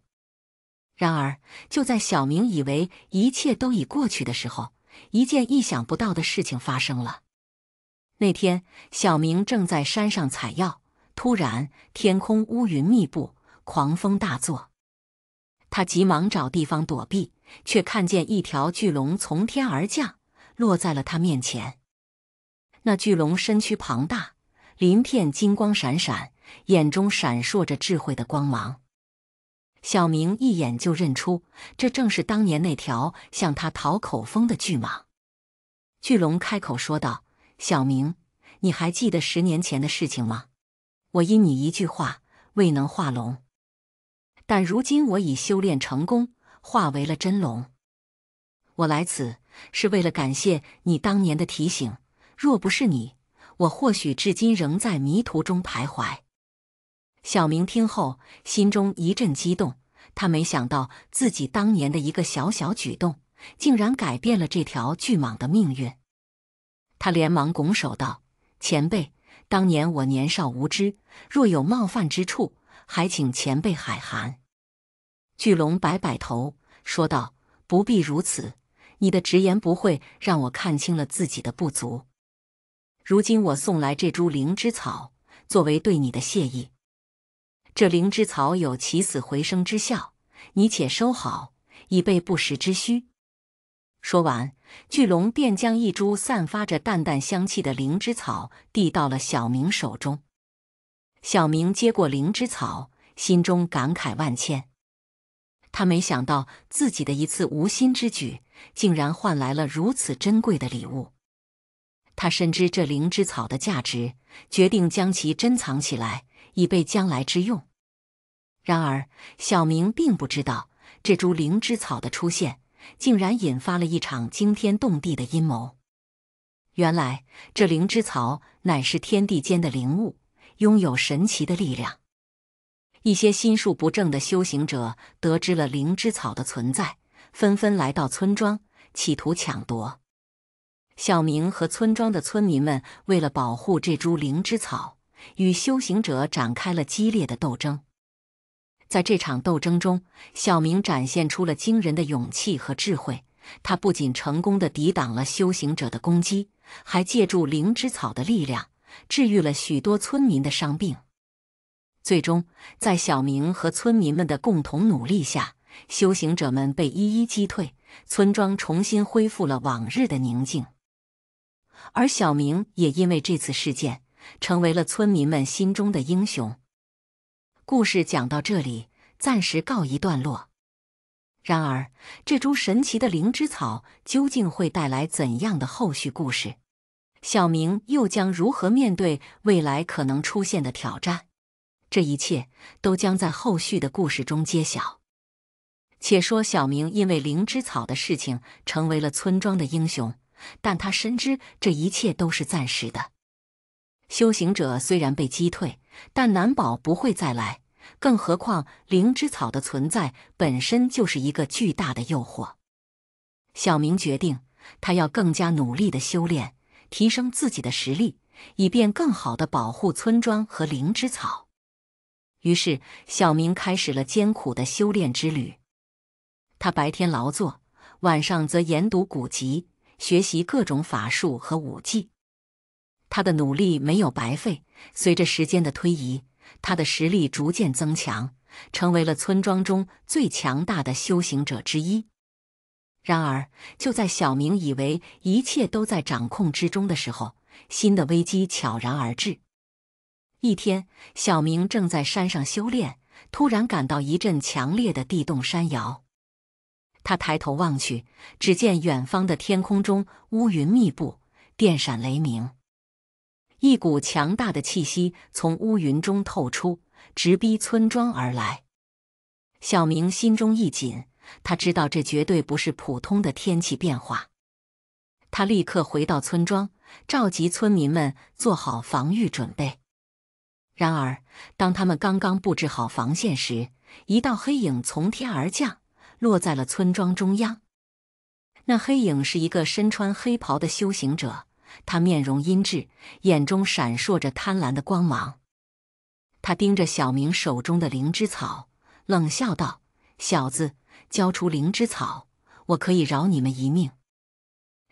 然而，就在小明以为一切都已过去的时候，一件意想不到的事情发生了。那天，小明正在山上采药，突然天空乌云密布，狂风大作。他急忙找地方躲避，却看见一条巨龙从天而降，落在了他面前。那巨龙身躯庞大，鳞片金光闪闪，眼中闪烁着智慧的光芒。小明一眼就认出，这正是当年那条向他讨口风的巨蟒。巨龙开口说道。小明，你还记得十年前的事情吗？我因你一句话未能化龙，但如今我已修炼成功，化为了真龙。我来此是为了感谢你当年的提醒，若不是你，我或许至今仍在迷途中徘徊。小明听后，心中一阵激动，他没想到自己当年的一个小小举动，竟然改变了这条巨蟒的命运。他连忙拱手道：“前辈，当年我年少无知，若有冒犯之处，还请前辈海涵。”巨龙摆摆头，说道：“不必如此，你的直言不讳让我看清了自己的不足。如今我送来这株灵芝草，作为对你的谢意。这灵芝草有起死回生之效，你且收好，以备不时之需。”说完，巨龙便将一株散发着淡淡香气的灵芝草递到了小明手中。小明接过灵芝草，心中感慨万千。他没想到自己的一次无心之举，竟然换来了如此珍贵的礼物。他深知这灵芝草的价值，决定将其珍藏起来，以备将来之用。然而，小明并不知道这株灵芝草的出现。竟然引发了一场惊天动地的阴谋。原来，这灵芝草乃是天地间的灵物，拥有神奇的力量。一些心术不正的修行者得知了灵芝草的存在，纷纷来到村庄，企图抢夺。小明和村庄的村民们为了保护这株灵芝草，与修行者展开了激烈的斗争。在这场斗争中，小明展现出了惊人的勇气和智慧。他不仅成功的抵挡了修行者的攻击，还借助灵芝草的力量治愈了许多村民的伤病。最终，在小明和村民们的共同努力下，修行者们被一一击退，村庄重新恢复了往日的宁静。而小明也因为这次事件，成为了村民们心中的英雄。故事讲到这里，暂时告一段落。然而，这株神奇的灵芝草究竟会带来怎样的后续故事？小明又将如何面对未来可能出现的挑战？这一切都将在后续的故事中揭晓。且说小明因为灵芝草的事情成为了村庄的英雄，但他深知这一切都是暂时的。修行者虽然被击退。但难保不会再来，更何况灵芝草的存在本身就是一个巨大的诱惑。小明决定，他要更加努力的修炼，提升自己的实力，以便更好的保护村庄和灵芝草。于是，小明开始了艰苦的修炼之旅。他白天劳作，晚上则研读古籍，学习各种法术和武技。他的努力没有白费。随着时间的推移，他的实力逐渐增强，成为了村庄中最强大的修行者之一。然而，就在小明以为一切都在掌控之中的时候，新的危机悄然而至。一天，小明正在山上修炼，突然感到一阵强烈的地动山摇。他抬头望去，只见远方的天空中乌云密布，电闪雷鸣。一股强大的气息从乌云中透出，直逼村庄而来。小明心中一紧，他知道这绝对不是普通的天气变化。他立刻回到村庄，召集村民们做好防御准备。然而，当他们刚刚布置好防线时，一道黑影从天而降，落在了村庄中央。那黑影是一个身穿黑袍的修行者。他面容阴鸷，眼中闪烁着贪婪的光芒。他盯着小明手中的灵芝草，冷笑道：“小子，交出灵芝草，我可以饶你们一命。”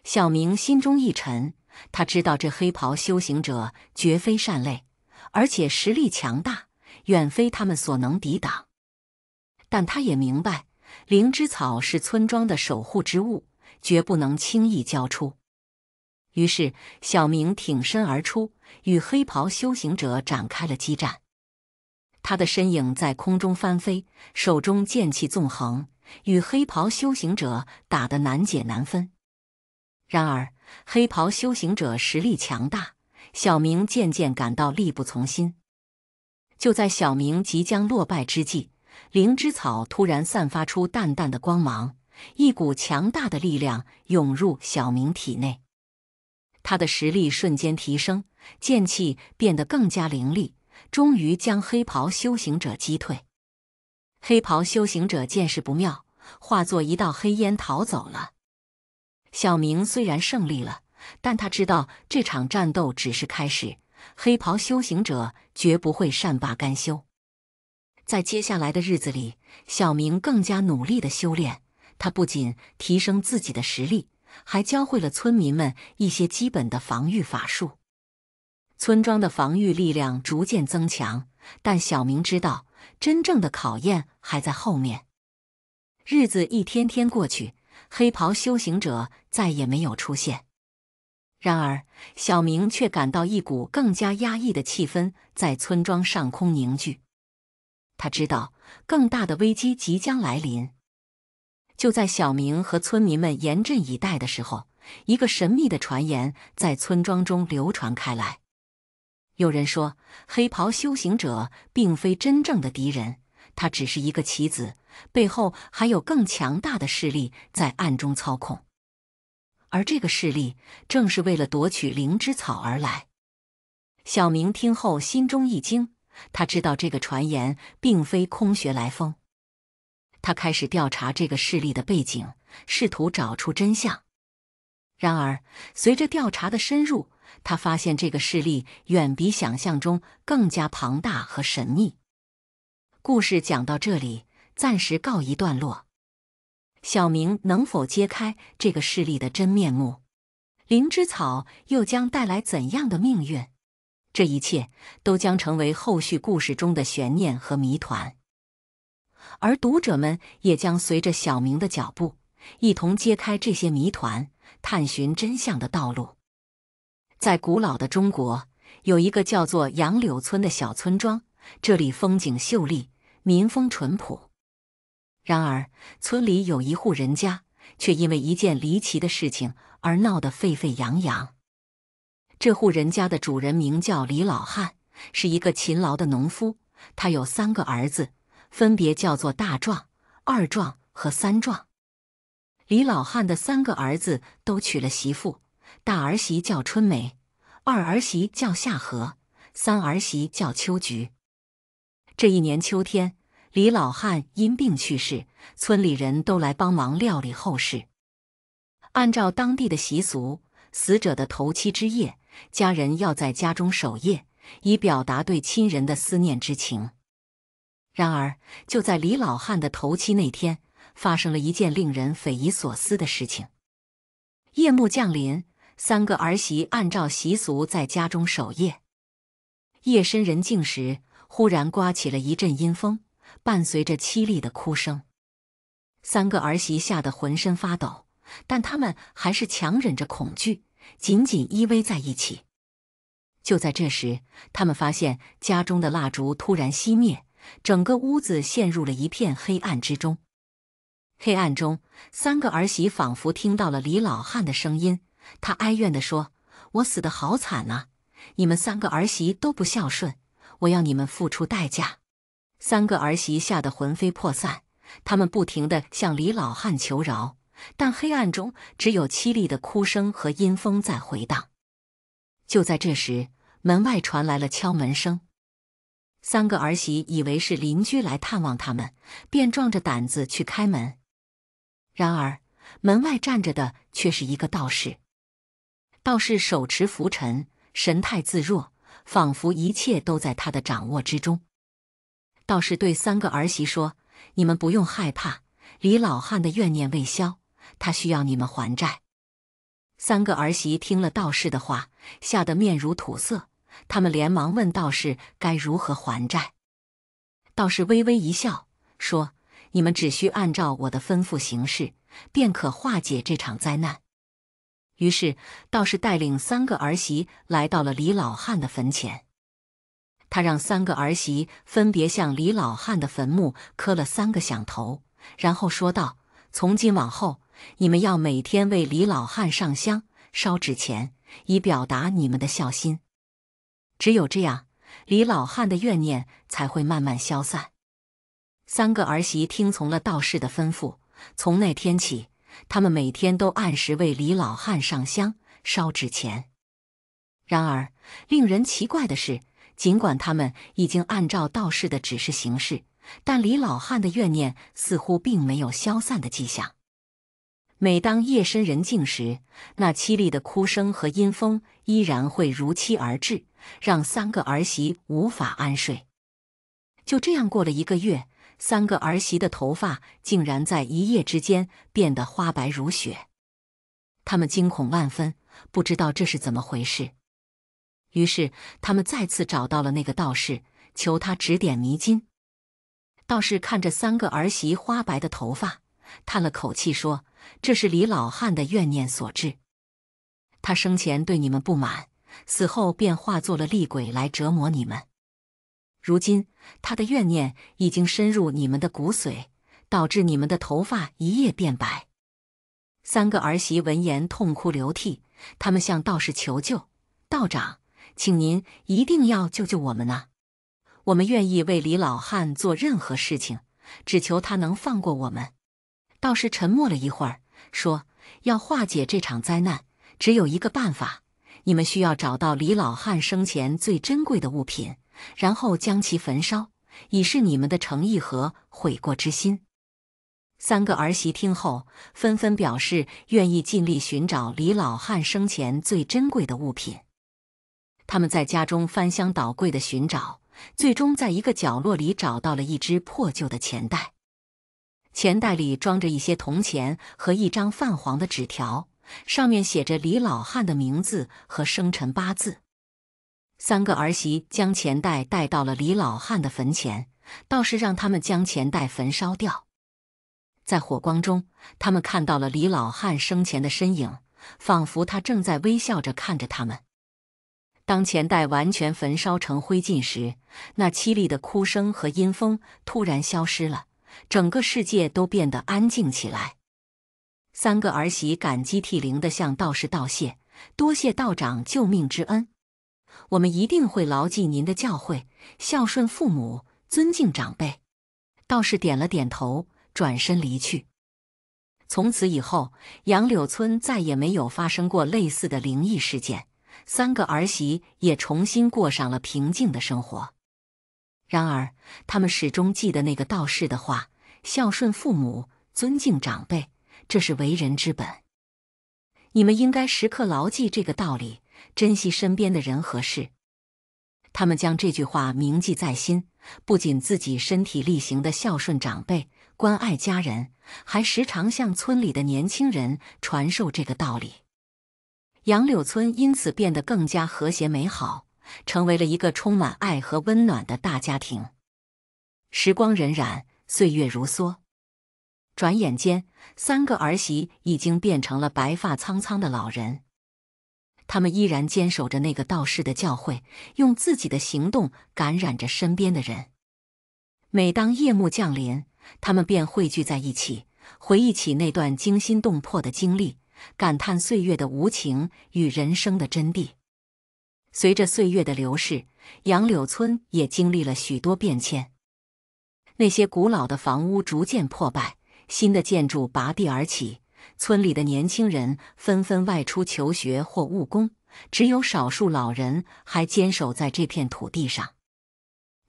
小明心中一沉，他知道这黑袍修行者绝非善类，而且实力强大，远非他们所能抵挡。但他也明白，灵芝草是村庄的守护之物，绝不能轻易交出。于是，小明挺身而出，与黑袍修行者展开了激战。他的身影在空中翻飞，手中剑气纵横，与黑袍修行者打得难解难分。然而，黑袍修行者实力强大，小明渐渐感到力不从心。就在小明即将落败之际，灵芝草突然散发出淡淡的光芒，一股强大的力量涌入小明体内。他的实力瞬间提升，剑气变得更加凌厉，终于将黑袍修行者击退。黑袍修行者见势不妙，化作一道黑烟逃走了。小明虽然胜利了，但他知道这场战斗只是开始，黑袍修行者绝不会善罢甘休。在接下来的日子里，小明更加努力的修炼，他不仅提升自己的实力。还教会了村民们一些基本的防御法术，村庄的防御力量逐渐增强。但小明知道，真正的考验还在后面。日子一天天过去，黑袍修行者再也没有出现。然而，小明却感到一股更加压抑的气氛在村庄上空凝聚。他知道，更大的危机即将来临。就在小明和村民们严阵以待的时候，一个神秘的传言在村庄中流传开来。有人说，黑袍修行者并非真正的敌人，他只是一个棋子，背后还有更强大的势力在暗中操控。而这个势力正是为了夺取灵芝草而来。小明听后心中一惊，他知道这个传言并非空穴来风。他开始调查这个势力的背景，试图找出真相。然而，随着调查的深入，他发现这个势力远比想象中更加庞大和神秘。故事讲到这里，暂时告一段落。小明能否揭开这个势力的真面目？灵芝草又将带来怎样的命运？这一切都将成为后续故事中的悬念和谜团。而读者们也将随着小明的脚步，一同揭开这些谜团，探寻真相的道路。在古老的中国，有一个叫做杨柳村的小村庄，这里风景秀丽，民风淳朴。然而，村里有一户人家却因为一件离奇的事情而闹得沸沸扬扬。这户人家的主人名叫李老汉，是一个勤劳的农夫，他有三个儿子。分别叫做大壮、二壮和三壮。李老汉的三个儿子都娶了媳妇，大儿媳叫春梅，二儿媳叫夏荷，三儿媳叫秋菊。这一年秋天，李老汉因病去世，村里人都来帮忙料理后事。按照当地的习俗，死者的头七之夜，家人要在家中守夜，以表达对亲人的思念之情。然而，就在李老汉的头七那天，发生了一件令人匪夷所思的事情。夜幕降临，三个儿媳按照习俗在家中守夜。夜深人静时，忽然刮起了一阵阴风，伴随着凄厉的哭声，三个儿媳吓得浑身发抖，但他们还是强忍着恐惧，紧紧依偎在一起。就在这时，他们发现家中的蜡烛突然熄灭。整个屋子陷入了一片黑暗之中。黑暗中，三个儿媳仿佛听到了李老汉的声音，他哀怨地说：“我死得好惨啊！你们三个儿媳都不孝顺，我要你们付出代价。”三个儿媳吓得魂飞魄散，他们不停地向李老汉求饶，但黑暗中只有凄厉的哭声和阴风在回荡。就在这时，门外传来了敲门声。三个儿媳以为是邻居来探望他们，便壮着胆子去开门。然而，门外站着的却是一个道士。道士手持拂尘，神态自若，仿佛一切都在他的掌握之中。道士对三个儿媳说：“你们不用害怕，李老汉的怨念未消，他需要你们还债。”三个儿媳听了道士的话，吓得面如土色。他们连忙问道士该如何还债。道士微微一笑，说：“你们只需按照我的吩咐行事，便可化解这场灾难。”于是，道士带领三个儿媳来到了李老汉的坟前。他让三个儿媳分别向李老汉的坟墓磕了三个响头，然后说道：“从今往后，你们要每天为李老汉上香、烧纸钱，以表达你们的孝心。”只有这样，李老汉的怨念才会慢慢消散。三个儿媳听从了道士的吩咐，从那天起，他们每天都按时为李老汉上香、烧纸钱。然而，令人奇怪的是，尽管他们已经按照道士的指示行事，但李老汉的怨念似乎并没有消散的迹象。每当夜深人静时，那凄厉的哭声和阴风依然会如期而至。让三个儿媳无法安睡。就这样过了一个月，三个儿媳的头发竟然在一夜之间变得花白如雪。他们惊恐万分，不知道这是怎么回事。于是，他们再次找到了那个道士，求他指点迷津。道士看着三个儿媳花白的头发，叹了口气说：“这是李老汉的怨念所致。他生前对你们不满。”死后便化作了厉鬼来折磨你们。如今他的怨念已经深入你们的骨髓，导致你们的头发一夜变白。三个儿媳闻言痛哭流涕，他们向道士求救：“道长，请您一定要救救我们呐！我们愿意为李老汉做任何事情，只求他能放过我们。”道士沉默了一会儿，说：“要化解这场灾难，只有一个办法。”你们需要找到李老汉生前最珍贵的物品，然后将其焚烧，以示你们的诚意和悔过之心。三个儿媳听后纷纷表示愿意尽力寻找李老汉生前最珍贵的物品。他们在家中翻箱倒柜的寻找，最终在一个角落里找到了一只破旧的钱袋。钱袋里装着一些铜钱和一张泛黄的纸条。上面写着李老汉的名字和生辰八字。三个儿媳将钱袋带到了李老汉的坟前，倒是让他们将钱袋焚烧掉。在火光中，他们看到了李老汉生前的身影，仿佛他正在微笑着看着他们。当钱袋完全焚烧成灰烬时，那凄厉的哭声和阴风突然消失了，整个世界都变得安静起来。三个儿媳感激涕零地向道士道谢：“多谢道长救命之恩，我们一定会牢记您的教诲，孝顺父母，尊敬长辈。”道士点了点头，转身离去。从此以后，杨柳村再也没有发生过类似的灵异事件，三个儿媳也重新过上了平静的生活。然而，他们始终记得那个道士的话：孝顺父母，尊敬长辈。这是为人之本，你们应该时刻牢记这个道理，珍惜身边的人和事。他们将这句话铭记在心，不仅自己身体力行的孝顺长辈、关爱家人，还时常向村里的年轻人传授这个道理。杨柳村因此变得更加和谐美好，成为了一个充满爱和温暖的大家庭。时光荏苒，岁月如梭。转眼间，三个儿媳已经变成了白发苍苍的老人。他们依然坚守着那个道士的教诲，用自己的行动感染着身边的人。每当夜幕降临，他们便汇聚在一起，回忆起那段惊心动魄的经历，感叹岁月的无情与人生的真谛。随着岁月的流逝，杨柳村也经历了许多变迁。那些古老的房屋逐渐破败。新的建筑拔地而起，村里的年轻人纷纷外出求学或务工，只有少数老人还坚守在这片土地上。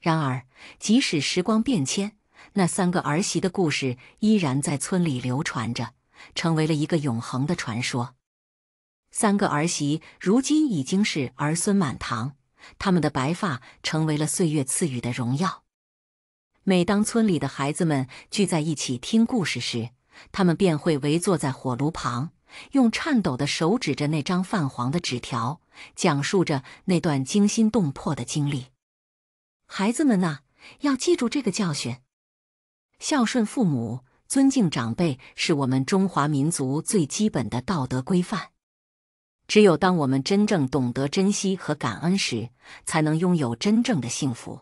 然而，即使时光变迁，那三个儿媳的故事依然在村里流传着，成为了一个永恒的传说。三个儿媳如今已经是儿孙满堂，他们的白发成为了岁月赐予的荣耀。每当村里的孩子们聚在一起听故事时，他们便会围坐在火炉旁，用颤抖的手指着那张泛黄的纸条，讲述着那段惊心动魄的经历。孩子们呐，要记住这个教训：孝顺父母、尊敬长辈，是我们中华民族最基本的道德规范。只有当我们真正懂得珍惜和感恩时，才能拥有真正的幸福。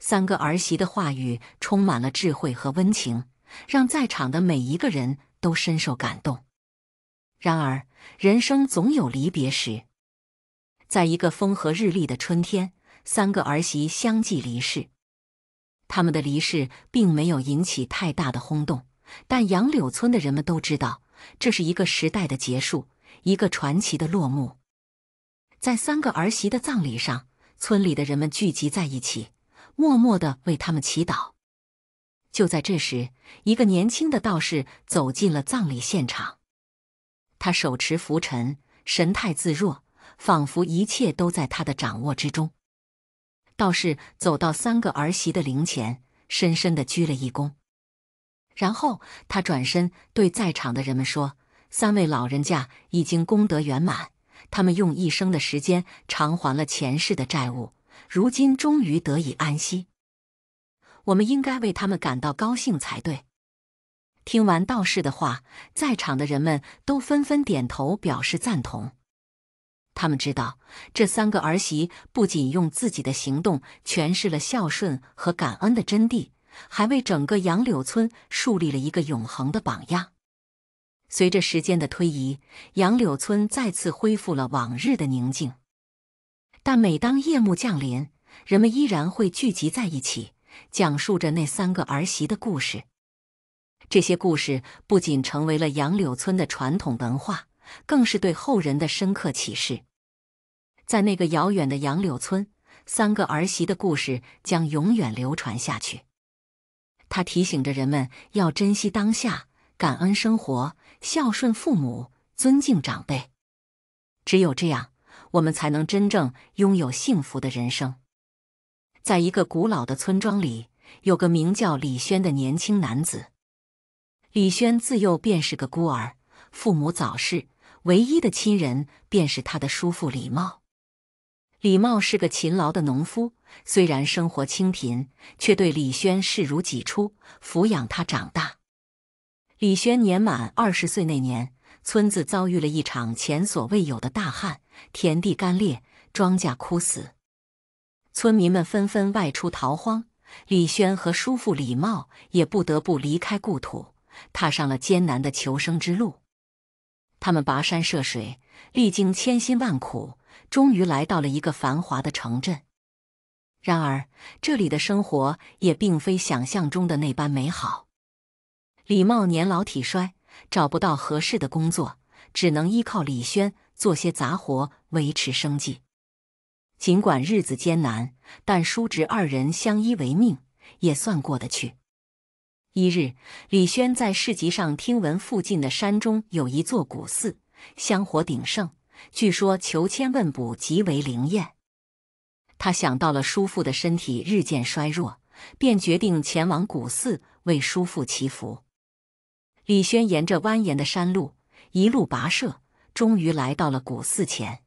三个儿媳的话语充满了智慧和温情，让在场的每一个人都深受感动。然而，人生总有离别时。在一个风和日丽的春天，三个儿媳相继离世。他们的离世并没有引起太大的轰动，但杨柳村的人们都知道，这是一个时代的结束，一个传奇的落幕。在三个儿媳的葬礼上，村里的人们聚集在一起。默默的为他们祈祷。就在这时，一个年轻的道士走进了葬礼现场。他手持拂尘，神态自若，仿佛一切都在他的掌握之中。道士走到三个儿媳的灵前，深深的鞠了一躬，然后他转身对在场的人们说：“三位老人家已经功德圆满，他们用一生的时间偿还了前世的债务。”如今终于得以安息，我们应该为他们感到高兴才对。听完道士的话，在场的人们都纷纷点头表示赞同。他们知道，这三个儿媳不仅用自己的行动诠释了孝顺和感恩的真谛，还为整个杨柳村树立了一个永恒的榜样。随着时间的推移，杨柳村再次恢复了往日的宁静。但每当夜幕降临，人们依然会聚集在一起，讲述着那三个儿媳的故事。这些故事不仅成为了杨柳村的传统文化，更是对后人的深刻启示。在那个遥远的杨柳村，三个儿媳的故事将永远流传下去。他提醒着人们要珍惜当下，感恩生活，孝顺父母，尊敬长辈。只有这样。我们才能真正拥有幸福的人生。在一个古老的村庄里，有个名叫李轩的年轻男子。李轩自幼便是个孤儿，父母早逝，唯一的亲人便是他的叔父李茂。李茂是个勤劳的农夫，虽然生活清贫，却对李轩视如己出，抚养他长大。李轩年满二十岁那年，村子遭遇了一场前所未有的大旱。田地干裂，庄稼枯死，村民们纷纷外出逃荒。李轩和叔父李茂也不得不离开故土，踏上了艰难的求生之路。他们跋山涉水，历经千辛万苦，终于来到了一个繁华的城镇。然而，这里的生活也并非想象中的那般美好。李茂年老体衰，找不到合适的工作。只能依靠李轩做些杂活维持生计。尽管日子艰难，但叔侄二人相依为命，也算过得去。一日，李轩在市集上听闻附近的山中有一座古寺，香火鼎盛，据说求签问卜极为灵验。他想到了叔父的身体日渐衰弱，便决定前往古寺为叔父祈福。李轩沿着蜿蜒的山路。一路跋涉，终于来到了古寺前。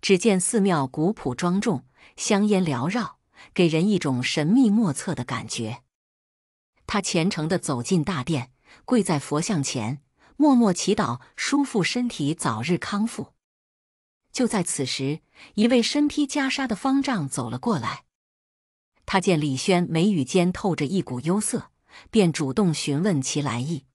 只见寺庙古朴庄重，香烟缭绕，给人一种神秘莫测的感觉。他虔诚地走进大殿，跪在佛像前，默默祈祷叔父身体早日康复。就在此时，一位身披袈裟的方丈走了过来。他见李轩眉宇间透着一股忧色，便主动询问其来意。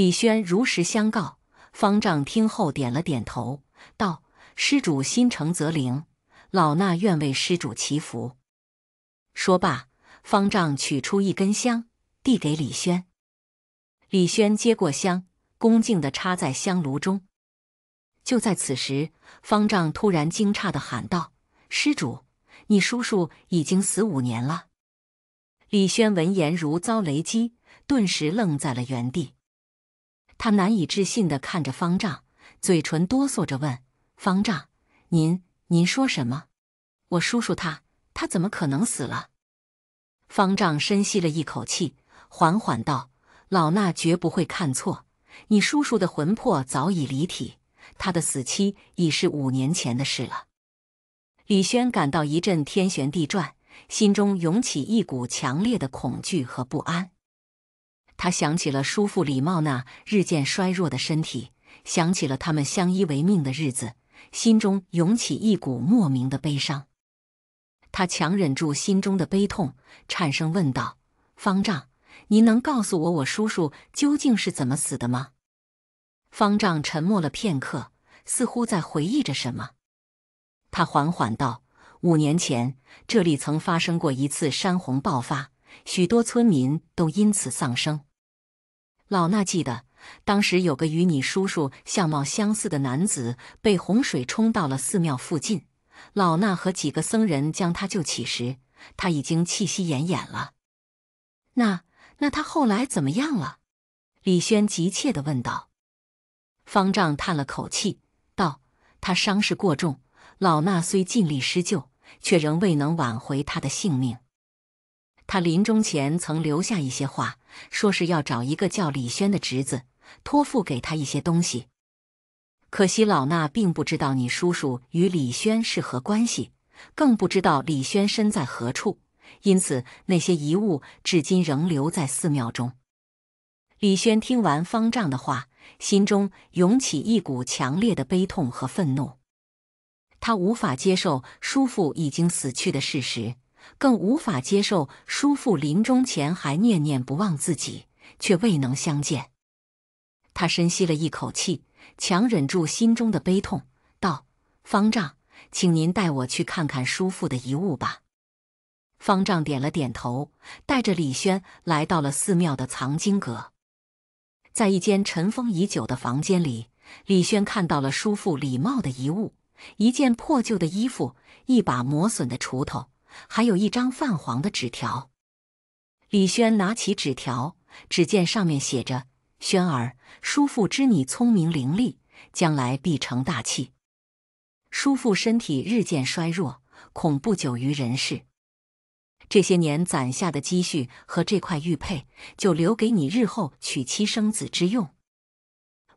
李轩如实相告，方丈听后点了点头，道：“施主心诚则灵，老衲愿为施主祈福。”说罢，方丈取出一根香，递给李轩。李轩接过香，恭敬地插在香炉中。就在此时，方丈突然惊诧地喊道：“施主，你叔叔已经死五年了！”李轩闻言如遭雷击，顿时愣在了原地。他难以置信地看着方丈，嘴唇哆嗦着问：“方丈，您您说什么？我叔叔他他怎么可能死了？”方丈深吸了一口气，缓缓道：“老衲绝不会看错，你叔叔的魂魄早已离体，他的死期已是五年前的事了。”李轩感到一阵天旋地转，心中涌起一股强烈的恐惧和不安。他想起了叔父李茂那日渐衰弱的身体，想起了他们相依为命的日子，心中涌起一股莫名的悲伤。他强忍住心中的悲痛，颤声问道：“方丈，您能告诉我我叔叔究竟是怎么死的吗？”方丈沉默了片刻，似乎在回忆着什么。他缓缓道：“五年前，这里曾发生过一次山洪爆发，许多村民都因此丧生。”老衲记得，当时有个与你叔叔相貌相似的男子被洪水冲到了寺庙附近。老衲和几个僧人将他救起时，他已经气息奄奄了。那……那他后来怎么样了？李轩急切地问道。方丈叹了口气，道：“他伤势过重，老衲虽尽力施救，却仍未能挽回他的性命。他临终前曾留下一些话。”说是要找一个叫李轩的侄子，托付给他一些东西。可惜老衲并不知道你叔叔与李轩是何关系，更不知道李轩身在何处，因此那些遗物至今仍留在寺庙中。李轩听完方丈的话，心中涌起一股强烈的悲痛和愤怒，他无法接受叔父已经死去的事实。更无法接受叔父临终前还念念不忘自己，却未能相见。他深吸了一口气，强忍住心中的悲痛，道：“方丈，请您带我去看看叔父的遗物吧。”方丈点了点头，带着李轩来到了寺庙的藏经阁。在一间尘封已久的房间里，李轩看到了叔父李茂的遗物：一件破旧的衣服，一把磨损的锄头。还有一张泛黄的纸条，李轩拿起纸条，只见上面写着：“轩儿，叔父知你聪明伶俐，将来必成大器。叔父身体日渐衰弱，恐不久于人世。这些年攒下的积蓄和这块玉佩，就留给你日后娶妻生子之用。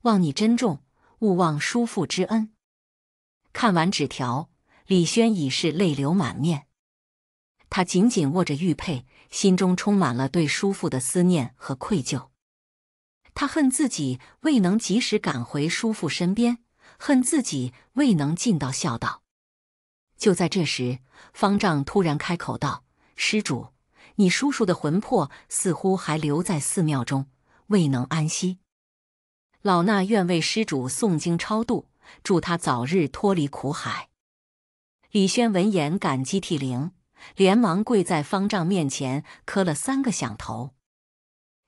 望你珍重，勿忘叔父之恩。”看完纸条，李轩已是泪流满面。他紧紧握着玉佩，心中充满了对叔父的思念和愧疚。他恨自己未能及时赶回叔父身边，恨自己未能尽到孝道。就在这时，方丈突然开口道：“施主，你叔叔的魂魄似乎还留在寺庙中，未能安息。老衲愿为施主诵经超度，祝他早日脱离苦海。”李轩闻言，感激涕零。连忙跪在方丈面前，磕了三个响头。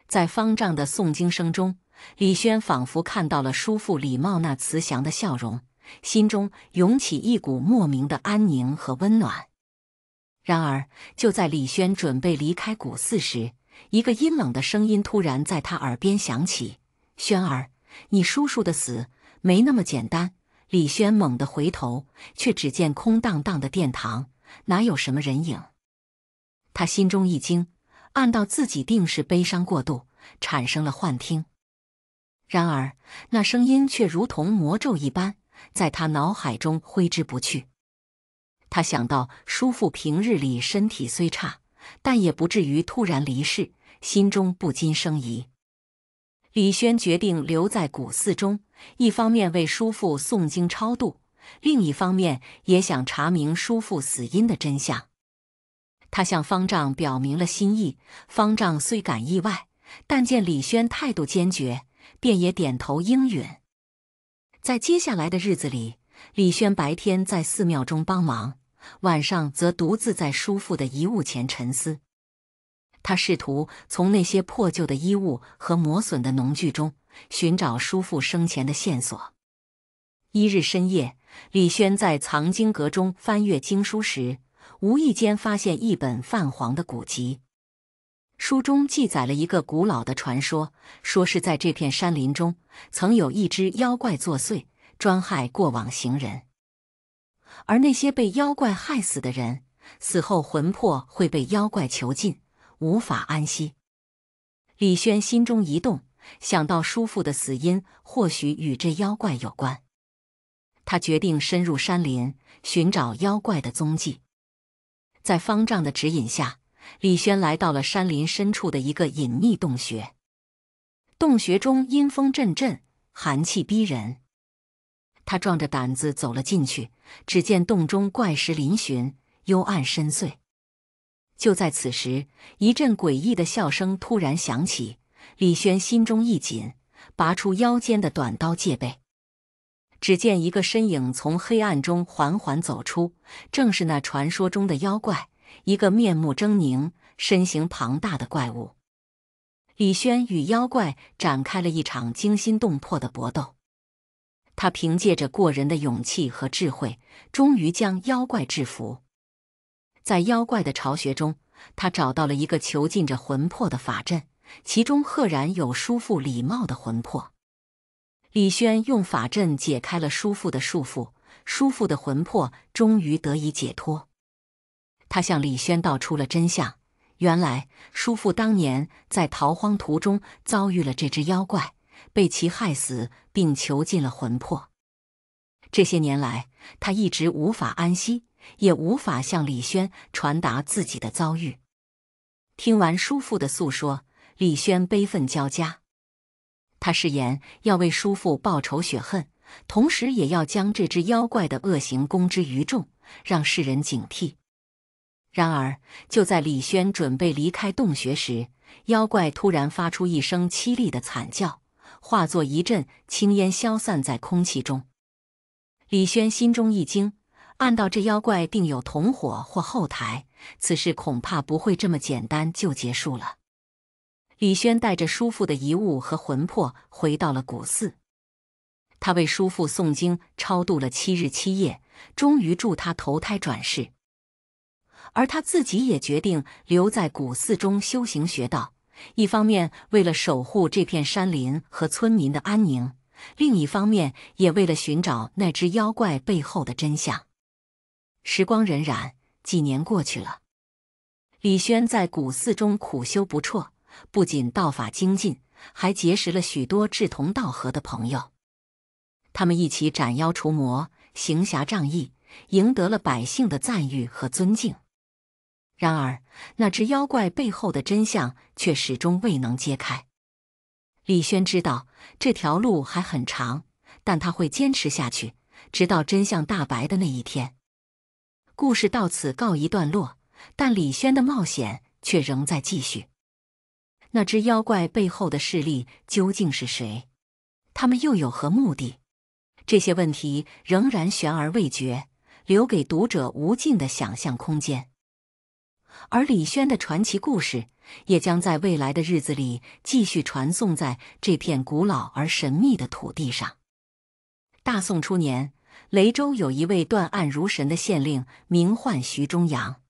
在方丈的诵经声中，李轩仿佛看到了叔父李茂那慈祥的笑容，心中涌起一股莫名的安宁和温暖。然而，就在李轩准备离开古寺时，一个阴冷的声音突然在他耳边响起：“轩儿，你叔叔的死没那么简单。”李轩猛地回头，却只见空荡荡的殿堂。哪有什么人影？他心中一惊，暗道自己定是悲伤过度，产生了幻听。然而那声音却如同魔咒一般，在他脑海中挥之不去。他想到叔父平日里身体虽差，但也不至于突然离世，心中不禁生疑。李轩决定留在古寺中，一方面为叔父诵经超度。另一方面，也想查明叔父死因的真相。他向方丈表明了心意，方丈虽感意外，但见李轩态度坚决，便也点头应允。在接下来的日子里，李轩白天在寺庙中帮忙，晚上则独自在叔父的遗物前沉思。他试图从那些破旧的衣物和磨损的农具中寻找叔父生前的线索。一日深夜。李轩在藏经阁中翻阅经书时，无意间发现一本泛黄的古籍，书中记载了一个古老的传说：说是在这片山林中曾有一只妖怪作祟，专害过往行人。而那些被妖怪害死的人，死后魂魄会被妖怪囚禁，无法安息。李轩心中一动，想到叔父的死因或许与这妖怪有关。他决定深入山林寻找妖怪的踪迹，在方丈的指引下，李轩来到了山林深处的一个隐秘洞穴。洞穴中阴风阵阵，寒气逼人。他壮着胆子走了进去，只见洞中怪石嶙峋，幽暗深邃。就在此时，一阵诡异的笑声突然响起，李轩心中一紧，拔出腰间的短刀戒备。只见一个身影从黑暗中缓缓走出，正是那传说中的妖怪——一个面目狰狞、身形庞大的怪物。李轩与妖怪展开了一场惊心动魄的搏斗，他凭借着过人的勇气和智慧，终于将妖怪制服。在妖怪的巢穴中，他找到了一个囚禁着魂魄的法阵，其中赫然有叔父李茂的魂魄。李轩用法阵解开了叔父的束缚，叔父的魂魄终于得以解脱。他向李轩道出了真相：原来叔父当年在逃荒途中遭遇了这只妖怪，被其害死，并囚禁了魂魄。这些年来，他一直无法安息，也无法向李轩传达自己的遭遇。听完叔父的诉说，李轩悲愤交加。他誓言要为叔父报仇雪恨，同时也要将这只妖怪的恶行公之于众，让世人警惕。然而，就在李轩准备离开洞穴时，妖怪突然发出一声凄厉的惨叫，化作一阵青烟消散在空气中。李轩心中一惊，暗道这妖怪定有同伙或后台，此事恐怕不会这么简单就结束了。李轩带着叔父的遗物和魂魄回到了古寺，他为叔父诵经超度了七日七夜，终于助他投胎转世。而他自己也决定留在古寺中修行学道，一方面为了守护这片山林和村民的安宁，另一方面也为了寻找那只妖怪背后的真相。时光荏苒，几年过去了，李轩在古寺中苦修不辍。不仅道法精进，还结识了许多志同道合的朋友。他们一起斩妖除魔，行侠仗义，赢得了百姓的赞誉和尊敬。然而，那只妖怪背后的真相却始终未能揭开。李轩知道这条路还很长，但他会坚持下去，直到真相大白的那一天。故事到此告一段落，但李轩的冒险却仍在继续。那只妖怪背后的势力究竟是谁？他们又有何目的？这些问题仍然悬而未决，留给读者无尽的想象空间。而李轩的传奇故事也将在未来的日子里继续传颂在这片古老而神秘的土地上。大宋初年，雷州有一位断案如神的县令，名唤徐中阳。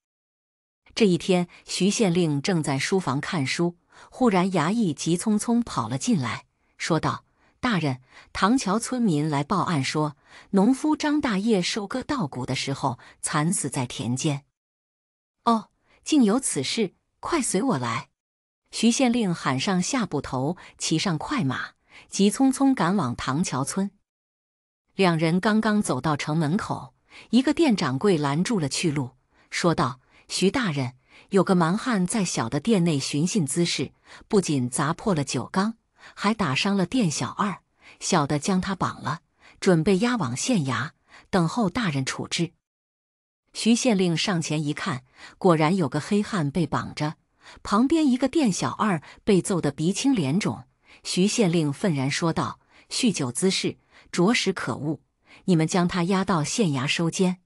这一天，徐县令正在书房看书。忽然，衙役急匆匆跑了进来，说道：“大人，唐桥村民来报案说，农夫张大业收割稻谷的时候惨死在田间。哦，竟有此事！快随我来！”徐县令喊上夏捕头，骑上快马，急匆匆赶往唐桥村。两人刚刚走到城门口，一个店掌柜拦住了去路，说道：“徐大人。”有个蛮汉在小的店内寻衅滋事，不仅砸破了酒缸，还打伤了店小二。小的将他绑了，准备押往县衙，等候大人处置。徐县令上前一看，果然有个黑汉被绑着，旁边一个店小二被揍得鼻青脸肿。徐县令愤然说道：“酗酒滋事，着实可恶！你们将他押到县衙收监。”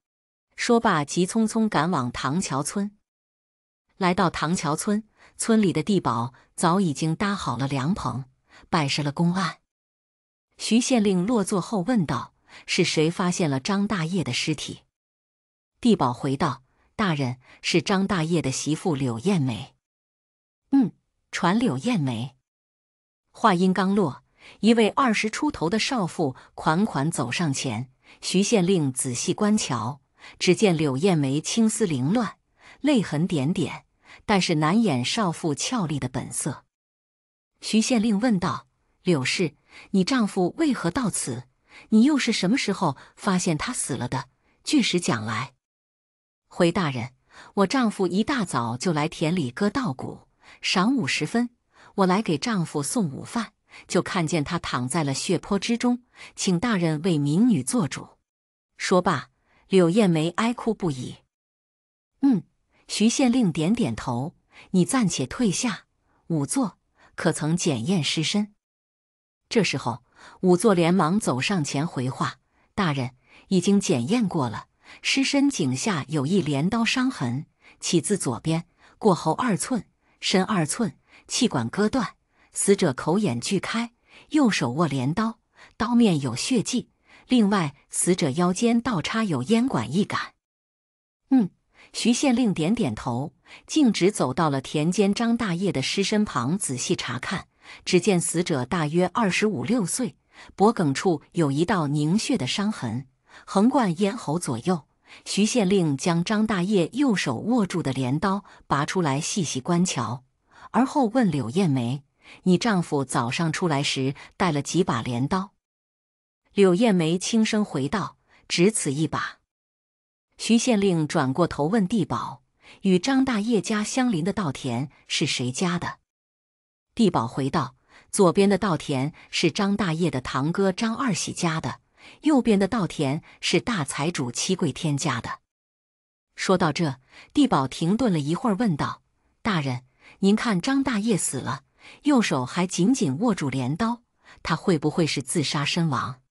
说罢，急匆匆赶往唐桥村。来到唐桥村，村里的地保早已经搭好了凉棚，摆设了公案。徐县令落座后问道：“是谁发现了张大爷的尸体？”地保回道：“大人，是张大爷的媳妇柳艳梅。”“嗯，传柳艳梅。”话音刚落，一位二十出头的少妇款款走上前。徐县令仔细观瞧，只见柳艳梅青丝凌乱，泪痕点点。但是难掩少妇俏丽的本色。徐县令问道：“柳氏，你丈夫为何到此？你又是什么时候发现他死了的？据实讲来。”“回大人，我丈夫一大早就来田里割稻谷，晌午时分，我来给丈夫送午饭，就看见他躺在了血泊之中，请大人为民女做主。”说罢，柳艳梅哀哭不已。“嗯。”徐县令点点头：“你暂且退下，仵作可曾检验尸身？”这时候，仵作连忙走上前回话：“大人，已经检验过了。尸身颈下有一镰刀伤痕，起自左边，过喉二寸，深二寸，气管割断。死者口眼俱开，右手握镰刀，刀面有血迹。另外，死者腰间倒插有烟管一杆。”“嗯。”徐县令点点头，径直走到了田间张大爷的尸身旁，仔细查看。只见死者大约二十五六岁，脖颈处有一道凝血的伤痕，横贯咽喉左右。徐县令将张大爷右手握住的镰刀拔出来，细细观瞧，而后问柳艳梅：“你丈夫早上出来时带了几把镰刀？”柳艳梅轻声回道：“只此一把。”徐县令转过头问地保：“与张大业家相邻的稻田是谁家的？”地保回道：“左边的稻田是张大业的堂哥张二喜家的，右边的稻田是大财主齐贵天家的。”说到这，地保停顿了一会儿，问道：“大人，您看张大业死了，右手还紧紧握住镰刀，他会不会是自杀身亡？”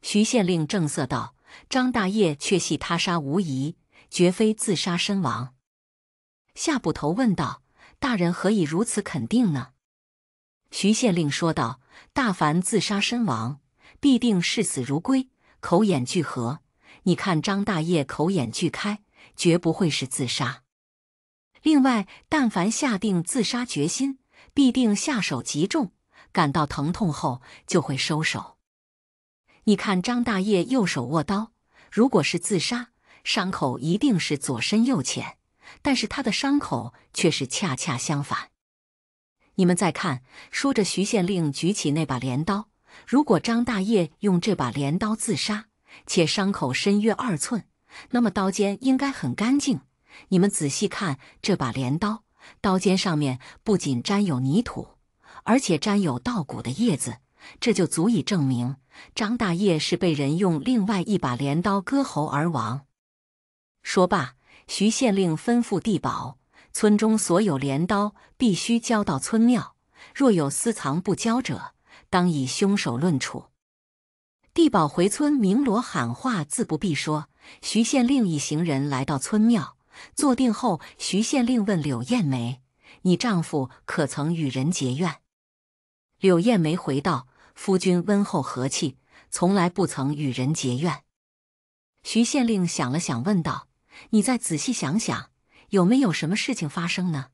徐县令正色道。张大业却系他杀无疑，绝非自杀身亡。夏捕头问道：“大人何以如此肯定呢？”徐县令说道：“大凡自杀身亡，必定视死如归，口眼俱合。你看张大业口眼俱开，绝不会是自杀。另外，但凡下定自杀决心，必定下手极重，感到疼痛后就会收手。”你看，张大爷右手握刀，如果是自杀，伤口一定是左深右浅，但是他的伤口却是恰恰相反。你们再看，说着，徐县令举起那把镰刀。如果张大爷用这把镰刀自杀，且伤口深约二寸，那么刀尖应该很干净。你们仔细看这把镰刀，刀尖上面不仅沾有泥土，而且沾有稻谷的叶子，这就足以证明。张大业是被人用另外一把镰刀割喉而亡。说罢，徐县令吩咐地保，村中所有镰刀必须交到村庙，若有私藏不交者，当以凶手论处。地保回村鸣锣喊话，自不必说。徐县令一行人来到村庙，坐定后，徐县令问柳艳梅：“你丈夫可曾与人结怨？”柳艳梅回道。夫君温厚和气，从来不曾与人结怨。徐县令想了想，问道：“你再仔细想想，有没有什么事情发生呢？”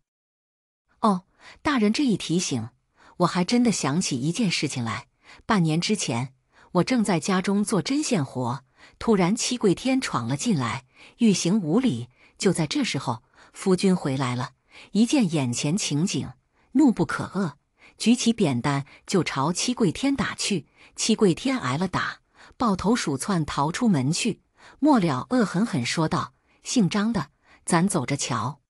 哦，大人这一提醒，我还真的想起一件事情来。半年之前，我正在家中做针线活，突然七贵天闯了进来，欲行无礼。就在这时候，夫君回来了，一见眼前情景，怒不可遏。举起扁担就朝戚贵天打去，戚贵天挨了打，抱头鼠窜逃出门去。末了，恶狠狠说道：“姓张的，咱走着瞧！”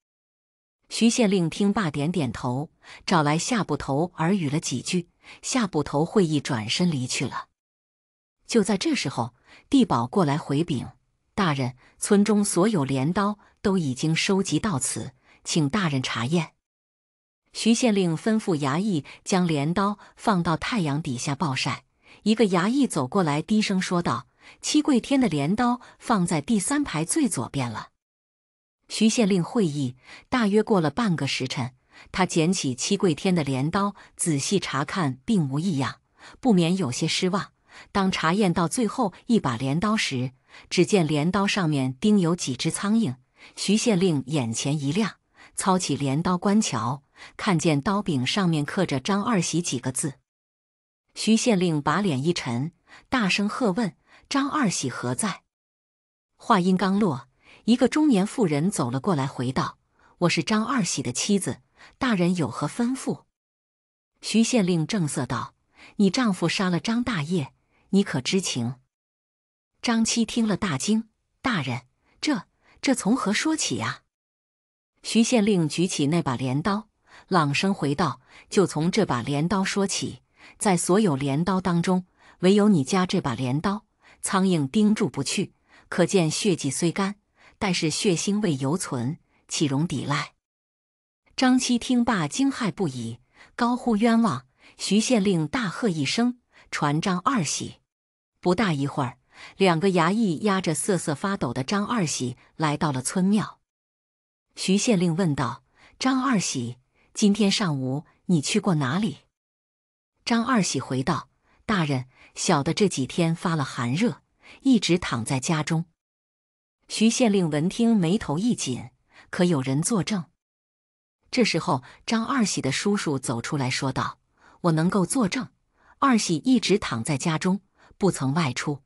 徐县令听罢，点点头，找来夏捕头耳语了几句，夏捕头会意，转身离去了。就在这时候，地保过来回禀大人：“村中所有镰刀都已经收集到此，请大人查验。”徐县令吩咐衙役将镰刀放到太阳底下暴晒。一个衙役走过来，低声说道：“七贵天的镰刀放在第三排最左边了。”徐县令会意。大约过了半个时辰，他捡起七贵天的镰刀，仔细查看，并无异样，不免有些失望。当查验到最后一把镰刀时，只见镰刀上面钉有几只苍蝇。徐县令眼前一亮，操起镰刀观瞧。看见刀柄上面刻着“张二喜”几个字，徐县令把脸一沉，大声喝问：“张二喜何在？”话音刚落，一个中年妇人走了过来，回道：“我是张二喜的妻子，大人有何吩咐？”徐县令正色道：“你丈夫杀了张大业，你可知情？”张七听了大惊：“大人，这这从何说起呀？”徐县令举起那把镰刀。朗声回道：“就从这把镰刀说起，在所有镰刀当中，唯有你家这把镰刀，苍蝇叮住不去。可见血迹虽干，但是血腥味犹存，岂容抵赖？”张七听罢惊骇不已，高呼冤枉。徐县令大喝一声：“传张二喜！”不大一会儿，两个衙役押着瑟瑟发抖的张二喜来到了村庙。徐县令问道：“张二喜。”今天上午你去过哪里？张二喜回道：“大人，小的这几天发了寒热，一直躺在家中。”徐县令闻听，眉头一紧：“可有人作证？”这时候，张二喜的叔叔走出来说道：“我能够作证，二喜一直躺在家中，不曾外出。”“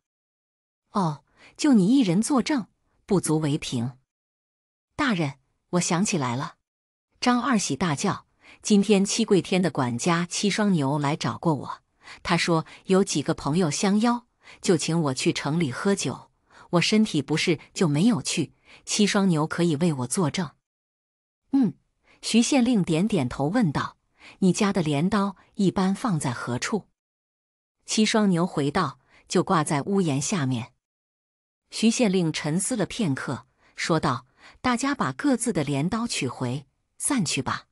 哦，就你一人作证，不足为凭。”“大人，我想起来了。”张二喜大叫：“今天七贵天的管家七双牛来找过我，他说有几个朋友相邀，就请我去城里喝酒。我身体不适，就没有去。七双牛可以为我作证。”嗯，徐县令点点头问道：“你家的镰刀一般放在何处？”七双牛回道：“就挂在屋檐下面。”徐县令沉思了片刻，说道：“大家把各自的镰刀取回。”散去吧。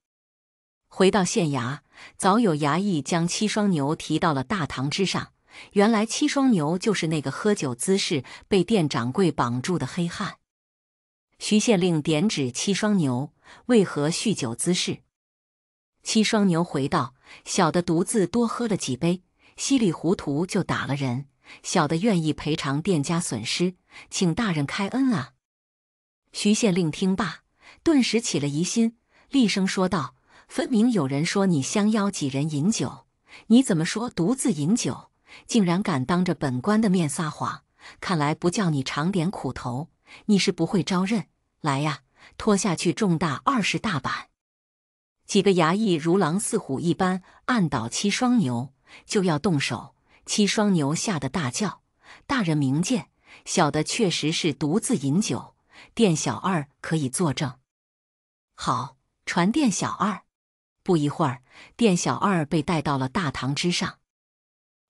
回到县衙，早有衙役将七双牛提到了大堂之上。原来七双牛就是那个喝酒姿势被店掌柜绑住的黑汉。徐县令点指七双牛：“为何酗酒滋事？”七双牛回道：“小的独自多喝了几杯，稀里糊涂就打了人。小的愿意赔偿店家损失，请大人开恩啊！”徐县令听罢，顿时起了疑心。厉声说道：“分明有人说你相邀几人饮酒，你怎么说独自饮酒？竟然敢当着本官的面撒谎！看来不叫你尝点苦头，你是不会招认。来呀，拖下去，重大二十大板！”几个衙役如狼似虎一般按倒七双牛，就要动手。七双牛吓得大叫：“大人明鉴，小的确实是独自饮酒，店小二可以作证。”好。传店小二，不一会儿，店小二被带到了大堂之上。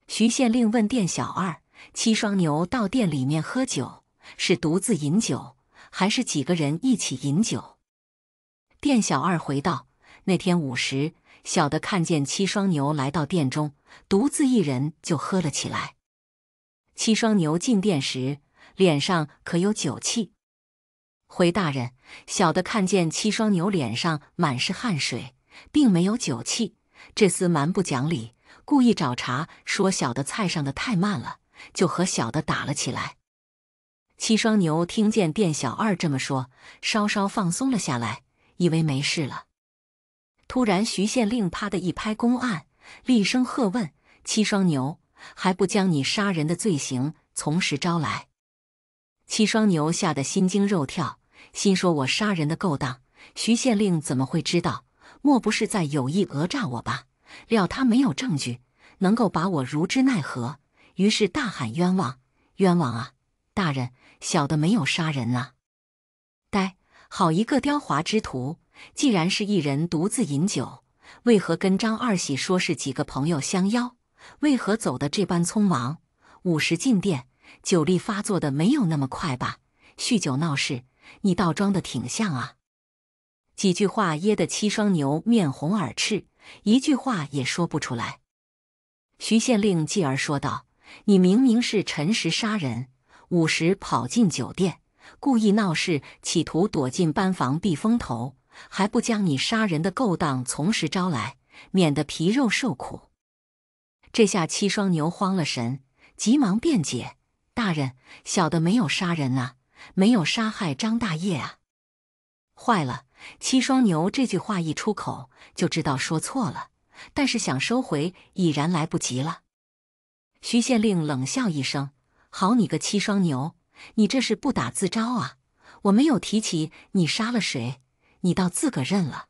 徐县令问店小二：“七双牛到店里面喝酒，是独自饮酒，还是几个人一起饮酒？”店小二回道：“那天午时，小的看见七双牛来到店中，独自一人就喝了起来。七双牛进店时，脸上可有酒气？”回大人，小的看见七双牛脸上满是汗水，并没有酒气。这厮蛮不讲理，故意找茬，说小的菜上的太慢了，就和小的打了起来。七双牛听见店小二这么说，稍稍放松了下来，以为没事了。突然，徐县令啪的一拍公案，厉声喝问：“七双牛，还不将你杀人的罪行从实招来？”七双牛吓得心惊肉跳。心说：“我杀人的勾当，徐县令怎么会知道？莫不是在有意讹诈我吧？料他没有证据，能够把我如之奈何？”于是大喊：“冤枉！冤枉啊！大人，小的没有杀人啊！”呆，好一个刁滑之徒！既然是一人独自饮酒，为何跟张二喜说是几个朋友相邀？为何走的这般匆忙？午时进店，酒力发作的没有那么快吧？酗酒闹事！你倒装的挺像啊！几句话噎得七双牛面红耳赤，一句话也说不出来。徐县令继而说道：“你明明是辰时杀人，午时跑进酒店，故意闹事，企图躲进班房避风头，还不将你杀人的勾当从实招来，免得皮肉受苦。”这下七双牛慌了神，急忙辩解：“大人，小的没有杀人啊！”没有杀害张大业啊！坏了！七双牛这句话一出口，就知道说错了，但是想收回已然来不及了。徐县令冷笑一声：“好你个七双牛，你这是不打自招啊！我没有提起你杀了谁，你倒自个认了。”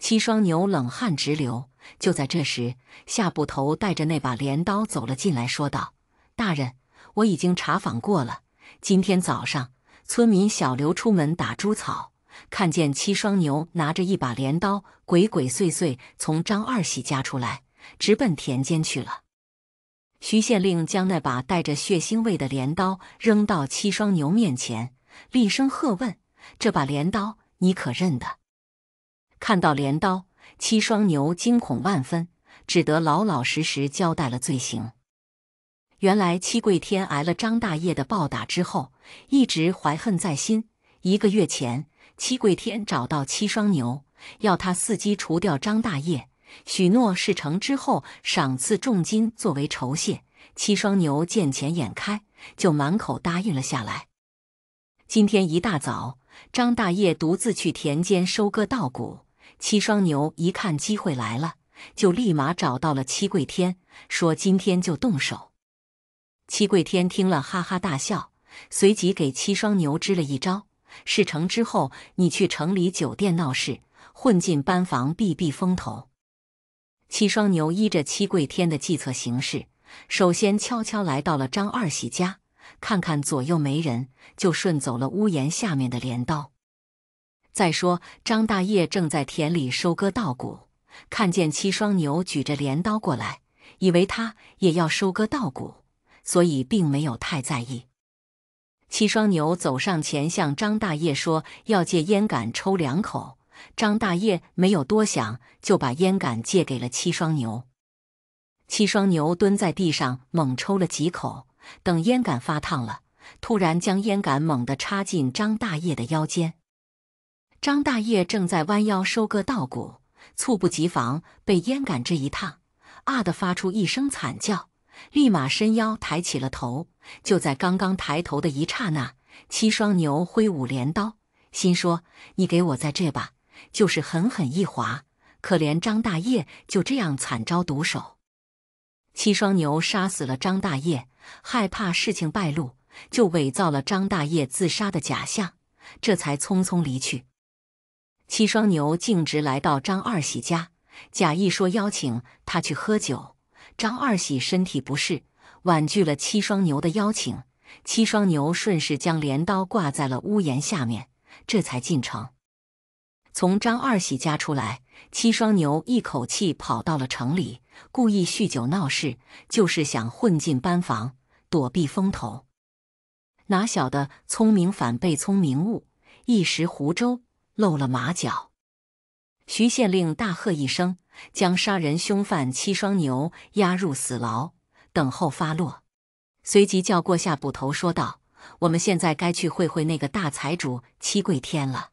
七双牛冷汗直流。就在这时，夏捕头带着那把镰刀走了进来，说道：“大人，我已经查访过了。”今天早上，村民小刘出门打猪草，看见七双牛拿着一把镰刀，鬼鬼祟祟从张二喜家出来，直奔田间去了。徐县令将那把带着血腥味的镰刀扔到七双牛面前，厉声喝问：“这把镰刀你可认得？”看到镰刀，七双牛惊恐万分，只得老老实实交代了罪行。原来七贵天挨了张大业的暴打之后，一直怀恨在心。一个月前，七贵天找到七双牛，要他伺机除掉张大业，许诺事成之后赏赐重金作为酬谢。七双牛见钱眼开，就满口答应了下来。今天一大早，张大业独自去田间收割稻谷，七双牛一看机会来了，就立马找到了七贵天，说：“今天就动手。”七贵天听了，哈哈大笑，随即给七双牛支了一招。事成之后，你去城里酒店闹事，混进班房避避风头。七双牛依着七贵天的计策行事，首先悄悄来到了张二喜家，看看左右没人，就顺走了屋檐下面的镰刀。再说张大爷正在田里收割稻谷，看见七双牛举着镰刀过来，以为他也要收割稻谷。所以并没有太在意。七双牛走上前，向张大爷说：“要借烟杆抽两口。”张大爷没有多想，就把烟杆借给了七双牛。七双牛蹲在地上猛抽了几口，等烟杆发烫了，突然将烟杆猛地插进张大爷的腰间。张大爷正在弯腰收割稻谷，猝不及防被烟杆这一烫，啊的发出一声惨叫。立马伸腰抬起了头，就在刚刚抬头的一刹那，七双牛挥舞镰刀，心说：“你给我在这吧！”就是狠狠一划，可怜张大爷就这样惨遭毒手。七双牛杀死了张大爷，害怕事情败露，就伪造了张大爷自杀的假象，这才匆匆离去。七双牛径直来到张二喜家，假意说邀请他去喝酒。张二喜身体不适，婉拒了七双牛的邀请。七双牛顺势将镰刀挂在了屋檐下面，这才进城。从张二喜家出来，七双牛一口气跑到了城里，故意酗酒闹事，就是想混进班房，躲避风头。哪晓得聪明反被聪明误，一时胡诌，露了马脚。徐县令大喝一声，将杀人凶犯七双牛押入死牢，等候发落。随即叫过下捕头，说道：“我们现在该去会会那个大财主戚贵天了。”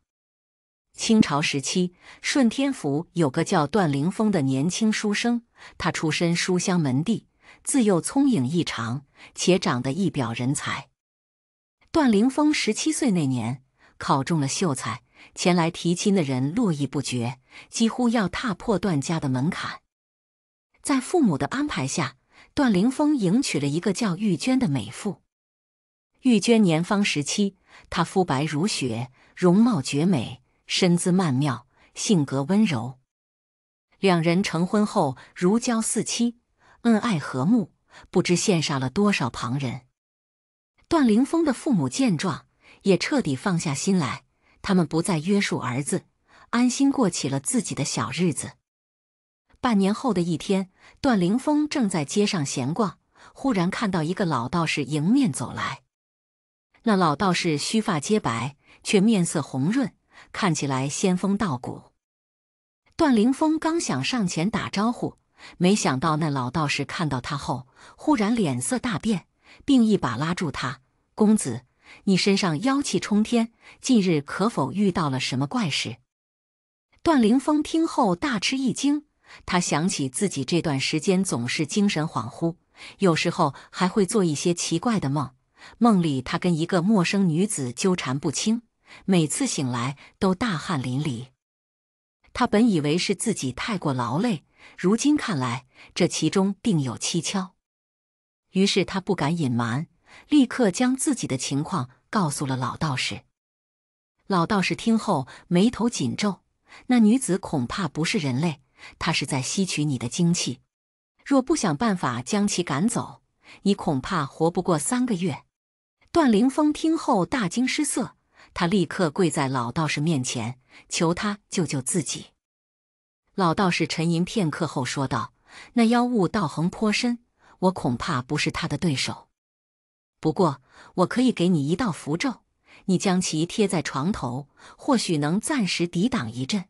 清朝时期，顺天府有个叫段凌峰的年轻书生，他出身书香门第，自幼聪颖异常，且长得一表人才。段凌峰十七岁那年，考中了秀才。前来提亲的人络绎不绝，几乎要踏破段家的门槛。在父母的安排下，段凌峰迎娶了一个叫玉娟的美妇。玉娟年方十七，她肤白如雪，容貌绝美，身姿曼妙，性格温柔。两人成婚后如胶似漆，恩爱和睦，不知羡煞了多少旁人。段凌峰的父母见状，也彻底放下心来。他们不再约束儿子，安心过起了自己的小日子。半年后的一天，段凌峰正在街上闲逛，忽然看到一个老道士迎面走来。那老道士须发皆白，却面色红润，看起来仙风道骨。段凌峰刚想上前打招呼，没想到那老道士看到他后，忽然脸色大变，并一把拉住他：“公子。”你身上妖气冲天，近日可否遇到了什么怪事？段凌峰听后大吃一惊，他想起自己这段时间总是精神恍惚，有时候还会做一些奇怪的梦，梦里他跟一个陌生女子纠缠不清，每次醒来都大汗淋漓。他本以为是自己太过劳累，如今看来这其中定有蹊跷，于是他不敢隐瞒。立刻将自己的情况告诉了老道士。老道士听后眉头紧皱：“那女子恐怕不是人类，她是在吸取你的精气。若不想办法将其赶走，你恐怕活不过三个月。”段凌峰听后大惊失色，他立刻跪在老道士面前求他救救自己。老道士沉吟片刻后说道：“那妖物道行颇深，我恐怕不是他的对手。”不过，我可以给你一道符咒，你将其贴在床头，或许能暂时抵挡一阵。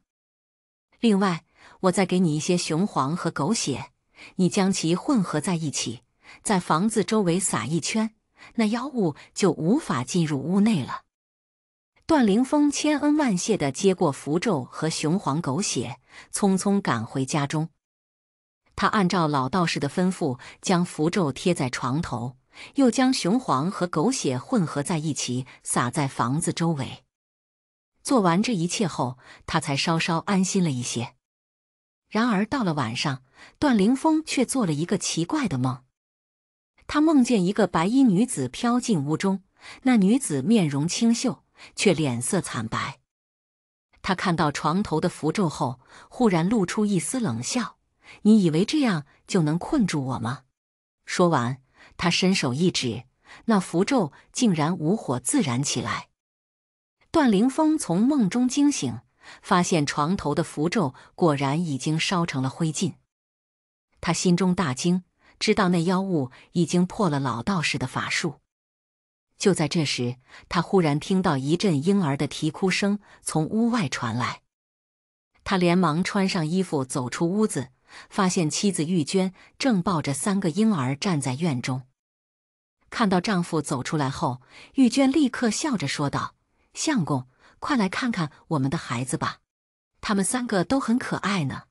另外，我再给你一些雄黄和狗血，你将其混合在一起，在房子周围撒一圈，那妖物就无法进入屋内了。段凌峰千恩万谢地接过符咒和雄黄、狗血，匆匆赶回家中。他按照老道士的吩咐，将符咒贴在床头。又将雄黄和狗血混合在一起，撒在房子周围。做完这一切后，他才稍稍安心了一些。然而到了晚上，段凌峰却做了一个奇怪的梦。他梦见一个白衣女子飘进屋中，那女子面容清秀，却脸色惨白。他看到床头的符咒后，忽然露出一丝冷笑：“你以为这样就能困住我吗？”说完。他伸手一指，那符咒竟然无火自燃起来。段凌峰从梦中惊醒，发现床头的符咒果然已经烧成了灰烬。他心中大惊，知道那妖物已经破了老道士的法术。就在这时，他忽然听到一阵婴儿的啼哭声从屋外传来。他连忙穿上衣服走出屋子，发现妻子玉娟正抱着三个婴儿站在院中。看到丈夫走出来后，玉娟立刻笑着说道：“相公，快来看看我们的孩子吧，他们三个都很可爱呢。”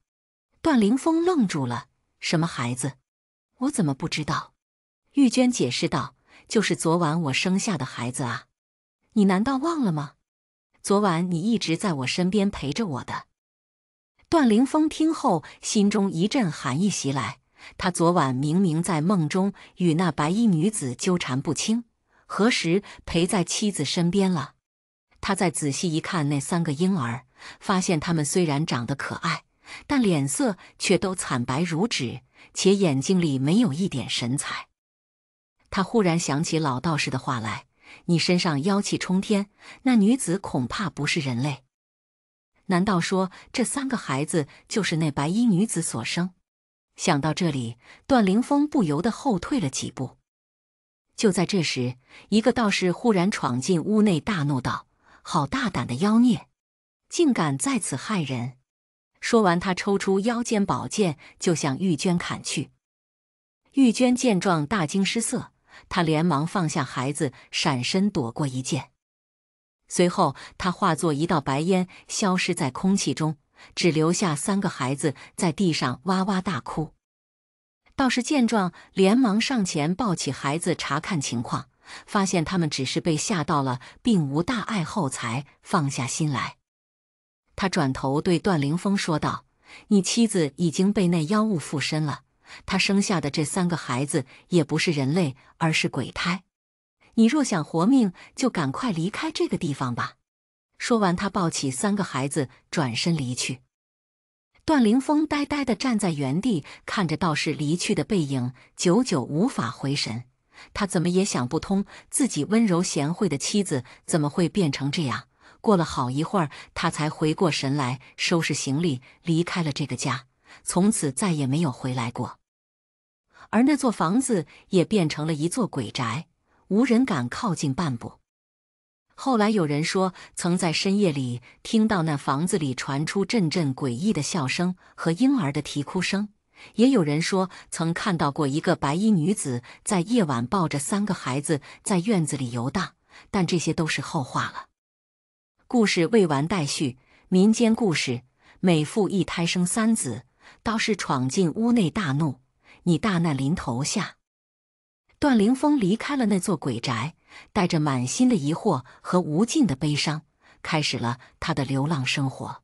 段凌峰愣住了：“什么孩子？我怎么不知道？”玉娟解释道：“就是昨晚我生下的孩子啊，你难道忘了吗？昨晚你一直在我身边陪着我的。”段凌峰听后，心中一阵寒意袭来。他昨晚明明在梦中与那白衣女子纠缠不清，何时陪在妻子身边了？他再仔细一看那三个婴儿，发现他们虽然长得可爱，但脸色却都惨白如纸，且眼睛里没有一点神采。他忽然想起老道士的话来：“你身上妖气冲天，那女子恐怕不是人类。难道说这三个孩子就是那白衣女子所生？”想到这里，段凌峰不由得后退了几步。就在这时，一个道士忽然闯进屋内，大怒道：“好大胆的妖孽，竟敢在此害人！”说完，他抽出腰间宝剑，就向玉娟砍去。玉娟见状，大惊失色，她连忙放下孩子，闪身躲过一剑。随后，她化作一道白烟，消失在空气中。只留下三个孩子在地上哇哇大哭。道士见状，连忙上前抱起孩子查看情况，发现他们只是被吓到了，并无大碍后，才放下心来。他转头对段凌峰说道：“你妻子已经被那妖物附身了，他生下的这三个孩子也不是人类，而是鬼胎。你若想活命，就赶快离开这个地方吧。”说完，他抱起三个孩子，转身离去。段凌峰呆呆地站在原地，看着道士离去的背影，久久无法回神。他怎么也想不通，自己温柔贤惠的妻子怎么会变成这样。过了好一会儿，他才回过神来，收拾行李离开了这个家，从此再也没有回来过。而那座房子也变成了一座鬼宅，无人敢靠近半步。后来有人说，曾在深夜里听到那房子里传出阵阵诡异的笑声和婴儿的啼哭声；也有人说，曾看到过一个白衣女子在夜晚抱着三个孩子在院子里游荡。但这些都是后话了。故事未完待续。民间故事：每妇一胎生三子，道士闯进屋内大怒：“你大难临头下！”段凌峰离开了那座鬼宅。带着满心的疑惑和无尽的悲伤，开始了他的流浪生活。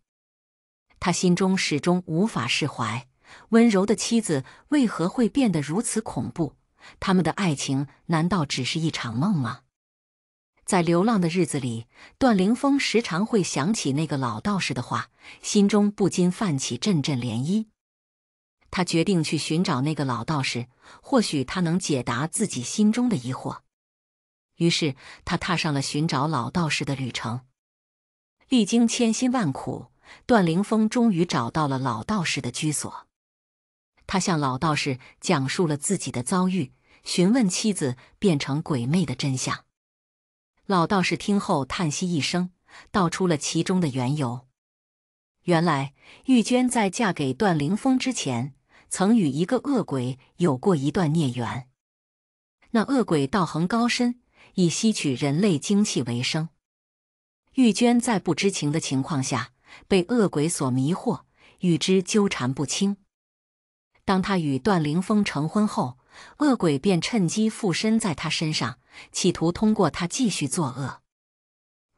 他心中始终无法释怀：温柔的妻子为何会变得如此恐怖？他们的爱情难道只是一场梦吗？在流浪的日子里，段凌峰时常会想起那个老道士的话，心中不禁泛起阵阵涟漪。他决定去寻找那个老道士，或许他能解答自己心中的疑惑。于是，他踏上了寻找老道士的旅程。历经千辛万苦，段凌峰终于找到了老道士的居所。他向老道士讲述了自己的遭遇，询问妻子变成鬼魅的真相。老道士听后叹息一声，道出了其中的缘由。原来，玉娟在嫁给段凌峰之前，曾与一个恶鬼有过一段孽缘。那恶鬼道行高深。以吸取人类精气为生。玉娟在不知情的情况下被恶鬼所迷惑，与之纠缠不清。当她与段凌峰成婚后，恶鬼便趁机附身在她身上，企图通过她继续作恶。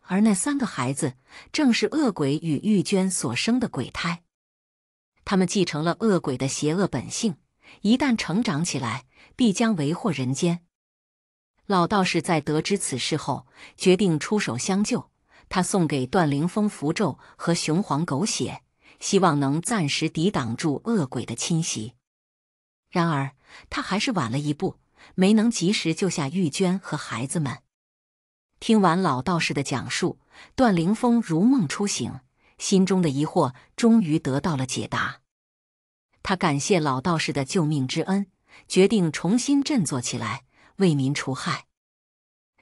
而那三个孩子正是恶鬼与玉娟所生的鬼胎，他们继承了恶鬼的邪恶本性，一旦成长起来，必将为祸人间。老道士在得知此事后，决定出手相救。他送给段凌峰符咒和雄黄狗血，希望能暂时抵挡住恶鬼的侵袭。然而，他还是晚了一步，没能及时救下玉娟和孩子们。听完老道士的讲述，段凌峰如梦初醒，心中的疑惑终于得到了解答。他感谢老道士的救命之恩，决定重新振作起来。为民除害，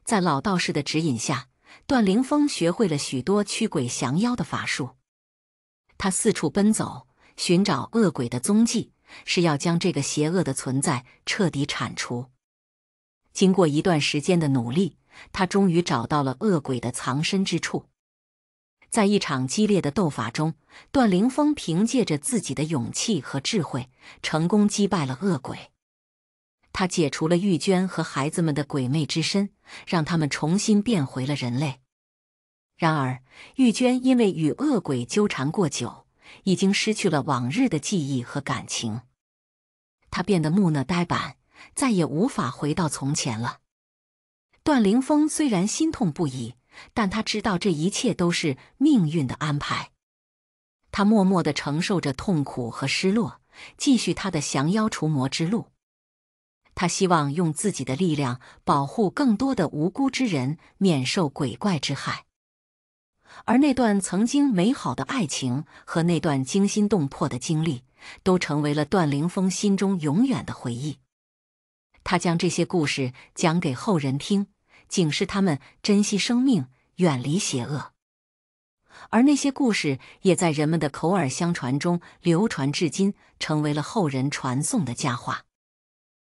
在老道士的指引下，段凌峰学会了许多驱鬼降妖的法术。他四处奔走，寻找恶鬼的踪迹，是要将这个邪恶的存在彻底铲除。经过一段时间的努力，他终于找到了恶鬼的藏身之处。在一场激烈的斗法中，段凌峰凭借着自己的勇气和智慧，成功击败了恶鬼。他解除了玉娟和孩子们的鬼魅之身，让他们重新变回了人类。然而，玉娟因为与恶鬼纠缠过久，已经失去了往日的记忆和感情，她变得木讷呆板，再也无法回到从前了。段凌峰虽然心痛不已，但他知道这一切都是命运的安排。他默默的承受着痛苦和失落，继续他的降妖除魔之路。他希望用自己的力量保护更多的无辜之人免受鬼怪之害，而那段曾经美好的爱情和那段惊心动魄的经历，都成为了段凌峰心中永远的回忆。他将这些故事讲给后人听，警示他们珍惜生命，远离邪恶。而那些故事也在人们的口耳相传中流传至今，成为了后人传颂的佳话。